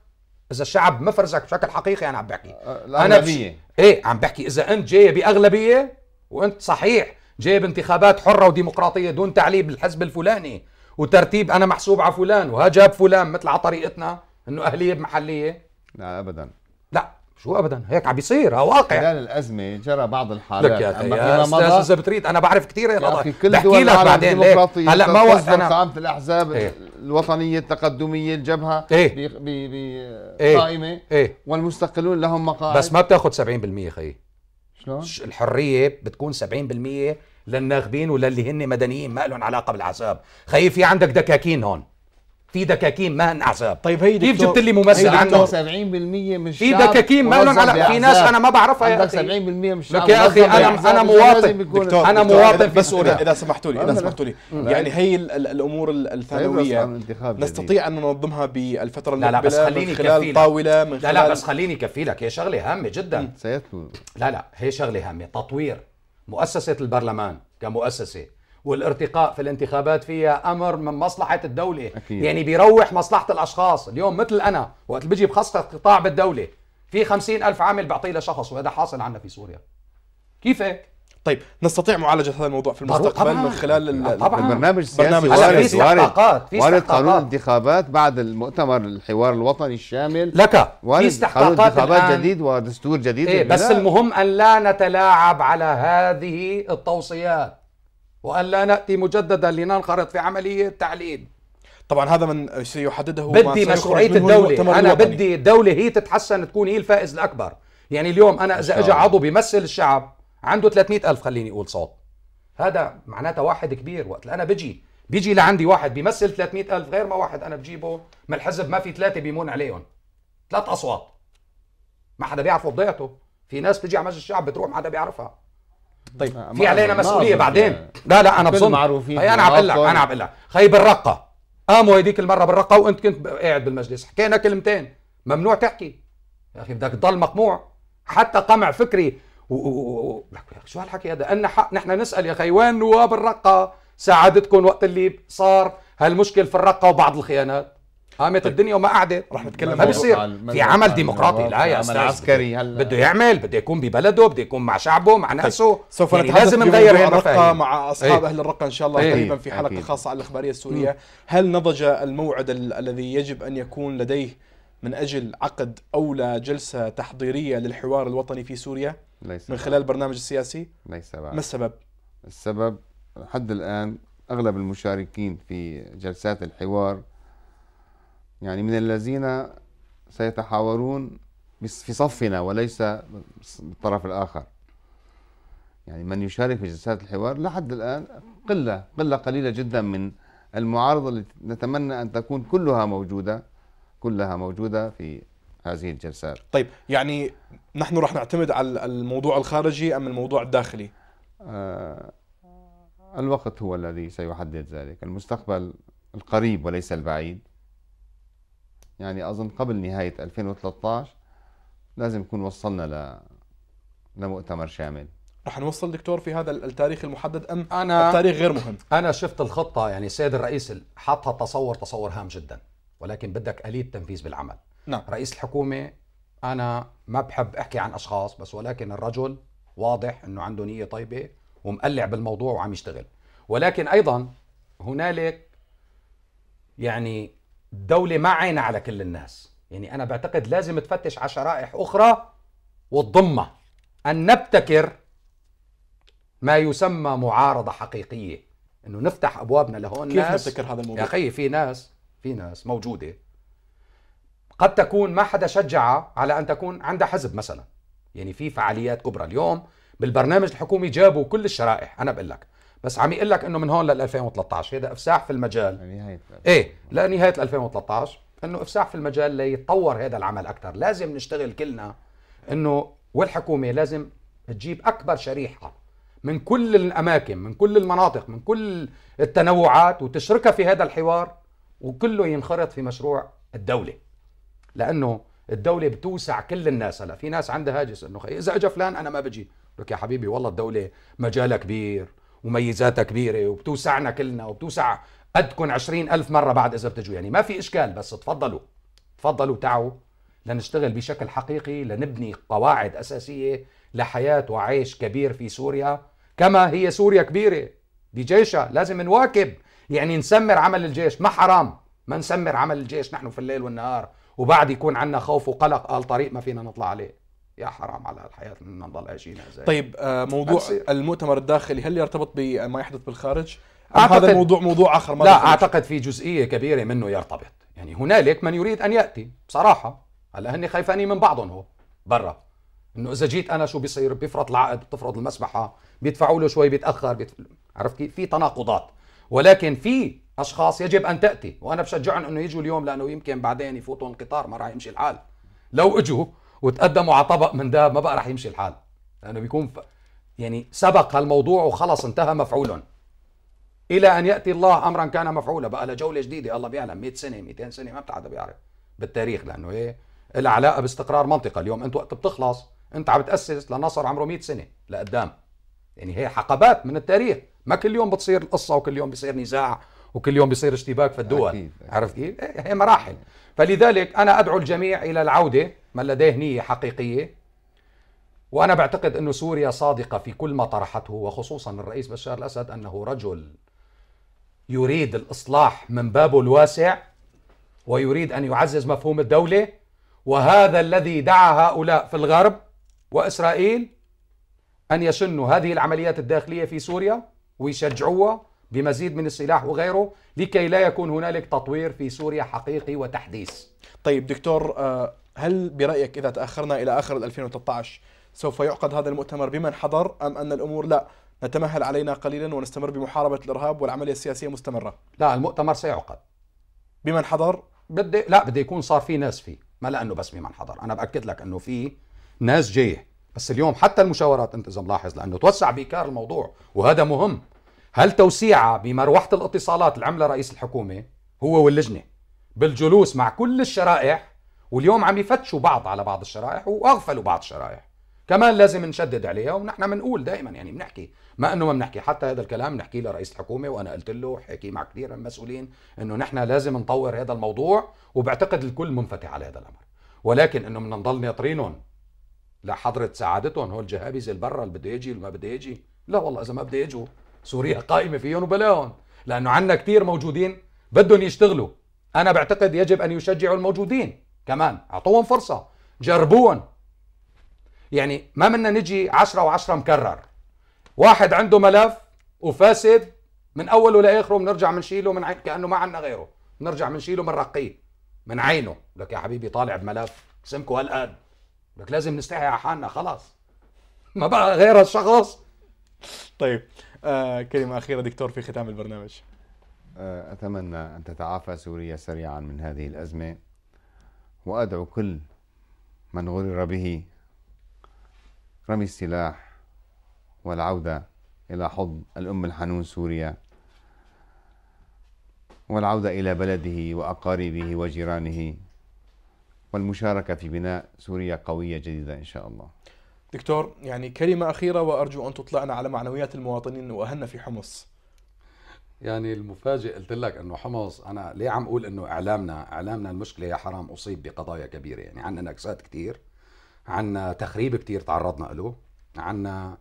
اذا الشعب ما فرزك بشكل حقيقي انا عم بحكي أه، انا بش... ايه عم بحكي اذا انت جاي باغلبيه وانت صحيح جاي بانتخابات حره وديمقراطيه دون تعليب الحزب الفلاني وترتيب انا محسوب على فلان وهجاب فلان مثل على طريقتنا انه اهليه بمحليه لا ابدا لا شو ابدا هيك عم بيصير واقع خلال الازمه جرى بعض الحالات لك يا اما يا استاذ اذا بتريد انا بعرف كثير يا كل دول لك بعدين هلا ما وقت انا الاحزاب ايه؟ الوطنيه التقدميه الجبهه ايه؟ بقائمه إيه. ايه؟ والمستقلون لهم مقاعد بس ما بتاخذ 70% خيي شلون؟ الحريه بتكون 70% للناخبين وللي هن مدنيين ما لهم علاقه بالاحزاب خيي في عندك دكاكين هون في دكاكين مهن احزاب طيب هي كيف جبت لي ممثل عنه 70% من في دكاكين ما لهم على في ناس انا ما بعرفها يا اخي 70% من الشعب لك يا اخي انا انا مواطن دكتور انا مواطن بس اذا سمحتوا لي اذا سمحتوا لي يعني هي الامور طيب، الثانويه نستطيع ان ننظمها بالفتره المقبله لا لا بس خليني خلال طاوله من خلال لا لا بس خليني كفيلك هي شغله هامه جدا سيدخل لا لا هي شغله هامه تطوير مؤسسه البرلمان كمؤسسه والارتقاء في الانتخابات فيها امر من مصلحه الدوله أكيد. يعني بيروح مصلحه الاشخاص اليوم مثل انا وقت بيجي بخصخ قطاع بالدوله في خمسين ألف عامل بعطيه لشخص وهذا حاصل عنا في سوريا كيف هيك؟ طيب نستطيع معالجة هذا الموضوع في المستقبل طبعاً. من خلال طبعا البرنامج السياسي وارد وارد, وارد قانون انتخابات بعد المؤتمر الحوار الوطني الشامل لك وارد في استحقاقات انتخابات جديد ودستور جديد إيه بس المهم أن لا نتلاعب على هذه التوصيات وأن لا نأتي مجددا لننخرط في عملية تعليم طبعا هذا من سيحدده بدي مشروعية الدولة أنا الوطني. بدي الدولة هي تتحسن تكون هي الفائز الأكبر يعني اليوم أنا إذا أجا عضو بيمثل الشعب عنده 300 ألف خليني أقول صوت هذا معناتها واحد كبير وقت أنا بجي بيجي لعندي واحد بيمثل 300 ألف غير ما واحد أنا بجيبه من الحزب ما في ثلاثة بيمون عليهم ثلاث أصوات ما حدا بيعرفه بضيعته في ناس بتجي على مجلس الشعب بتروح ما حدا بيعرفها طيب في علينا مسؤوليه بعدين لا لا انا بظن معروفين انا عم اقول لك انا عم اقول لك خي بالرقه قاموا هديك المره بالرقه وانت كنت قاعد بالمجلس حكينا كلمتين ممنوع تحكي يا اخي بدك تضل مقموع حتى قمع فكري و... و... لك يا اخي شو هالحكي هذا ان حق نحن نسال يا اخي وين نواب الرقه ساعدتكم وقت اللي صار هالمشكل في الرقه وبعض الخيانات قامت طيب. الدنيا وما قعدت رح نتكلم ما بيصير في عمل ديمقراطي لا يا عمل عسكري هلا بده يعمل بده يكون ببلده بده يكون مع شعبه مع ناسه طيب. سوف يعني لازم نغير الرقه يعني. مع اصحاب ايه؟ اهل الرقه ان شاء الله ايه؟ قريبا في حلقه ايه؟ خاصه على الاخباريه السوريه هل نضج الموعد ال الذي يجب ان يكون لديه من اجل عقد اولى جلسه تحضيريه للحوار الوطني في سوريا ليس من خلال البرنامج السياسي ليس بقى. ما السبب السبب لحد الان اغلب المشاركين في جلسات الحوار يعني من الذين سيتحاورون في صفنا وليس بالطرف الآخر يعني من يشارك في جلسات الحوار لحد الآن قلة قلة قليلة جدا من المعارضة التي نتمنى أن تكون كلها موجودة كلها موجودة في هذه الجلسات طيب يعني نحن رح نعتمد على الموضوع الخارجي أم الموضوع الداخلي؟ آه الوقت هو الذي سيحدد ذلك المستقبل القريب وليس البعيد يعني أظن قبل نهاية 2013 لازم نكون وصلنا ل... لمؤتمر شامل رح نوصل دكتور في هذا التاريخ المحدد ام أنا التاريخ غير مهم انا شفت الخطه يعني السيد الرئيس حطها تصور تصور هام جدا ولكن بدك اليه تنفيذ بالعمل نعم. رئيس الحكومه انا ما بحب احكي عن اشخاص بس ولكن الرجل واضح انه عنده نيه طيبه ومقلع بالموضوع وعم يشتغل ولكن ايضا هنالك يعني الدولة ما عينها على كل الناس يعني أنا بعتقد لازم تفتش على شرائح أخرى وتضمها أن نبتكر ما يسمى معارضة حقيقية انه نفتح ابوابنا لهون كيف ناس نبتكر هذا الموضوع؟ يا اخي في ناس في ناس موجوده قد تكون ما حدا شجعها على ان تكون عندها حزب مثلا يعني في فعاليات كبرى اليوم بالبرنامج الحكومي جابوا كل الشرائح انا بقول لك بس عم يقول لك انه من هون لل 2013 هذا افساح في المجال يعني نهايه ايه لنهايه 2013 انه افساح في المجال ليتطور هذا العمل اكثر لازم نشتغل كلنا انه والحكومه لازم تجيب اكبر شريحه من كل الاماكن من كل المناطق من كل التنوعات وتشركها في هذا الحوار وكله ينخرط في مشروع الدوله لانه الدولة بتوسع كل الناس هلا في ناس عندها هاجس انه إذا اجى فلان أنا ما بجي لك يا حبيبي والله الدولة مجالها كبير وميزاتها كبيره وبتوسعنا كلنا وبتوسع قدكم عشرين ألف مرة بعد إذا بتجوا يعني ما في إشكال بس تفضلوا تفضلوا تعوا لنشتغل بشكل حقيقي لنبني قواعد أساسية لحياة وعيش كبير في سوريا كما هي سوريا كبيرة بجيشها لازم نواكب يعني نسمر عمل الجيش ما حرام ما نسمر عمل الجيش نحن في الليل والنهار وبعد يكون عنا خوف وقلق قال آه، طريق ما فينا نطلع عليه يا حرام على الحياه اننا نضل عايشين زي طيب آه، موضوع المؤتمر الداخلي هل يرتبط بما آه، يحدث بالخارج؟ أعتقد هذا الموضوع موضوع اخر ما لا اعتقد في جزئيه كبيره منه يرتبط يعني هنالك من يريد ان ياتي بصراحه هلا هن خايفاني من بعضهم هو برا انه اذا جيت انا شو بيصير بيفرط العقد بتفرض المسبحه بيدفعوا له شوي بيتاخر بيتف... عرفت كيف في تناقضات ولكن في اشخاص يجب ان تاتي وانا بشجعهم انه يجوا اليوم لانه يمكن بعدين يفوتوا القطار ما راح يمشي الحال لو اجوا وتقدموا على طبق من ده ما بقى رح يمشي الحال لانه يعني بيكون ف... يعني سبق الموضوع وخلص انتهى مفعول الى ان ياتي الله امرا كان مفعولا بقى لجوله جديده الله بيعلم 100 سنه 200 سنه ما حدا بيعرف بالتاريخ لانه ايه العلاقه علاقه باستقرار منطقه اليوم انت وقت بتخلص انت عم بتاسس لنصر عمره 100 سنه لقدام يعني هي حقبات من التاريخ ما كل يوم بتصير القصه وكل يوم بيصير نزاع وكل يوم بيصير اشتباك في الدول أكيد. عرفت كيف؟ إيه؟ هي مراحل فلذلك انا ادعو الجميع الى العوده من لديه نية حقيقية وأنا بعتقد أن سوريا صادقة في كل ما طرحته وخصوصا الرئيس بشار الأسد أنه رجل يريد الإصلاح من بابه الواسع ويريد أن يعزز مفهوم الدولة وهذا الذي دعا هؤلاء في الغرب وإسرائيل أن يشنوا هذه العمليات الداخلية في سوريا ويشجعوها بمزيد من السلاح وغيره لكي لا يكون هنالك تطوير في سوريا حقيقي وتحديث طيب دكتور آه، هل برأيك إذا تأخرنا إلى آخر 2013 سوف يعقد هذا المؤتمر بمن حضر أم أن الأمور لا نتمهل علينا قليلا ونستمر بمحاربة الإرهاب والعملية السياسية مستمرة لا المؤتمر سيعقد بمن حضر بدي لا بدي يكون صار في ناس فيه ما لانه بس بمن حضر انا باكد لك انه في ناس جايه بس اليوم حتى المشاورات انت اذا ملاحظ لانه توسع بيكار الموضوع وهذا مهم هل توسيعها بمروحه الاتصالات اللي عملها رئيس الحكومه هو واللجنه بالجلوس مع كل الشرائح واليوم عم يفتشوا بعض على بعض الشرائح واغفلوا بعض الشرائح كمان لازم نشدد عليها ونحن بنقول دائما يعني بنحكي ما انه ما بنحكي حتى هذا الكلام بنحكيه لرئيس الحكومه وانا قلت له وحكي مع كثير من المسؤولين انه نحن لازم نطور هذا الموضوع وبعتقد الكل منفتح على هذا الامر ولكن انه بدنا نضل ناطرينهم لحضره سعادتهم هول الجهابزه اللي برا اللي بده يجي اللي ما بده يجي لا والله اذا ما بده يجوا سوريا قائمه فيهم وبلاهم لانه عندنا كثير موجودين بدهم يشتغلوا انا بعتقد يجب ان يشجعوا الموجودين كمان اعطوهم فرصه جربوهم يعني ما بدنا نجي 10 و10 مكرر واحد عنده ملف وفاسد من اوله لاخره بنرجع بنشيله من, من عين كانه ما عندنا غيره بنرجع بنشيله بنرقيه من, من عينه لك يا حبيبي طالع بملف سمكه هالقد لك لازم نستحي على حالنا خلاص ما بقى غير الشخص طيب آه كلمه اخيره دكتور في ختام البرنامج آه، اتمنى ان تتعافى سوريا سريعا من هذه الازمه وأدعو كل من غرر به رمي السلاح والعودة إلى حضن الأم الحنون سوريا والعودة إلى بلده وأقاربه وجيرانه والمشاركة في بناء سوريا قوية جديدة إن شاء الله دكتور يعني كلمة أخيرة وأرجو أن تطلعنا على معنويات المواطنين وأهلنا في حمص يعني المفاجئ قلت لك انه حمص انا ليه عم اقول انه اعلامنا اعلامنا المشكله يا حرام اصيب بقضايا كبيره يعني عندنا نكسات كثير عندنا تخريب كثير تعرضنا له عندنا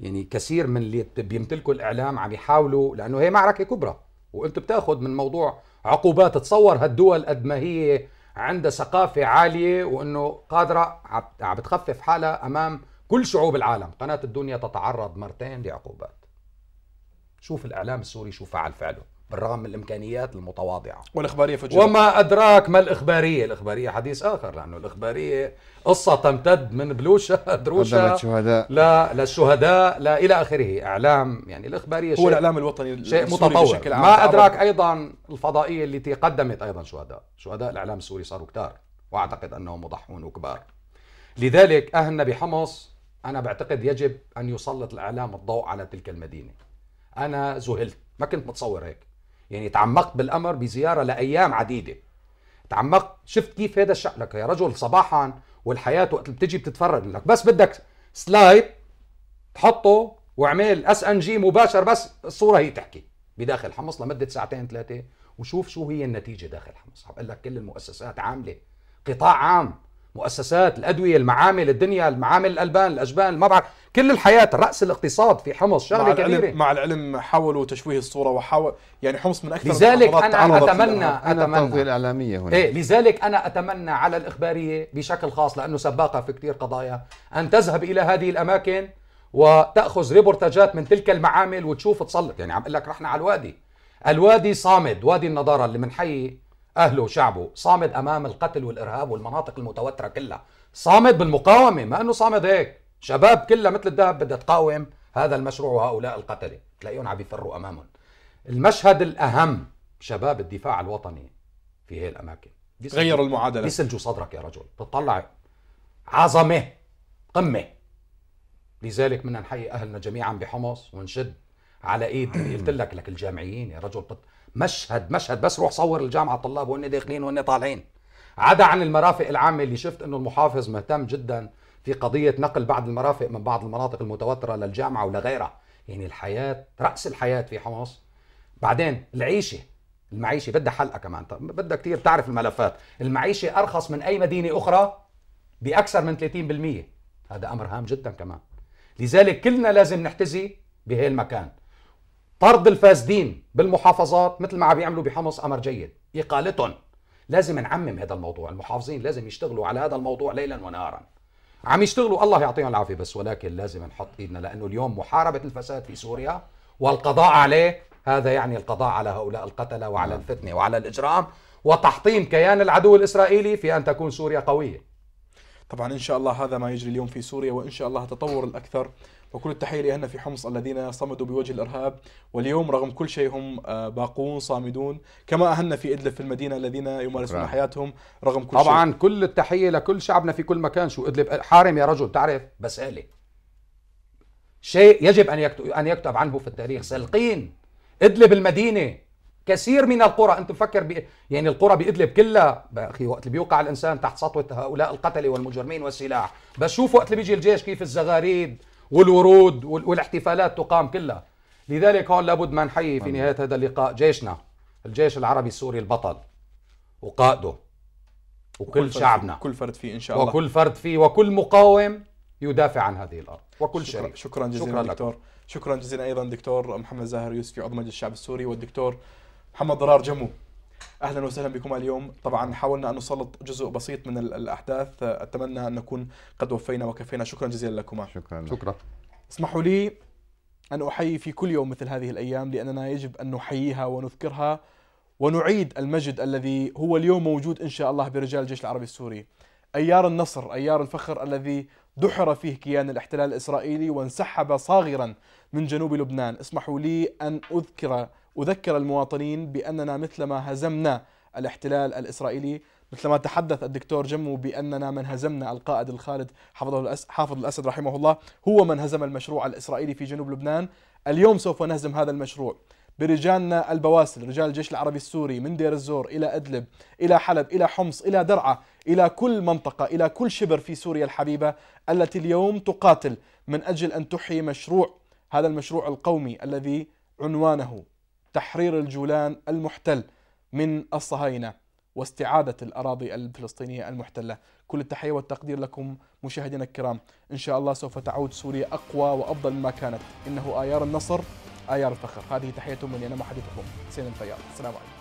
يعني كثير من اللي بيمتلكوا الاعلام عم يحاولوا لانه هي معركه كبرى وانت بتاخذ من موضوع عقوبات تصور هالدول قد ما هي عندها ثقافه عاليه وانه قادره عم بتخفف حالها امام كل شعوب العالم قناه الدنيا تتعرض مرتين لعقوبات شوف الإعلام السوري شو فعل فعله بالرغم من الامكانيات المتواضعه والاخباريه فجرت وما ادراك ما الاخباريه الاخباريه حديث اخر لانه الاخباريه قصه تمتد من بلوشه دروشه شهداء لا للشهداء لا الى اخره اعلام يعني الاخباريه هو شيء الاعلام الوطني شيء متطور بشكل عام ما ادراك ايضا الفضائيه التي قدمت ايضا شهداء شهداء الاعلام السوري صاروا كتار واعتقد انهم مضحون وكبار لذلك اهلنا بحمص انا بعتقد يجب ان يسلط الاعلام الضوء على تلك المدينه انا ذهلت ما كنت متصور هيك يعني تعمقت بالامر بزياره لايام عديده تعمقت شفت كيف هذا الشعب لك يا رجل صباحا والحياه وقت بتجي بتتفرج لك بس بدك سلايد تحطه واعمل اس ان جي مباشر بس الصوره هي تحكي بداخل حمص لمده ساعتين ثلاثه وشوف شو هي النتيجه داخل حمص بقول لك كل المؤسسات عامله قطاع عام مؤسسات الادويه المعامل الدنيا المعامل الالبان الاجبان ما بعرف كل الحياه راس الاقتصاد في حمص شغله مع كبيره العلم مع العلم حاولوا تشويه الصوره وحاول يعني حمص من اكثر لذلك انا اتمنى اتمنى تنظير اعلاميه هنا إيه لذلك انا اتمنى على الاخباريه بشكل خاص لانه سباقه في كثير قضايا ان تذهب الى هذه الاماكن وتاخذ ريبورتاجات من تلك المعامل وتشوف تسلط يعني عم اقول لك رحنا على الوادي الوادي صامد وادي النضاره اللي حي اهله وشعبه صامد امام القتل والارهاب والمناطق المتوتره كلها صامد بالمقاومه ما انه صامد هيك شباب كلها مثل الذهب بدها تقاوم هذا المشروع وهؤلاء القتله تلاقيهم عم يفروا امامهم المشهد الاهم شباب الدفاع الوطني في هي الاماكن غير المعادله بيسلجوا صدرك يا رجل بتطلع عظمه قمه لذلك بدنا نحيي اهلنا جميعا بحمص ونشد على ايد قلت لك لك الجامعيين يا رجل بت... مشهد مشهد بس روح صور الجامعه طلاب وهن داخلين وهن طالعين عدا عن المرافق العامه اللي شفت انه المحافظ مهتم جدا في قضيه نقل بعض المرافق من بعض المناطق المتوتره للجامعه ولغيرها يعني الحياه راس الحياه في حمص بعدين العيشه المعيشه بدها حلقه كمان بدها كثير تعرف الملفات المعيشه ارخص من اي مدينه اخرى باكثر من 30% هذا امر هام جدا كمان لذلك كلنا لازم نحتذي بهالمكان طرد الفاسدين بالمحافظات مثل ما عم بيعملوا بحمص امر جيد اقالتهم لازم نعمم هذا الموضوع المحافظين لازم يشتغلوا على هذا الموضوع ليلا ونهارا عم يشتغلوا الله يعطيهم العافيه بس ولكن لازم نحط ايدنا لانه اليوم محاربه الفساد في سوريا والقضاء عليه هذا يعني القضاء على هؤلاء القتله وعلى نعم. الفتنه وعلى الاجرام وتحطيم كيان العدو الاسرائيلي في ان تكون سوريا قويه طبعا ان شاء الله هذا ما يجري اليوم في سوريا وان شاء الله تطور الاكثر وكل التحية لأهلنا في حمص الذين صمدوا بوجه الإرهاب واليوم رغم كل شيء هم آه، باقون صامدون كما أهلنا في إدلب في المدينة الذين يمارسون رأي. نعم. حياتهم رغم كل طبعا شيء طبعا كل التحية لكل شعبنا في كل مكان شو إدلب حارم يا رجل تعرف بس آلي شيء يجب أن يكتب, أن يكتب عنه في التاريخ سلقين إدلب المدينة كثير من القرى انت مفكر ب... يعني القرى بادلب كلها اخي وقت اللي بيوقع الانسان تحت سطوه هؤلاء القتله والمجرمين والسلاح بس شوف وقت اللي بيجي الجيش كيف الزغاريد والورود والاحتفالات تقام كلها لذلك هون لابد ما نحيي في نهاية هذا اللقاء جيشنا الجيش العربي السوري البطل وقائده وكل وكل شعبنا كل فرد فيه إن شاء الله وكل فرد فيه وكل مقاوم يدافع عن هذه الأرض وكل شكرا شريك شكرا جزيلا شكرا دكتور شكرا جزيلا أيضا دكتور محمد زاهر يوسفي مجلس الشعب السوري والدكتور محمد ضرار جمو اهلا وسهلا بكم اليوم طبعا حاولنا ان نسلط جزء بسيط من الاحداث اتمنى ان نكون قد وفينا وكفينا شكرا جزيلا لكما شكرا شكرا اسمحوا لي ان احيي في كل يوم مثل هذه الايام لاننا يجب ان نحييها ونذكرها ونعيد المجد الذي هو اليوم موجود ان شاء الله برجال الجيش العربي السوري ايار النصر ايار الفخر الذي دحر فيه كيان الاحتلال الاسرائيلي وانسحب صاغرا من جنوب لبنان اسمحوا لي ان اذكر أذكر المواطنين بأننا مثلما هزمنا الاحتلال الإسرائيلي مثلما تحدث الدكتور جمو بأننا من هزمنا القائد الخالد حافظ الأسد رحمه الله هو من هزم المشروع الإسرائيلي في جنوب لبنان اليوم سوف نهزم هذا المشروع برجالنا البواسل رجال الجيش العربي السوري من دير الزور إلى أدلب إلى حلب إلى حمص إلى درعا إلى كل منطقة إلى كل شبر في سوريا الحبيبة التي اليوم تقاتل من أجل أن تحيي مشروع هذا المشروع القومي الذي عنوانه تحرير الجولان المحتل من الصهاينة واستعادة الأراضي الفلسطينية المحتلة كل التحية والتقدير لكم مشاهدينا الكرام إن شاء الله سوف تعود سوريا أقوى وأفضل مما كانت إنه آيار النصر آيار الفخر هذه تحية مني أنا محدثكم سين الفيار السلام عليكم